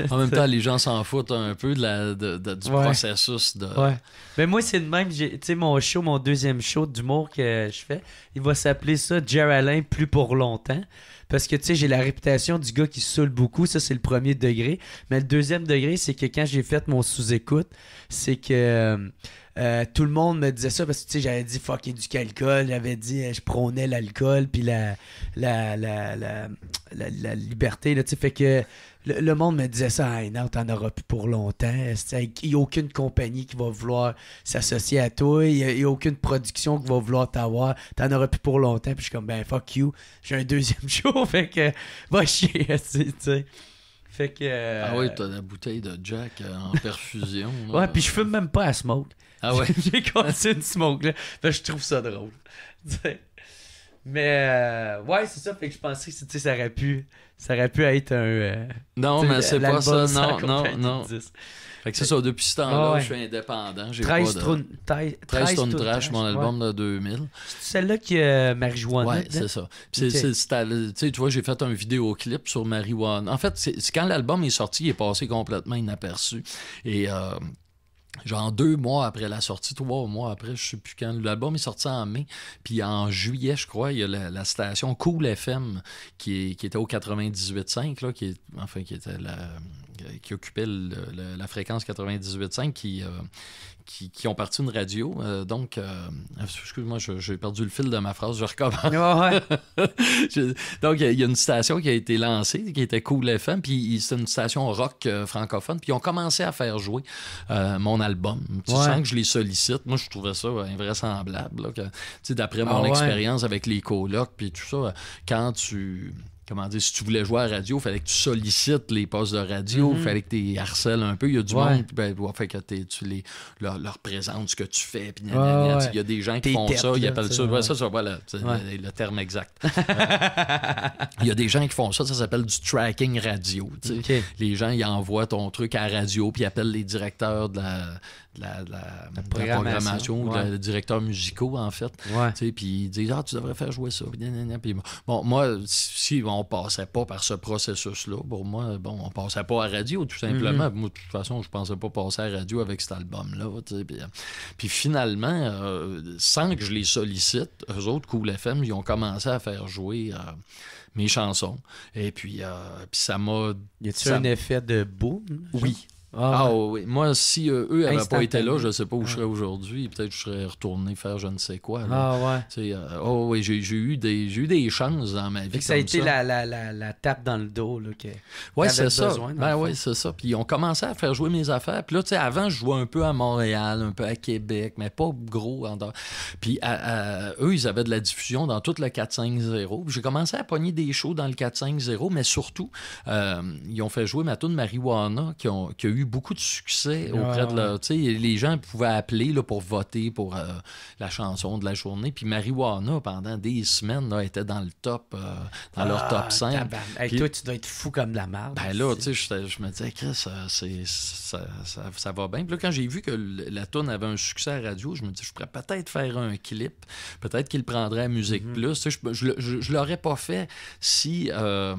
En même temps, les gens s'en foutent un peu de la, du processus. De... Ouais. Mais moi, c'est le même. Tu sais, mon show, mon deuxième show d'humour que je fais, il va s'appeler ça Geraldine plus pour longtemps. Parce que, tu sais, j'ai la réputation du gars qui saoule beaucoup. Ça, c'est le premier degré. Mais le deuxième degré, c'est que quand j'ai fait mon sous-écoute, c'est que euh, euh, tout le monde me disait ça parce que j'avais dit fuck du alcool, j'avais dit euh, je prônais l'alcool puis la la, la, la, liberté. Là, fait que le, monde me disait ça, hey, non, t'en auras plus pour longtemps. Il n'y a aucune compagnie qui va vouloir s'associer à toi. Il n'y a, aucune production qui va vouloir t'avoir. T'en auras plus pour longtemps. Puis je suis comme, ben fuck you. J'ai un deuxième show. Fait que va chier, Fait que. Ah oui, euh, t'as la bouteille de Jack en perfusion. ouais, puis je fume même pas à smoke. Ah ouais? j'ai commencé une smoke, là. je trouve ça drôle. Mais euh, ouais, c'est ça. Fait que je pensais que ça aurait pu, ça aurait pu être un. Euh, non, mais c'est pas ça. Non, non, non. Fait que c'est ça. Depuis ce temps-là, je suis indépendant. 13 pas de... 13 Trash, mon album de 2000. C'est celle-là qui euh, Marijuana. Ouais, hein? c'est ça. Puis c'est, tu vois, j'ai fait un vidéoclip sur Marijuana. En fait, c'est, quand l'album est sorti, il est passé complètement inaperçu. Et euh, genre deux mois après la sortie, trois mois après, je sais plus quand. L'album est sorti en mai, puis en juillet, je crois, il y a la, station Cool FM qui, était au 98.5, là, qui, enfin, qui était la, euh, qui occupait la fréquence 98.5 euh, qui, qui, ont parti une radio. Euh, donc, excuse-moi, j'ai perdu le fil de ma phrase, je recommence. Ah donc, il y a une station qui a été lancée, qui était Cool FM, puis c'est une station rock francophone, puis ils ont commencé à faire jouer mon album. Tu sens que je les sollicite. Moi, je trouvais ça invraisemblable. D'après ah mon expérience avec les colocs, puis tout ça, quand tu comment dire, si tu voulais jouer à la radio, il fallait que tu sollicites les postes de radio, il mhm. fallait que tu harcèles un peu. Il y a du monde, ben, que tu les, leur, présente présentes ce que tu fais. Puis, Il y a des gens qui font ça, ils appellent ça. Ça, ça le, terme exact. Il y a des gens qui font ça, ça s'appelle du tracking radio. Les gens, ils envoient ton truc à radio, puis ils appellent les directeurs de la la, programmation, ou directeur de directeurs musicaux, en fait. Puis ils disent Ah, tu devrais faire jouer ça. Puis, bon, moi, si on passait pas par ce processus-là, pour moi, bon, on passait pas à radio, tout mhm. simplement. de toute façon, je pensais pas passer à radio avec cet album-là. Puis, euh, puis finalement, euh, sans que je les sollicite, eux autres, Cool FM, ils ont commencé à faire jouer. Euh, mes chansons. Et puis, puis ça m'a. Y a-t-il un effet de boom? Oui, ah, ah oui. Moi, si euh, eux n'avaient pas été là, je ne sais pas où je serais ah. aujourd'hui. Peut-être que je serais retourné faire je ne sais quoi. Ah ouais. Euh, oh, oui, j'ai eu, des, des chances dans ma vie. ça a été La, tape dans le dos. oui, c'est ça. Ben ils ont commencé à faire jouer mes affaires. Puis là, tu sais, avant, je jouais un peu à Montréal, un peu à Québec, mais pas gros en Puis eux, ils avaient de la diffusion dans tout le 4-5-0. J'ai commencé à pogner des shows dans le 4-5-0, mais surtout, euh, ils ont fait jouer ma tune Marijuana qui, ont, qui a eu beaucoup de succès auprès de leur. Les gens pouvaient appeler là, pour voter pour euh, la chanson de la journée. Puis Marijuana, pendant des semaines, là, était dans le top, euh, dans leur top 5. Ah, toi, tu dois être fou comme la merde. Ben là, tu sais, je me disais, Chris, ça, ça, va bien. Puis là, quand j'ai vu que la tonne avait un succès radio, je me dis, je pourrais peut-être faire un clip. Peut-être qu'il prendrait Musique mhm. Plus. Je, ne l'aurais pas fait si, euh,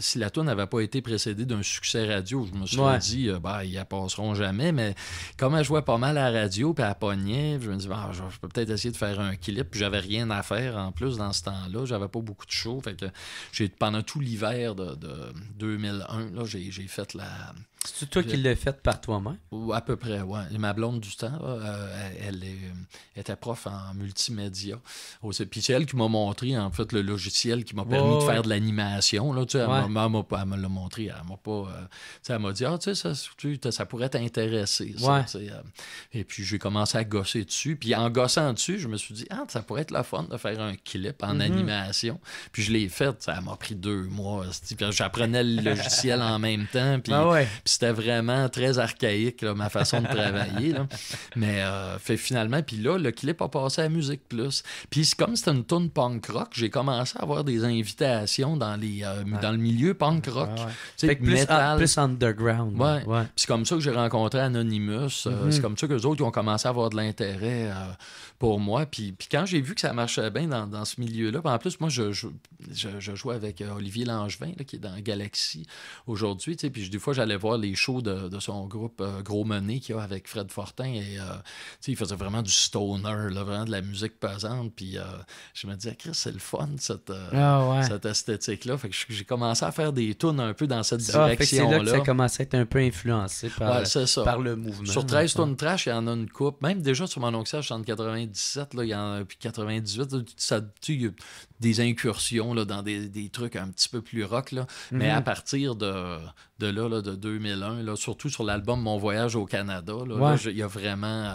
si la tune n'avait pas été précédée d'un succès radio. Je me suis dit, ben ils ne passeront jamais, mais comme je jouait pas mal à la radio, puis à pognait, je me disais, bah, je peux peut-être essayer de faire un clip, puis j'avais rien à faire en plus dans ce temps-là, j'avais pas beaucoup de chaud. fait pendant tout l'hiver de, 2001, j'ai fait la c'est toi qui l'as fait par toi-même? À peu près, oui. Ma blonde du temps, euh, elle, est, était prof en multimédia. Puis c'est elle qui m'a montré, en fait, le logiciel qui m'a permis de faire de l'animation. Là, tu sais, Elle, me montré. Elle m'a pas... Euh, elle m'a dit, ah, tu sais, ça, ça pourrait t'intéresser. Euh. et puis j'ai commencé à gosser dessus. Puis en gossant dessus, je me suis dit, ah, ça pourrait être la fun de faire un clip en mm-hmm. animation. Puis je l'ai fait. Ça m'a pris deux mois. J'apprenais le logiciel en même temps. puis ben c'était vraiment très archaïque, ma façon de travailler. Mais euh, fait, finalement, puis là, le clip a passé à Musique Plus. Puis comme c'était une tourne punk rock, j'ai commencé à avoir des invitations dans, les, euh, dans le milieu punk rock. plus, underground. c'est comme ça que j'ai rencontré Anonymous. Euh, mhm. C'est comme ça que les autres ont commencé à avoir de l'intérêt pour moi. Puis, quand j'ai vu que ça marchait bien dans, ce milieu-là, en plus, moi, je, je, jouais avec euh, Olivier Langevin, là, qui est dans Galaxy aujourd'hui. puis des fois, j'allais voir les shows de, son groupe euh, Gros Mené qu'il a avec Fred Fortin. Et euh, tu sais, il faisait vraiment du stoner, vraiment de la musique pesante. Puis je me disais, Chris, c'est le fun, cette, ah, cette esthétique-là. Fait que j'ai commencé à faire des tunes un peu dans cette ah, direction-là. ça commençait à être un peu influencé par, le mouvement. Sur 13 tunes trash, il y en a une coupe. Même déjà sur mon oncle 1992. 97, là, il y en a, puis 98, là, ça, tu, des incursions là, dans des, trucs un petit peu plus rock. Mais mhm. à partir de, de là, de 2001, là, surtout sur l'album Mon voyage au Canada, il y a vraiment. Euh,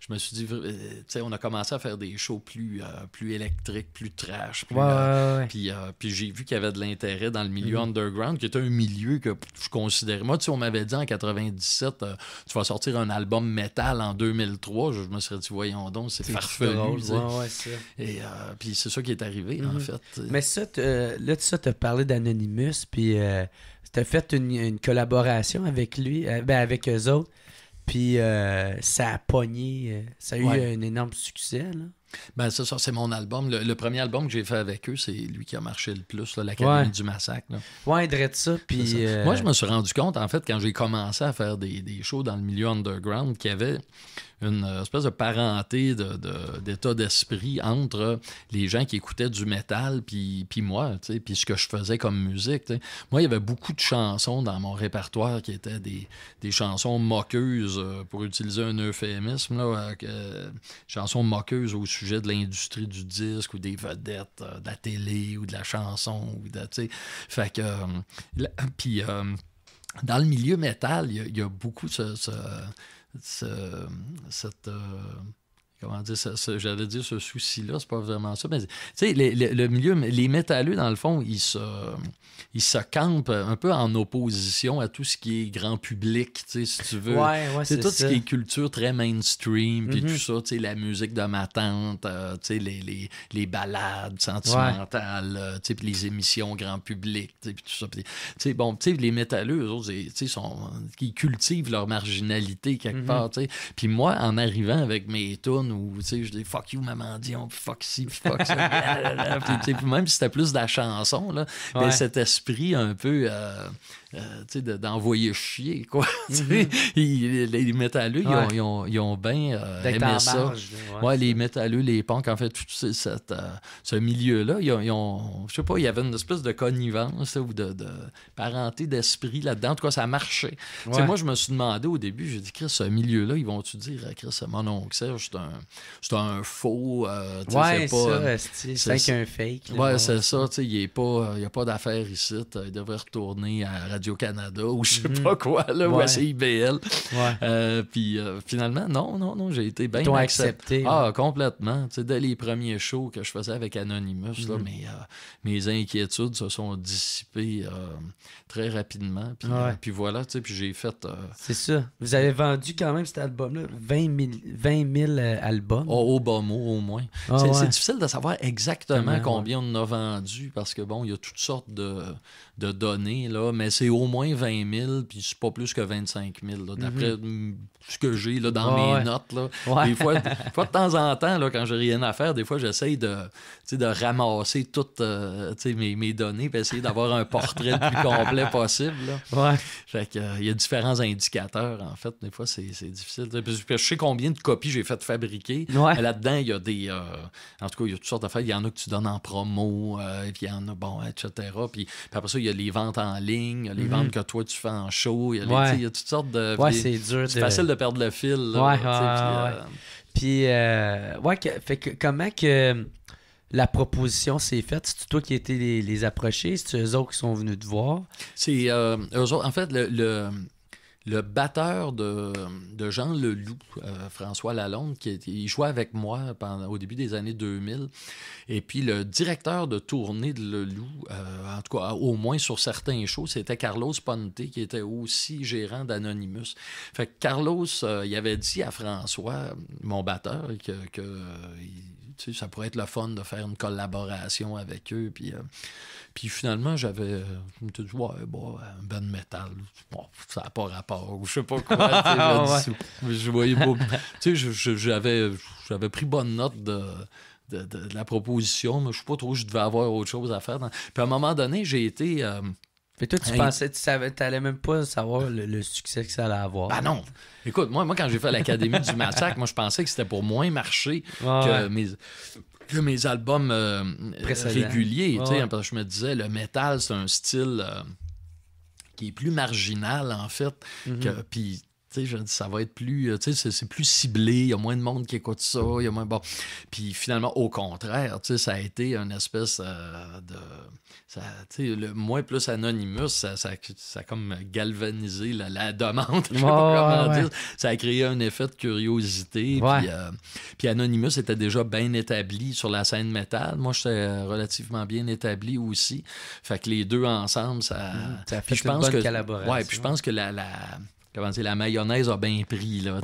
je me suis dit, euh, on a commencé à faire des shows plus, euh, plus électriques, plus trash. puis, puis j'ai vu qu'il y avait de l'intérêt dans le milieu mhm. underground, qui était un milieu que je considérais. Moi, on m'avait dit en 97, tu vas sortir un album métal en 2003. Je, me serais dit, voyons donc, c'est farfelu. et puis c'est ça qui est arrivé. Hein. Euh. Mais ça, là, tu as parlé d'Anonymous, puis euh, tu as fait une, collaboration avec lui, euh, ben, avec eux autres, puis ça a pogné, ça a eu un énorme succès, là. Ben, ça, c'est mon album. Le, premier album que j'ai fait avec eux, c'est lui qui a marché le plus, l'Académie du Massacre. Là. Ouais, ça. Puis, Moi, je me suis rendu compte, en fait, quand j'ai commencé à faire des, des, shows dans le milieu underground, qu'il y avait une euh, espèce de parenté d'état de, d'état d'esprit entre les gens qui écoutaient du métal puis, moi, puis ce que je faisais comme musique. Moi, il y avait beaucoup de chansons dans mon répertoire qui étaient des, chansons moqueuses, euh, pour utiliser un euphémisme, là, euh, chansons moqueuses au sujet de l'industrie du disque ou des vedettes, de la télé ou de la chanson. Ou de, fait que... puis... dans le milieu métal, il y, a beaucoup de c'est... cette euh, comment dire, j'allais dire ce souci-là, c'est pas vraiment ça. Mais tu sais, le, milieu, les métalleux, dans le fond, ils se, ils se campent un peu en opposition à tout ce qui est grand public, tu sais, si tu veux. c'est tout ce qui est culture très mainstream, puis mm-hmm. tout ça, tu sais, la musique de ma tante, euh, tu sais, les, les, balades sentimentales, euh, tu sais, les émissions grand public, tu sais, puis tout ça. tu sais, bon, tu sais, les métalleux, eux autres, tu sais, sont, ils cultivent leur marginalité quelque mm-hmm. part, tu sais. Puis moi, en arrivant avec mes tunes, ou tu sais je dis fuck you maman Dion fuck si », puis fuck ça puis, même si c'était plus de la chanson là cet esprit un peu euh, euh, d'envoyer chier, quoi. Mm-hmm. les métalleux, ils, ont, ils, ont, bien euh, aimé ça. les métalleux, les punks, en fait, euh, ce, milieu-là, ils ont, je sais pas, il y avait une espèce de connivence ou de, parenté d'esprit là-dedans. En tout cas, ça marchait. sais Moi, je me suis demandé au début, j'ai dit, Chris, ce milieu-là, ils vont-tu dire, Chris, mon oncle c'est un, un, faux. ouais, c'est un fake. Ouais, c'est ça, tu sais, il n'y a pas, pas d'affaires ici. Il devrait retourner à Radio-Canada ou je sais mhm. pas quoi, là, ou à euh, puis euh, finalement, non, non, non, j'ai été bien accepté. ah, complètement. dès les premiers shows que je faisais avec Anonymous, mhm. euh, mes, inquiétudes se sont dissipées très rapidement. Puis, puis voilà, puis j'ai fait. C'est ça. Vous avez vendu quand même cet album-là, 20 000, albums. Oh, au bas mot, au moins. Ah, c'est difficile de savoir exactement combien on en a vendu parce que, bon, il y a toutes sortes de de données, là, mais c'est au moins 20 000, puis c'est pas plus que 25 000, d'après mhm. ce que j'ai là, dans mes notes. Là. Des fois, de temps en temps, là, quand j'ai rien à faire, des fois, j'essaye de, de ramasser toutes euh, mes, mes, données, puis essayer d'avoir un portrait le plus complet possible. Là. Fait euh, il y a différents indicateurs, en fait. Des fois, c'est difficile. Puis, je sais combien de copies j'ai fait fabriquer. Là-dedans, il y a des. Euh, en tout cas, il y a toutes sortes de d'affaires. Il y en a que tu donnes en promo, et puis il y en a, bon, etc. Puis, puis après ça, il y a les ventes en ligne, les mhm. ventes que toi tu fais en show, il y a toutes sortes de. Ouais, c'est dur. C'est facile de perdre le fil. Là, ouais, ouais, puis, ouais, euh, euh, fait que, comment que euh, la proposition s'est faite? C'est toi qui étais les, les C'est eux autres qui sont venus te voir? C'est eux autres. En fait, le le batteur de, Jean Leloup, euh, François Lalonde, qui jouait avec moi au début des années 2000. Et puis le directeur de tournée de Leloup, euh, en tout cas au moins sur certains shows, c'était Carlos Ponte, qui était aussi gérant d'Anonymous. Fait que Carlos, euh, il avait dit à François, mon batteur, que, ça pourrait être le fun de faire une collaboration avec eux. Puis, euh, puis finalement, j'avais. Euh, je me suis dit, ouais, bon, un band metal, ça n'a pas rapport, ou je sais pas quoi. Je voyais pas. tu sais, j'avais, j'avais pris bonne note de. De, la proposition, mais je sais pas trop, je devais avoir autre chose à faire. Puis à un moment donné, j'ai été, euh, mais toi, tu pensais que tu savais, même pas savoir le, succès que ça allait avoir. ah ben non. Écoute, moi, moi quand j'ai fait l'Académie du Massacre, moi, je pensais que c'était pour moins marcher que, mes, albums euh, réguliers. Parce que je me disais, le métal, c'est un style euh, qui est plus marginal, en fait. Mm-hmm. Puis tu sais, ça va être plus, euh, tu sais, c'est plus ciblé, il y a moins de monde qui écoute ça, y a moins bon. Puis finalement, au contraire, tu ça a été une espèce euh, de, ça, tu le moins plus Anonymous, ça, a comme galvanisé la, demande, comment dire. Ça a créé un effet de curiosité. Puis, euh, puis, Anonymous était déjà bien établi sur la scène métal. Moi, j'étais relativement bien établi aussi. Fait que les deux ensemble, ça. Mm. ça a fait puis, je pense collaboration. Ouais, puis je pense que la la mayonnaise a bien pris. Là,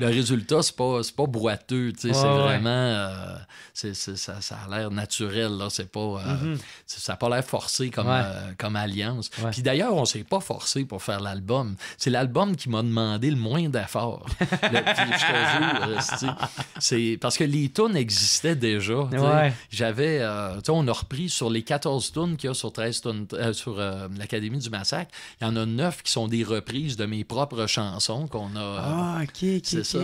Le résultat, c'est pas, pas boiteux. c'est vraiment. Euh, ça, a l'air naturel. Là, c'est pas, euh, mhm. Ça n'a pas l'air forcé comme, euh, comme alliance. Puis d'ailleurs, on s'est pas forcé pour faire l'album. C'est l'album qui m'a demandé le moins d'efforts. c'est parce que les tunes existaient déjà. J'avais. on a repris sur les 14 tunes qu'il y a sur 13 tunes, sur l'Académie du Massacre, il y en a 9 qui sont des reprises de mes propres chansons qu'on a. Ah, euh, ok, ok. C'est ça.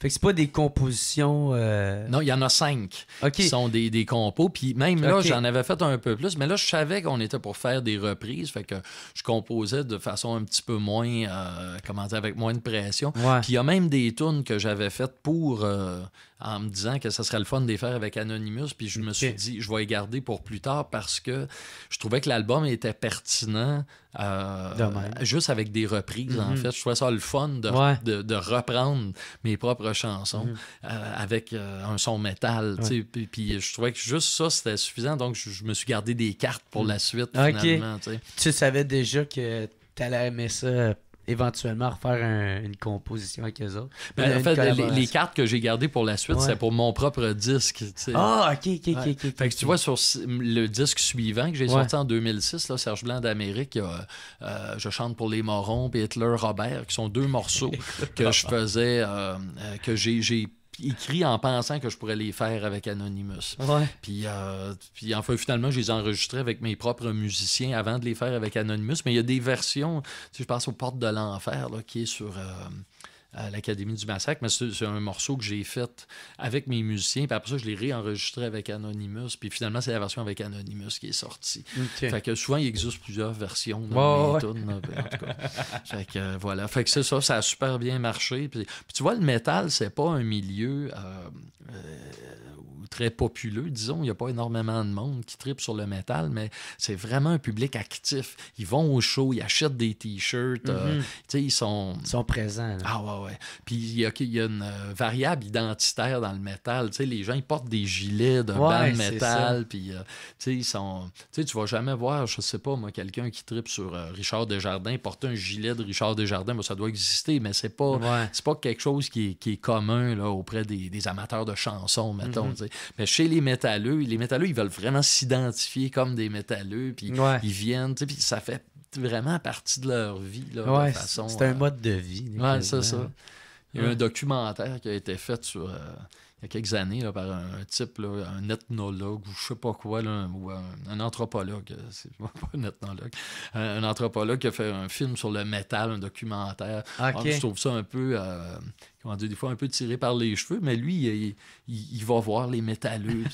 Fait que c'est pas des compositions. Euh, non, il y en a cinq qui sont des, des compos. Puis même là, j'en avais fait un peu plus, mais là, je savais qu'on était pour faire des reprises. Fait que je composais de façon un petit peu moins. Euh, comment dire, avec moins de pression. Puis il y a même des tunes que j'avais faites pour en me disant que ça serait le fun de les faire avec Anonymous. Puis je me suis dit, je vais les garder pour plus tard parce que je trouvais que l'album était pertinent euh, juste avec des reprises, en mhm. fait. Je trouvais ça le fun de, reprendre mes propres chansons mhm. euh, avec euh, un son métal. Puis, je trouvais que juste ça, c'était suffisant. Donc, je, me suis gardé des cartes pour mhm. la suite, finalement. Tu savais déjà que tu allais aimer ça éventuellement refaire une composition avec eux autres. Ben, en fait, les, cartes que j'ai gardées pour la suite, c'est pour mon propre disque. Ah, ok, ok, ok, Fait que tu vois, sur le disque suivant que j'ai sorti en 2006, Serge Blanc d'Amérique, euh, Je chante pour les Morons, puis Hitler Robert, qui sont deux morceaux que je faisais, euh, euh, que j'ai écrit en pensant que je pourrais les faire avec Anonymous. Puis, euh, puis enfin, finalement, je les ai enregistrés avec mes propres musiciens avant de les faire avec Anonymous. Mais il y a des versions, tu je pense aux Portes de l'Enfer, qui est sur. Euh, à l'Académie du Massacre, mais c'est un morceau que j'ai fait avec mes musiciens. Puis après ça, je l'ai réenregistré avec Anonymous. Puis finalement, c'est la version avec Anonymous qui est sortie. Fait que souvent, il existe plusieurs versions de ben, fait que euh, voilà. Fait que ça, ça a super bien marché. Puis, tu vois, le métal, c'est pas un milieu euh, euh, très populeux, disons. Il n'y a pas énormément de monde qui tripe sur le métal, mais c'est vraiment un public actif. Ils vont au show, ils achètent des t-shirts. Mm-hmm. tu ils sont... Ils sont présents. Ah, puis il y a, une euh, variable identitaire dans le métal. les gens, ils portent des gilets de ouais, métal. Puis ne euh, ils sont... tu vas jamais voir, je sais pas, moi, quelqu'un qui tripe sur euh, Richard Desjardins, porter un gilet de Richard Desjardins. Ben, ça doit exister, mais c'est pas, pas quelque chose qui est, commun là, auprès des, amateurs de chansons, mettons. Mhm. Mais chez les métalleux, les métalleux, ils veulent vraiment s'identifier comme des métalleux. Puis ils viennent. Puis ça fait vraiment partie de leur vie. Là, c'est un euh, mode de vie. Ouais, c'est ça. Il y a un documentaire qui a été fait sur, euh, il y a quelques années par un, type, un ethnologue ou je sais pas quoi, là, ou un, anthropologue, euh, c'est pas un ethnologue, un, anthropologue qui a fait un film sur le métal, un documentaire. Ah, ah, je trouve ça un peu des fois un peu tiré par les cheveux, mais lui, il, va voir les métalleux.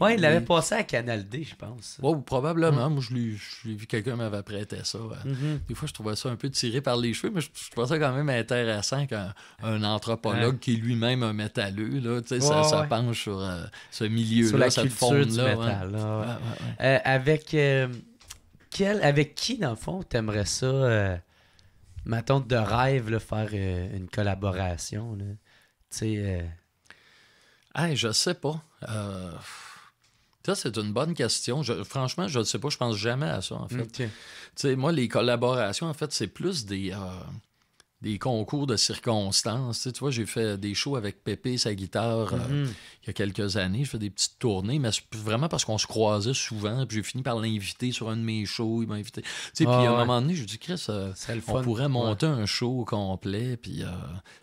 Oui, il, l'avait passé à Canal D, je pense. Ouais, oh, probablement. Mm. Moi, je l'ai vu, quelqu'un m'avait prêté ça. Euh. Mm-hmm. Des fois, je trouvais ça un peu tiré par les cheveux, mais je, trouvais ça quand même intéressant qu'un anthropologue qui est lui-même un métalleux, là, ça, ça, penche sur euh, ce milieu-là, cette faune-là. Euh, avec, avec qui, dans le fond, t'aimerais ça ma tante de rêve, faire euh, une collaboration. Tu sais. Euh, je sais pas. Euh, ça, c'est une bonne question. franchement, je ne sais pas, je pense jamais à ça, en fait. Tu sais, moi, les collaborations, en fait, c'est plus des des concours de circonstances. Tu, vois, j'ai fait des shows avec Pépé, sa guitare, euh, mhm. il y a quelques années. Je fais des petites tournées, mais vraiment parce qu'on se croisait souvent. Puis j'ai fini par l'inviter sur un de mes shows. Il m'a invité. puis à un ah, moment donné, je me dit, « Chris, euh, on pourrait monter un show complet, puis euh,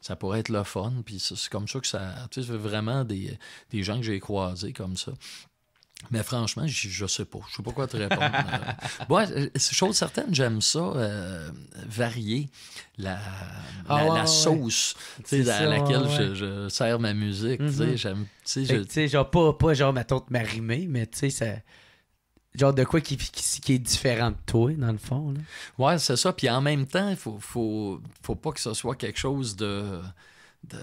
ça pourrait être le fun. Puis c'est comme ça que ça. Tu sais, vraiment des, des gens que j'ai croisés comme ça. Mais franchement, je, sais pas. Je sais pas quoi te répondre. Euh, euh, chose certaine, j'aime ça, euh, varier la, la, ah, sauce à laquelle je, sers ma musique. tu sais mm-hmm. Je... Genre, pas, pas genre, ma tante marimée, mais tu sais, ça genre de quoi qui, qui, est différent de toi, dans le fond. Là. Ouais, c'est ça. Puis en même temps, il faut, faut, faut pas que ce soit quelque chose de il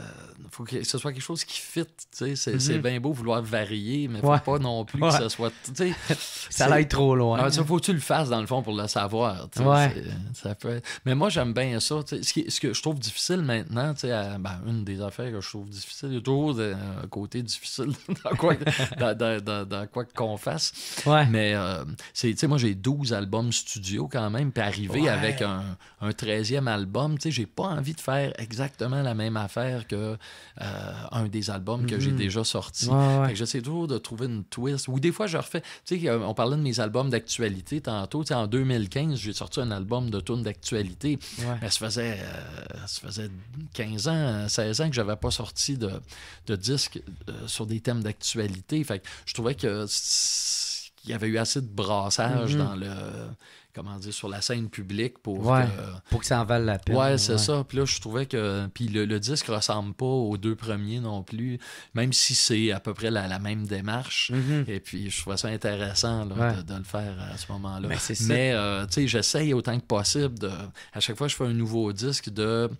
faut que ce soit quelque chose qui fit. Mhm. C'est bien beau vouloir varier, mais faut pas non plus que ce soit. ça aille trop loin. Il ah, faut que tu le fasses dans le fond pour le savoir. Ça peut... Mais moi, j'aime bien ça. Ce, ce, que je trouve difficile maintenant, ben, une des affaires que je trouve difficile, il y a toujours un côté difficile dans quoi, qu'on fasse. Mais euh, moi, j'ai 12 albums studio quand même, puis arriver avec un, un 13e album, j'ai pas envie de faire exactement la même affaire que euh, un des albums que j'ai mm-hmm. déjà sorti. J'essaie toujours de trouver une twist. Ou des fois, je refais. Tu sais, euh, on parlait de mes albums d'actualité tantôt. en 2015, j'ai sorti un album de tourne d'actualité. Mais ça faisait, 15 euh, ans, 16 ans que j'avais pas sorti de, de disque sur des thèmes d'actualité. Fait je trouvais qu'il y avait eu assez de brassage mm-hmm. dans le comment dire, sur la scène publique pour, que, pour que ça en vale la peine. Ouais, c'est ça. Puis là, je trouvais que. Puis le, disque disque ressemble pas aux deux premiers non plus, même si c'est à peu près la, même démarche. Mhm. Et puis, je trouvais ça intéressant de, le faire à ce moment-là. Mais, euh, tu sais, j'essaye autant que possible de. À chaque fois que je fais un nouveau disque, de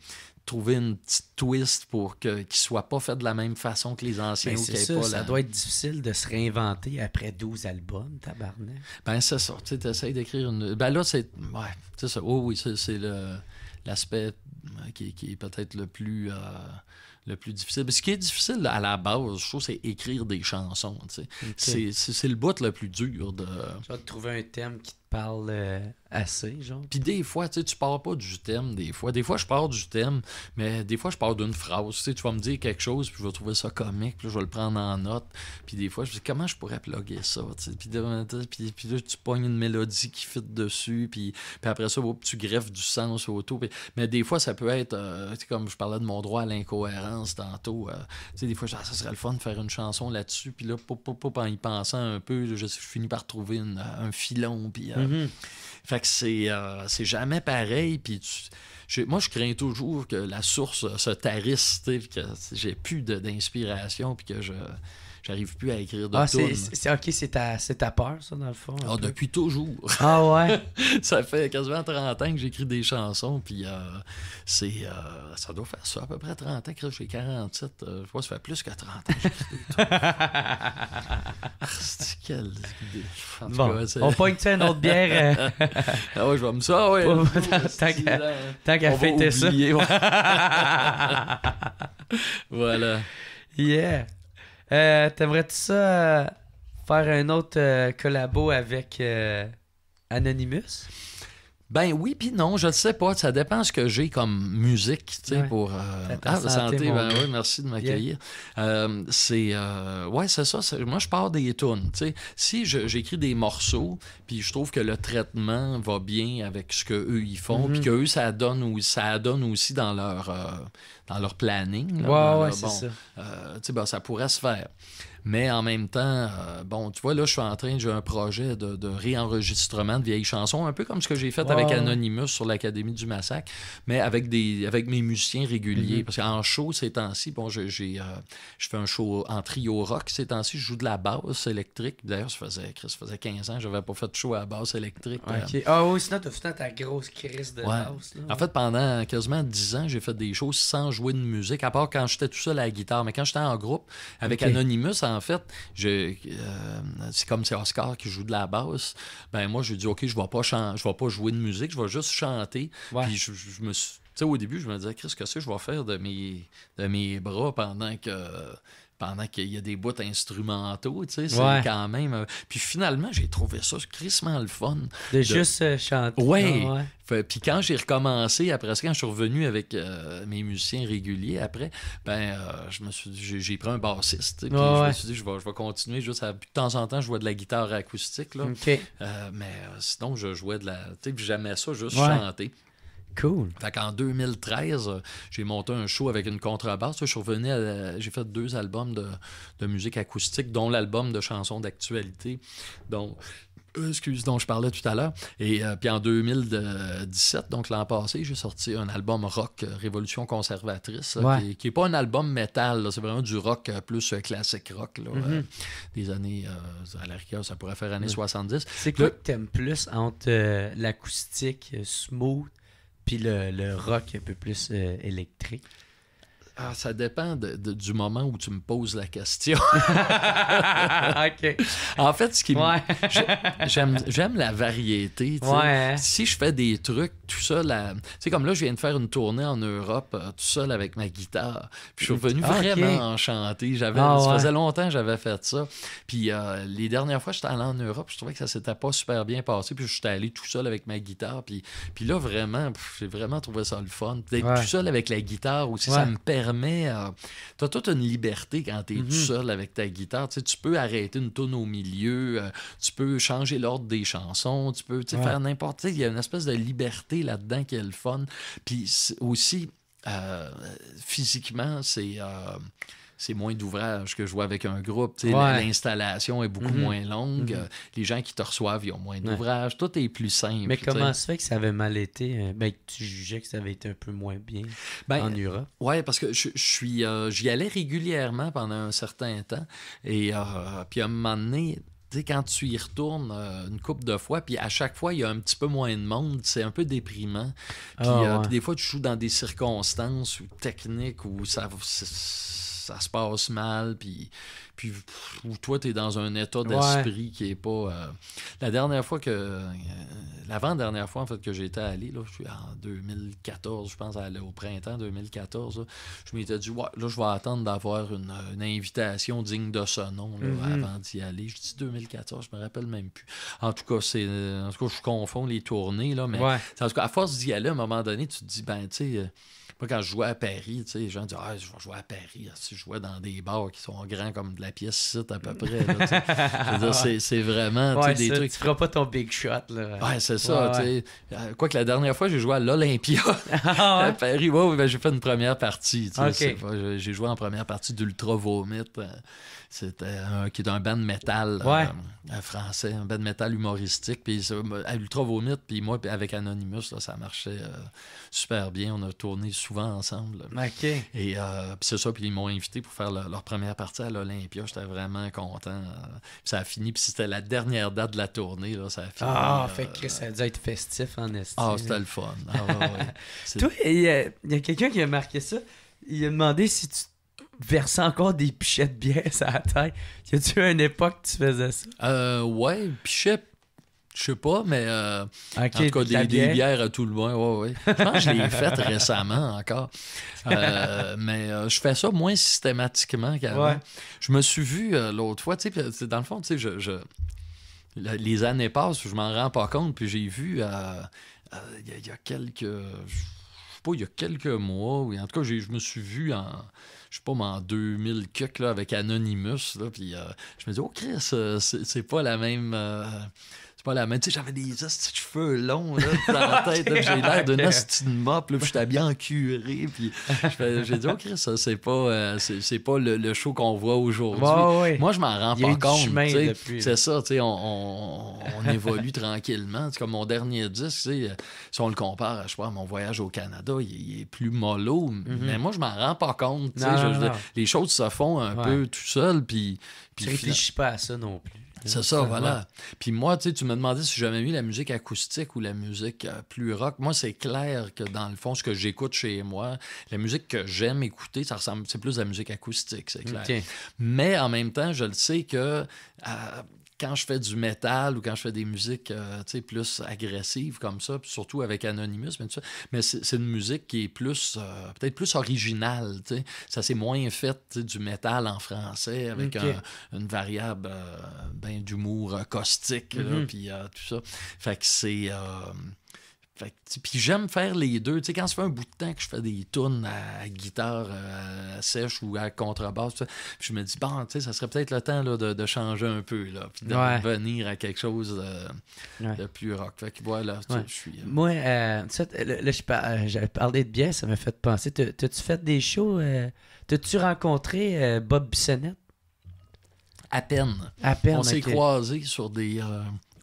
trouver une petite twist pour que, ne soit pas fait de la même façon que les anciens. Ben, ça, doit être difficile de se réinventer après 12 albums, tabarnak. Ben, c'est ça. Tu essaies d'écrire une... Ben là, c'est... Ouais, c'est ça. Oh oui, c'est, le... l'aspect qui, est peut-être le plus... Euh, le plus difficile. Ben, ce qui est difficile à la base, je trouve, c'est écrire des chansons. C'est, le but le plus dur de. Tu vas trouver un thème qui parle euh, assez, genre. Puis des fois, tu sais, tu parles pas du thème, des fois. Des fois, je parle du thème, mais des fois, je parle d'une phrase. Tu sais, tu vas me dire quelque chose, puis je vais trouver ça comique, puis je vais le prendre en note. Puis des fois, je me dis, comment je pourrais plugger ça, Puis, puis, là, tu pognes une mélodie qui fit dessus, puis, puis après ça, tu greffes du sens autour. Mais des fois, ça peut être, euh, comme je parlais de mon droit à l'incohérence tantôt. Euh, tu sais, des fois, ah, ça serait le fun de faire une chanson là-dessus, puis là, en y pensant un peu, je, finis par trouver un filon, puis Mhm. Fait que euh, c'est jamais pareil. Puis moi, je crains toujours que la source se tarisse, que j'ai plus d'inspiration, puis que je J'arrive plus à écrire de ah, c'est, OK, c'est ta, ta peur, ça, dans le fond. Ah, depuis toujours. Ah ouais? ça fait quasiment 30 ans que j'écris des chansons, puis euh, c'est, euh, ça doit faire ça, à peu près 30 ans. que j'ai 47. Euh, je je que ça fait plus que 30 ans. Ah, quel... Bon, cas, on pointe-tu une autre bière? ah ouais, je vais me ça, ouais. tant qu'à, tant fêter ça. voilà. Yeah. Euh, t'aimerais-tu ça euh, faire un autre euh, collabo avec Anonymous? Ben oui, puis non, je ne sais pas. Ça dépend ce que j'ai comme musique, tu sais, pour... Euh, ah, santé, ben oui, merci de m'accueillir. Euh, c'est... Euh, ouais, c'est ça. Moi, je pars des tunes, tu sais. Si j'écris des morceaux, puis je trouve que le traitement va bien avec ce qu'eux, ils font, mm puis mm-hmm. qu'eux, ça donne, ou... ça donne aussi dans leur, dans leur planning. Ben, c'est ça. tu ben, ça pourrait se faire. Mais en même temps, bon, tu vois, là, je suis en train, j'ai un projet de, réenregistrement de vieilles chansons, un peu comme ce que j'ai fait avec ah. Anonymous sur l'Académie du Massacre, mais avec, des, avec mes musiciens réguliers. Mhm. Parce qu'en show, ces temps-ci, bon, euh, je, j'ai, fais un show en trio rock ces temps-ci. Je joue de la basse électrique. D'ailleurs, ça faisait, faisait 15 ans, je n'avais pas fait de show à la basse électrique. Ah, euh. ah oui, sinon, as fait ta grosse crise de basse. En fait, pendant quasiment 10 ans, j'ai fait des choses sans jouer de musique, à part quand j'étais tout seul à la guitare. Mais quand j'étais en groupe, avec Anonymous, en fait, euh, c'est comme c'est Oscar qui joue de la basse. Ben moi, j'ai dit, OK, je ne vais pas jouer de musique musique, je vais juste chanter. Puis je, me Tu sais, au début, je me disais, qu'est-ce que c'est que je vais faire de mes, de mes bras pendant que pendant qu'il y a des bouts instrumentaux, tu sais, c'est quand même... Euh, puis finalement, j'ai trouvé ça crissement le fun. De, juste euh, chanter. Ouais. Ah, puis quand j'ai recommencé, après ça, quand je suis revenu avec euh, mes musiciens réguliers après, ben, je me suis j'ai pris un bassiste. Puis ah, je me suis dit, je vais, je vais continuer juste à... de temps en temps, je jouais de la guitare acoustique, là. mais sinon, je jouais de la... Tu sais, j'aimais ça, juste chanter. Cool. 2013, euh, j'ai monté un show avec une contrebasse. Je J'ai fait deux albums de, musique acoustique, dont l'album de chansons d'actualité. Donc, euh, excuse dont je parlais tout à l'heure. Et euh, puis en 2017, donc l'an passé, j'ai sorti un album rock, Révolution conservatrice, qui n'est pas un album métal, c'est vraiment du rock plus classique rock, mhm. des années, à ça pourrait faire années 70. C'est quoi que t'aimes plus entre l'acoustique smooth puis le, rock un peu plus euh, électrique. Ah, ça dépend de, du moment où tu me poses la question. OK. En fait, ce qui j'aime, la variété. Si je fais des trucs tout seul à... C'est comme là, je viens de faire une tournée en Europe euh, tout seul avec ma guitare. Puis je suis revenu ah, vraiment enchanté. J'avais, ah, Ça faisait longtemps que j'avais fait ça. Puis euh, les dernières fois, j'étais allé en Europe, je trouvais que ça s'était pas super bien passé. Puis je suis allé tout seul avec ma guitare. Puis, là, vraiment, j'ai vraiment trouvé ça le fun. D'être tout seul avec la guitare aussi, ça me permet... Euh, tu as toute une liberté quand tu es tout mhm. seul avec ta guitare. tu peux arrêter une tune au milieu, euh, tu peux changer l'ordre des chansons, tu peux faire n'importe... Il y a une espèce de liberté là-dedans quel fun. Puis aussi, euh, physiquement, c'est. Euh, c'est moins d'ouvrages que je vois avec un groupe. L'installation est beaucoup mhm. moins longue. Mhm. Les gens qui te reçoivent, ils ont moins d'ouvrages. Tout est plus simple. Mais comment se fait que ça avait mal été? Euh, ben, tu jugeais que ça avait été un peu moins bien ben, en Europe? Oui, parce que je, suis, j'y allais régulièrement pendant un certain temps. Et puis à un moment donné, sais, quand tu y retournes euh, une couple de fois, puis à chaque fois, il y a un petit peu moins de monde, c'est un peu déprimant. Puis, ah, euh, des fois, tu joues dans des circonstances ou techniques où ça, ça se passe mal, puis puis toi, tu es dans un état d'esprit qui est pas. Euh, la dernière fois que. Euh, l'avant-dernière fois, en fait, que j'étais allé, là, je suis en 2014, je pense, aller au printemps 2014, je m'étais dit, ouais, là, je vais attendre d'avoir une, invitation digne de ce nom mm-hmm. avant d'y aller. Je dis 2014, je me rappelle même plus. En tout cas, c'est. Euh, en tout cas, je confonds les tournées, là, mais en tout cas, à force d'y aller, à un moment donné, tu te dis, ben, tu sais quand je jouais à Paris, les gens disaient Ah, je vais jouer à Paris. Ah, si je jouais dans des bars qui sont grands comme de la pièce site à peu près. c'est vraiment des trucs. Tu feras pas ton big shot. Là. c'est ça. Euh, quoique la dernière fois, j'ai joué à l'Olympia ah, à Paris. Ben, j'ai fait une première partie. J'ai joué en première partie d'Ultra Vomit. Euh, c'était un qui est un band metal euh, français, un band metal humoristique. Puis Ultra Vomit, puis moi, avec Anonymous, ça marchait super bien. On a tourné ensemble. Et euh, c'est ça, puis ils m'ont invité pour faire leur première partie à l'Olympia. J'étais vraiment content. ça a fini, puis c'était la dernière date de la tournée. Là, ça a fini, ah, euh, fait que ça a dû être festif en estime. Ah, c'était le fun. Ah, il y a, quelqu'un qui a marqué ça. Il a demandé si tu versais encore des pichets de bière à la tête. Y a-tu une époque tu faisais ça? Euh, ouais, pichet je sais pas, mais euh, en tout cas, des, bières à tout le moins. Ouais, ouais. Je pense que je l'ai faite récemment encore. Euh, mais euh, je fais ça moins systématiquement qu'avant. Je me suis vu euh, l'autre fois, tu sais, dans le fond, tu sais, je, les années passent, je m'en rends pas compte, puis j'ai vu il y, a quelques. Je sais pas, il y a quelques mois, oui. En tout cas, je me suis vu en je sais pas, mais en 2000 cuc, avec Anonymous, puis je me dis, oh Chris, c'est pas la même c'est pas la même. Tu sais, j'avais des cheveux longs là, dans la tête. j'ai l'air d'un astine mop. Là, je j'étais bien en curé. Puis j'ai dit, OK, ça, c'est pas, euh, c'est, pas le, show qu'on voit aujourd'hui. Moi, je m'en rends pas compte. C'est ça, tu sais, on, on, évolue tranquillement. comme mon dernier disque, tu sais, si on le compare à, je crois mon voyage au Canada, il, est plus mollo. Mhm. Mais moi, je m'en rends pas compte. les choses se font un peu tout seul. Puis, puis réfléchis pas à ça non plus. C'est ça, voilà. Puis moi, tu, sais, tu me demandais si j'avais vu la musique acoustique ou la musique euh, plus rock. Moi, c'est clair que dans le fond, ce que j'écoute chez moi, la musique que j'aime écouter, ça ressemble, c'est plus la musique acoustique, c'est clair. Mais en même temps, je le sais que euh, quand je fais du métal ou quand je fais des musiques euh, plus agressives comme ça, surtout avec Anonymous, mais, c'est une musique qui est plus euh, peut-être plus originale. Ça s'est moins fait du métal en français avec une variable euh, ben, d'humour caustique, mhm. puis tout ça. Fait que c'est puis j'aime faire les deux. Tu sais, quand ça fait un bout de temps que je fais des tunes à, guitare euh, sèche ou à contrebasse, je me dis, bon, tu sais, ça serait peut-être le temps de, changer un peu, là, de venir à quelque chose euh, de, plus rock. Fait que voilà, je suis. Euh, Moi, tu là, j'avais parlé de bien, ça m'a fait penser. T'as-tu fait des shows T'as-tu rencontré Bob Bissonnette À peine. À peine. On s'est croisés sur des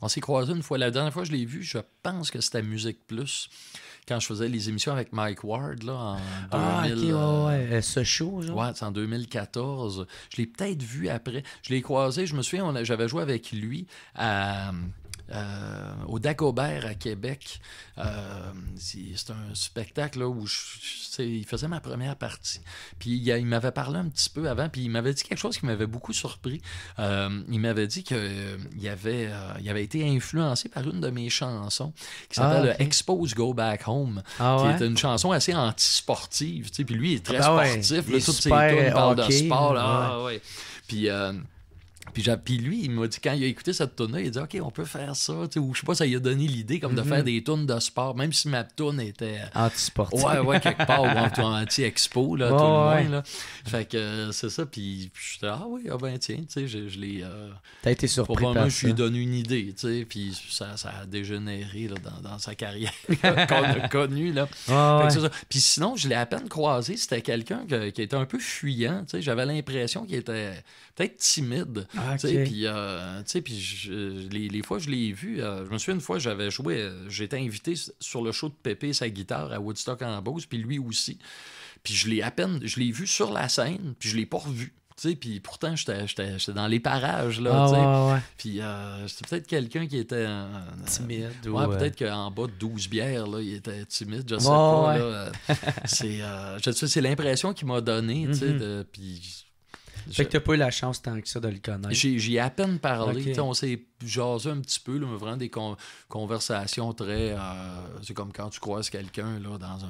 on s'est croisés une fois. La dernière fois je l'ai vu, je pense que c'était Musique Plus, quand je faisais les émissions avec Mike Ward, là, en Ah, ouais, euh, euh, Ce show, Ouais, c'est en 2014. Je l'ai peut-être vu après. Je l'ai croisé, je me souviens, j'avais joué avec lui à... Euh, au Dagobert à Québec. Euh, c'est un spectacle où il faisait ma première partie. Puis il, m'avait parlé un petit peu avant, puis il m'avait dit quelque chose qui m'avait beaucoup surpris. Euh, il m'avait dit qu'il avait, il avait été influencé par une de mes chansons qui s'appelle ah, Expose Go Back Home, ah, qui une chanson assez anti-sportive. Puis lui, il est très ah, sportif. il de sport. Puis... Puis, lui, il m'a dit, quand il a écouté cette tune là il a dit, OK, on peut faire ça. Ou je sais pas, ça lui a donné l'idée comme de mm-hmm. faire des tunes de sport, même si ma tune était. Anti-sportive. Ouais, ouais, quelque part, ou anti-expo, là, tout le monde. Là. Fait que c'est ça. Puis, puis j'étais, ah oui, ah ben tiens, tu sais, je, je l'ai. Euh, T'as été surpris. moi, je lui ai donné une idée, tu sais. Puis ça, ça a dégénéré dans, sa carrière qu'on a connue, là. ça. Puis sinon, je l'ai à peine croisé. C'était quelqu'un qui était un peu fuyant, tu sais. J'avais l'impression qu'il était peut-être timide. Ah, ah, puis, euh, puis les, fois, je l'ai vu. Euh, je me souviens une fois, j'avais joué, euh, j'étais invité sur le show de Pépé, sa guitare à Woodstock en Beauce, puis lui aussi. Puis je l'ai à peine, je l'ai vu sur la scène, puis je l'ai pas revu. Puis pourtant, j'étais dans les parages. Là, ah, Puis c'était peut-être quelqu'un qui était. timide. peut-être qu'en bas de 12 bières, là, il était timide, je sais pas. C'est l'impression qu'il m'a donnée. Mhm. Puis fait je... que t'as pas eu la chance tant que ça de le connaître. J'ai à peine parlé. On s'est jasé un petit peu, là, mais vraiment des conversations très. Euh, c'est comme quand tu croises quelqu'un là dans un.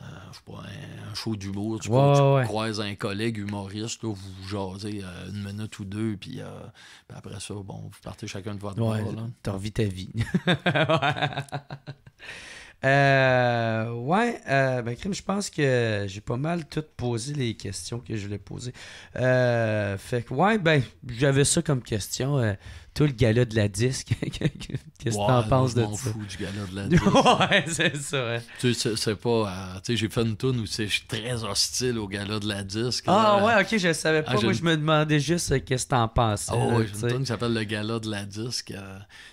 Euh, un show d'humour, tu, tu croises un collègue humoriste, là, vous jasez euh, une minute ou deux, puis, après ça, bon, vous partez chacun de votre ouais, bord. T'as ta vie. Euh, ouais, euh, ben, Crime, je pense que j'ai pas mal tout posé les questions que je voulais poser. Euh, fait que, ouais, ben, j'avais ça comme question. Euh, tout le gala de la disque. Qu'est-ce que t'en penses de ça? Je m'en fous du gala de la disque. ouais, c'est ça. Tu sais, c'est pas. Euh, tu sais, j'ai fait une tune où je suis très hostile au gala de la disque. Ah, ouais, ok, je savais pas. Ah, moi, je me demandais juste qu'est-ce que t'en pensais. Ah, oh, ouais, j'ai une tune qui s'appelle Le gala de la disque. tu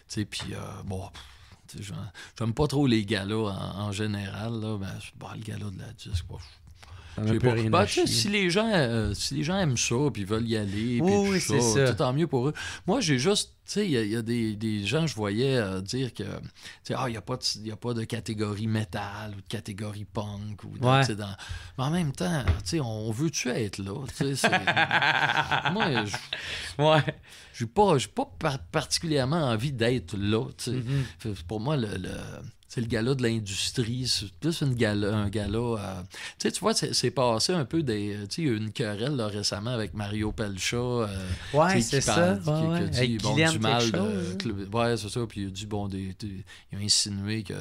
sais, puis, bon. J'aime pas trop les galas en, général. Ben, le gala de la disque, bah, pas, ben, si les gens euh, si les gens aiment ça puis veulent y aller oui, tant mieux pour eux moi j'ai juste tu sais il y a, des, des, gens je voyais euh, dire que tu ah, il y a pas de, a pas de catégorie métal ou de catégorie punk ou mais en même temps tu on veut tu être là moi ouais je n'ai pas, particulièrement envie d'être là. Mm-hmm. Pour moi, le c'est le gala de l'industrie, c'est plus une gala, un gala. Euh, tu vois, c'est passé un peu des. Euh, tu sais, une querelle récemment avec Mario Pelcha. Euh, ouais, c'est ça. Qui, ouais, qui, dit du mal. Hein. ouais, c'est ça. Puis il a dit, bon, il a insinué que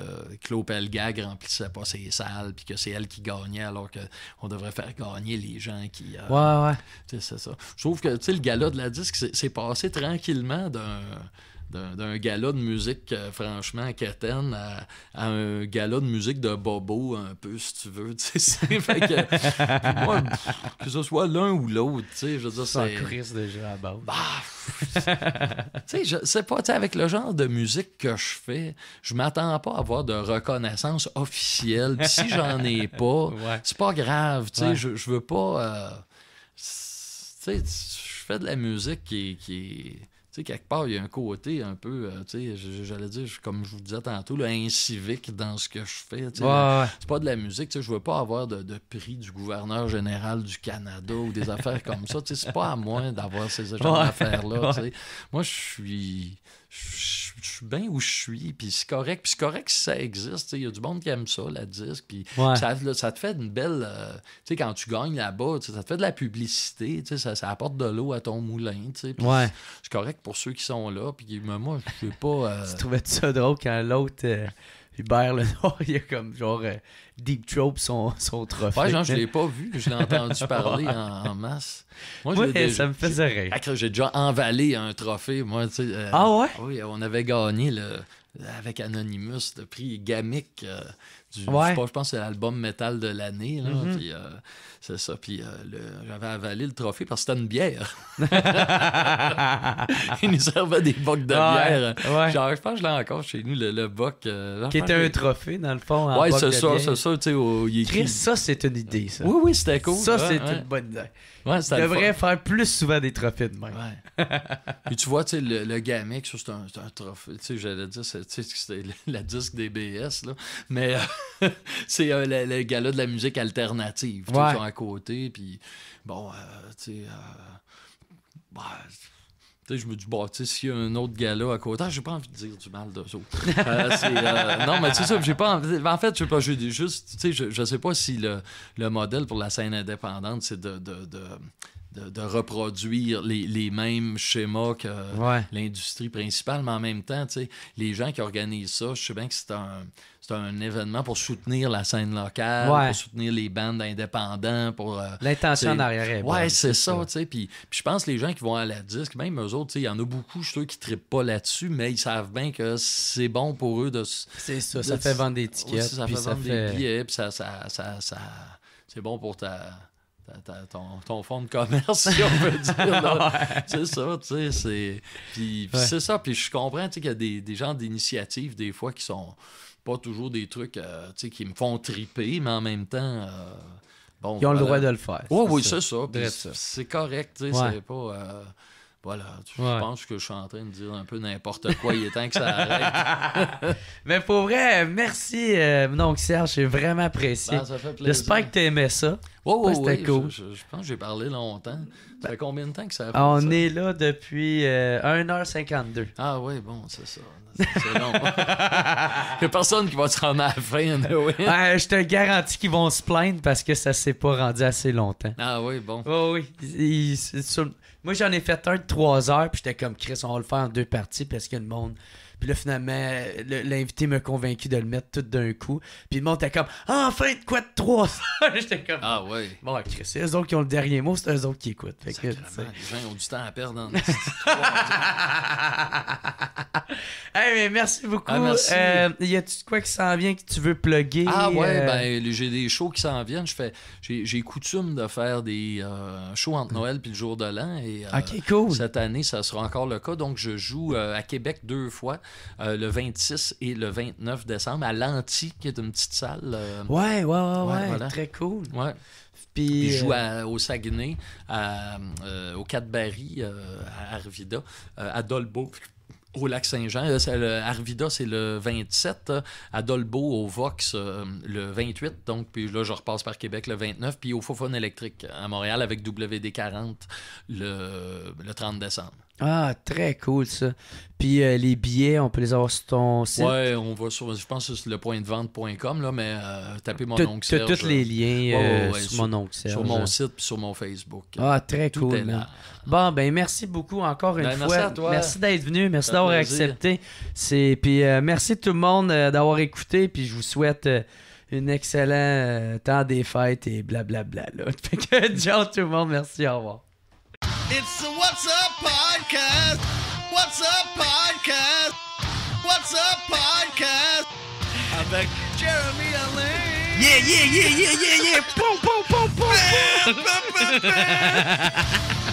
Claude Pelgag remplissait pas ses salles, puis que c'est elle qui gagnait, alors qu'on devrait faire gagner les gens qui. ouais, ouais. c'est ça. Je trouve que, le gala de la disque, c'est passé tranquillement d'un d'un gala de musique euh, franchement quétaine à, à, un gala de musique de bobo un peu si tu veux fait que, que ce soit l'un ou l'autre tu sais je veux dire c'est déjà bah, tu sais je pas tu sais avec le genre de musique que je fais je m'attends pas à avoir de reconnaissance officielle si j'en ai pas c'est pas grave tu sais je, veux pas euh, tu sais je fais de la musique qui qui tu sais, quelque part, il y a un côté un peu, euh, tu sais, j'allais dire, comme je vous disais tantôt, incivique dans ce que je fais. Tu C'est pas de la musique, tu sais, je veux pas avoir de, prix du gouverneur général du Canada ou des affaires comme ça. Tu sais, c'est pas à moi d'avoir ces affaires-là. Moi, je suis suis bien où je suis, puis c'est correct. Puis c'est correct si ça existe. Il y a du monde qui aime ça, la disque. Puis ça, te fait une belle. Euh, tu sais, quand tu gagnes là-bas, ça te fait de la publicité. Ça, apporte de l'eau à ton moulin. c'est correct pour ceux qui sont là. Puis moi, je sais pas. Euh, tu trouvais ça drôle quand l'autre. Euh, Hubert Lenoir, il y a comme genre euh, Deep Trope son, trophée. Ouais, genre, je l'ai pas vu, je l'ai entendu parler en, masse. Moi, ça me faisait rire. J'ai déjà envalé un trophée, moi, tu sais. Euh, ah ouais? Oui, on avait gagné avec Anonymous le prix Gamic. Euh, du, je, pense que c'est l'album métal de l'année. Mm-hmm. C'est ça. Puis euh, j'avais avalé le trophée parce que c'était une bière. Il nous servait des bocs de bière. Genre, je pense que je l'ai encore chez nous, le, le boc. Euh, qui était un trophée, dans le fond. En ouais, c'est ça, c'est ça. Tu sais, ça, c'est une idée, ça. Oui, oui, c'était cool. Ça, c'est une bonne idée. Ouais, tu devrais faire plus souvent des trophées de même. Ouais. tu vois, le, gamin, c'est un, trophée. Tu j'allais dire, c'était la disque des BS, là. Mais euh, c'est le, le, gala de la musique alternative. Ouais côté, puis bon, euh, euh, bah, tu sais. je me dis, bon, bah, tu sais, s'il y a un autre gars-là à côté, ah, j'ai pas envie de dire du mal de ça. Euh, non, mais c'est ça, j'ai pas envie. En fait, je sais pas, juste, tu sais, je, je, sais pas si le, modèle pour la scène indépendante, c'est de de, reproduire les, mêmes schémas que l'industrie principale, mais en même temps, les gens qui organisent ça, je sais bien que c'est un, c'est un événement pour soutenir la scène locale, pour soutenir les bandes indépendants, pour... Euh, L'intention darrière est Ouais, c'est ça, tu sais. Puis, je pense que les gens qui vont à la disque, même eux autres, il y en a beaucoup, je suis qui ne trippent pas là-dessus, mais ils savent bien que c'est bon pour eux de... C'est ça, ça fait vendre des tickets. ça fait vendre des billets, puis ça, ça, ça c'est bon pour ta ton, ton, fonds de commerce, si on peut dire. c'est ça, tu sais. C'est... Puis, c'est ça. Puis je comprends tu sais qu'il y a des, des gens d'initiative, des fois, qui sont pas toujours des trucs euh, qui me font triper, mais en même temps. Euh, bon, Ils ont le droit de le faire. oui, oui, c'est ça. C'est correct, tu sais. C'est pas. Euh, voilà, je pense que je suis en train de dire un peu n'importe quoi. Il est temps que ça arrête. Mais pour vrai, merci, euh, donc Serge, j'ai vraiment apprécié. Ben, J'espère que tu aimais ça. C'était cool. Je, pense que j'ai parlé longtemps. Ça fait combien de temps que ça a fait On est là depuis 1h52. Euh, ah oui, bon, c'est ça. C'est long. Il n'y a personne qui va se rendre à la fin. je te garantis qu'ils vont se plaindre parce que ça s'est pas rendu assez longtemps. Ah oui, bon. Oh oui, oui. Moi, j'en ai fait un de trois heures, puis j'étais comme Chris, on va le faire en deux parties parce a le monde puis là, finalement, l'invité m'a convaincu de le mettre tout d'un coup. Puis le monde était comme En fait, quoi de 300 J'étais comme Ah ouais. Bon, c'est eux autres qui ont le dernier mot, c'est eux autres qui écoutent. Fait que, les gens ont du temps à perdre dans hey, mais merci beaucoup. Ah, merci. Euh, y a-tu quoi qui s'en vient que tu veux plugger Ah ouais, euh? ben j'ai des shows qui s'en viennent. j'ai, coutume de faire des euh, shows entre mm. Noël puis le jour de l'an. Et, cool. Cette année, ça sera encore le cas. Donc je joue à Québec deux fois. Euh, le 26 et le 29 décembre à l'antique qui est une petite salle. Euh, ouais, ouais, ouais, très cool. Puis, joue euh, au Saguenay, au Cadbury barry à Arvida, à Dolbeau au lac Saint-Jean. Arvida, c'est le 27. À Dolbeau, au Vox, le 28. Donc, puis là, je repasse par Québec le 29. Puis au Fofone électrique à Montréal avec WD40 le 30 décembre. Ah, très cool ça. Puis euh, les billets, on peut les avoir sur ton site. Ouais, on va sur, je pense que c'est le point de vente.com, là, mais euh, tapez mon oncle Serge. tous les euh, liens sur, mon oncle Sur mon site puis sur mon Facebook. Ah, très cool. Bon, ben merci beaucoup encore une ben, fois. Merci d'être venu, merci d'avoir accepté. puis merci tout le monde d'avoir écouté puis je vous souhaite un excellent temps des fêtes et blablabla. Bla, bla, ciao tout le monde, merci, au revoir. It's the What's Up Podcast. What's Up Podcast. What's Up Podcast. I'm back. Jeremy Allen. Yeah, yeah, yeah, yeah, yeah, yeah. boom, boom, boom, boom. boom.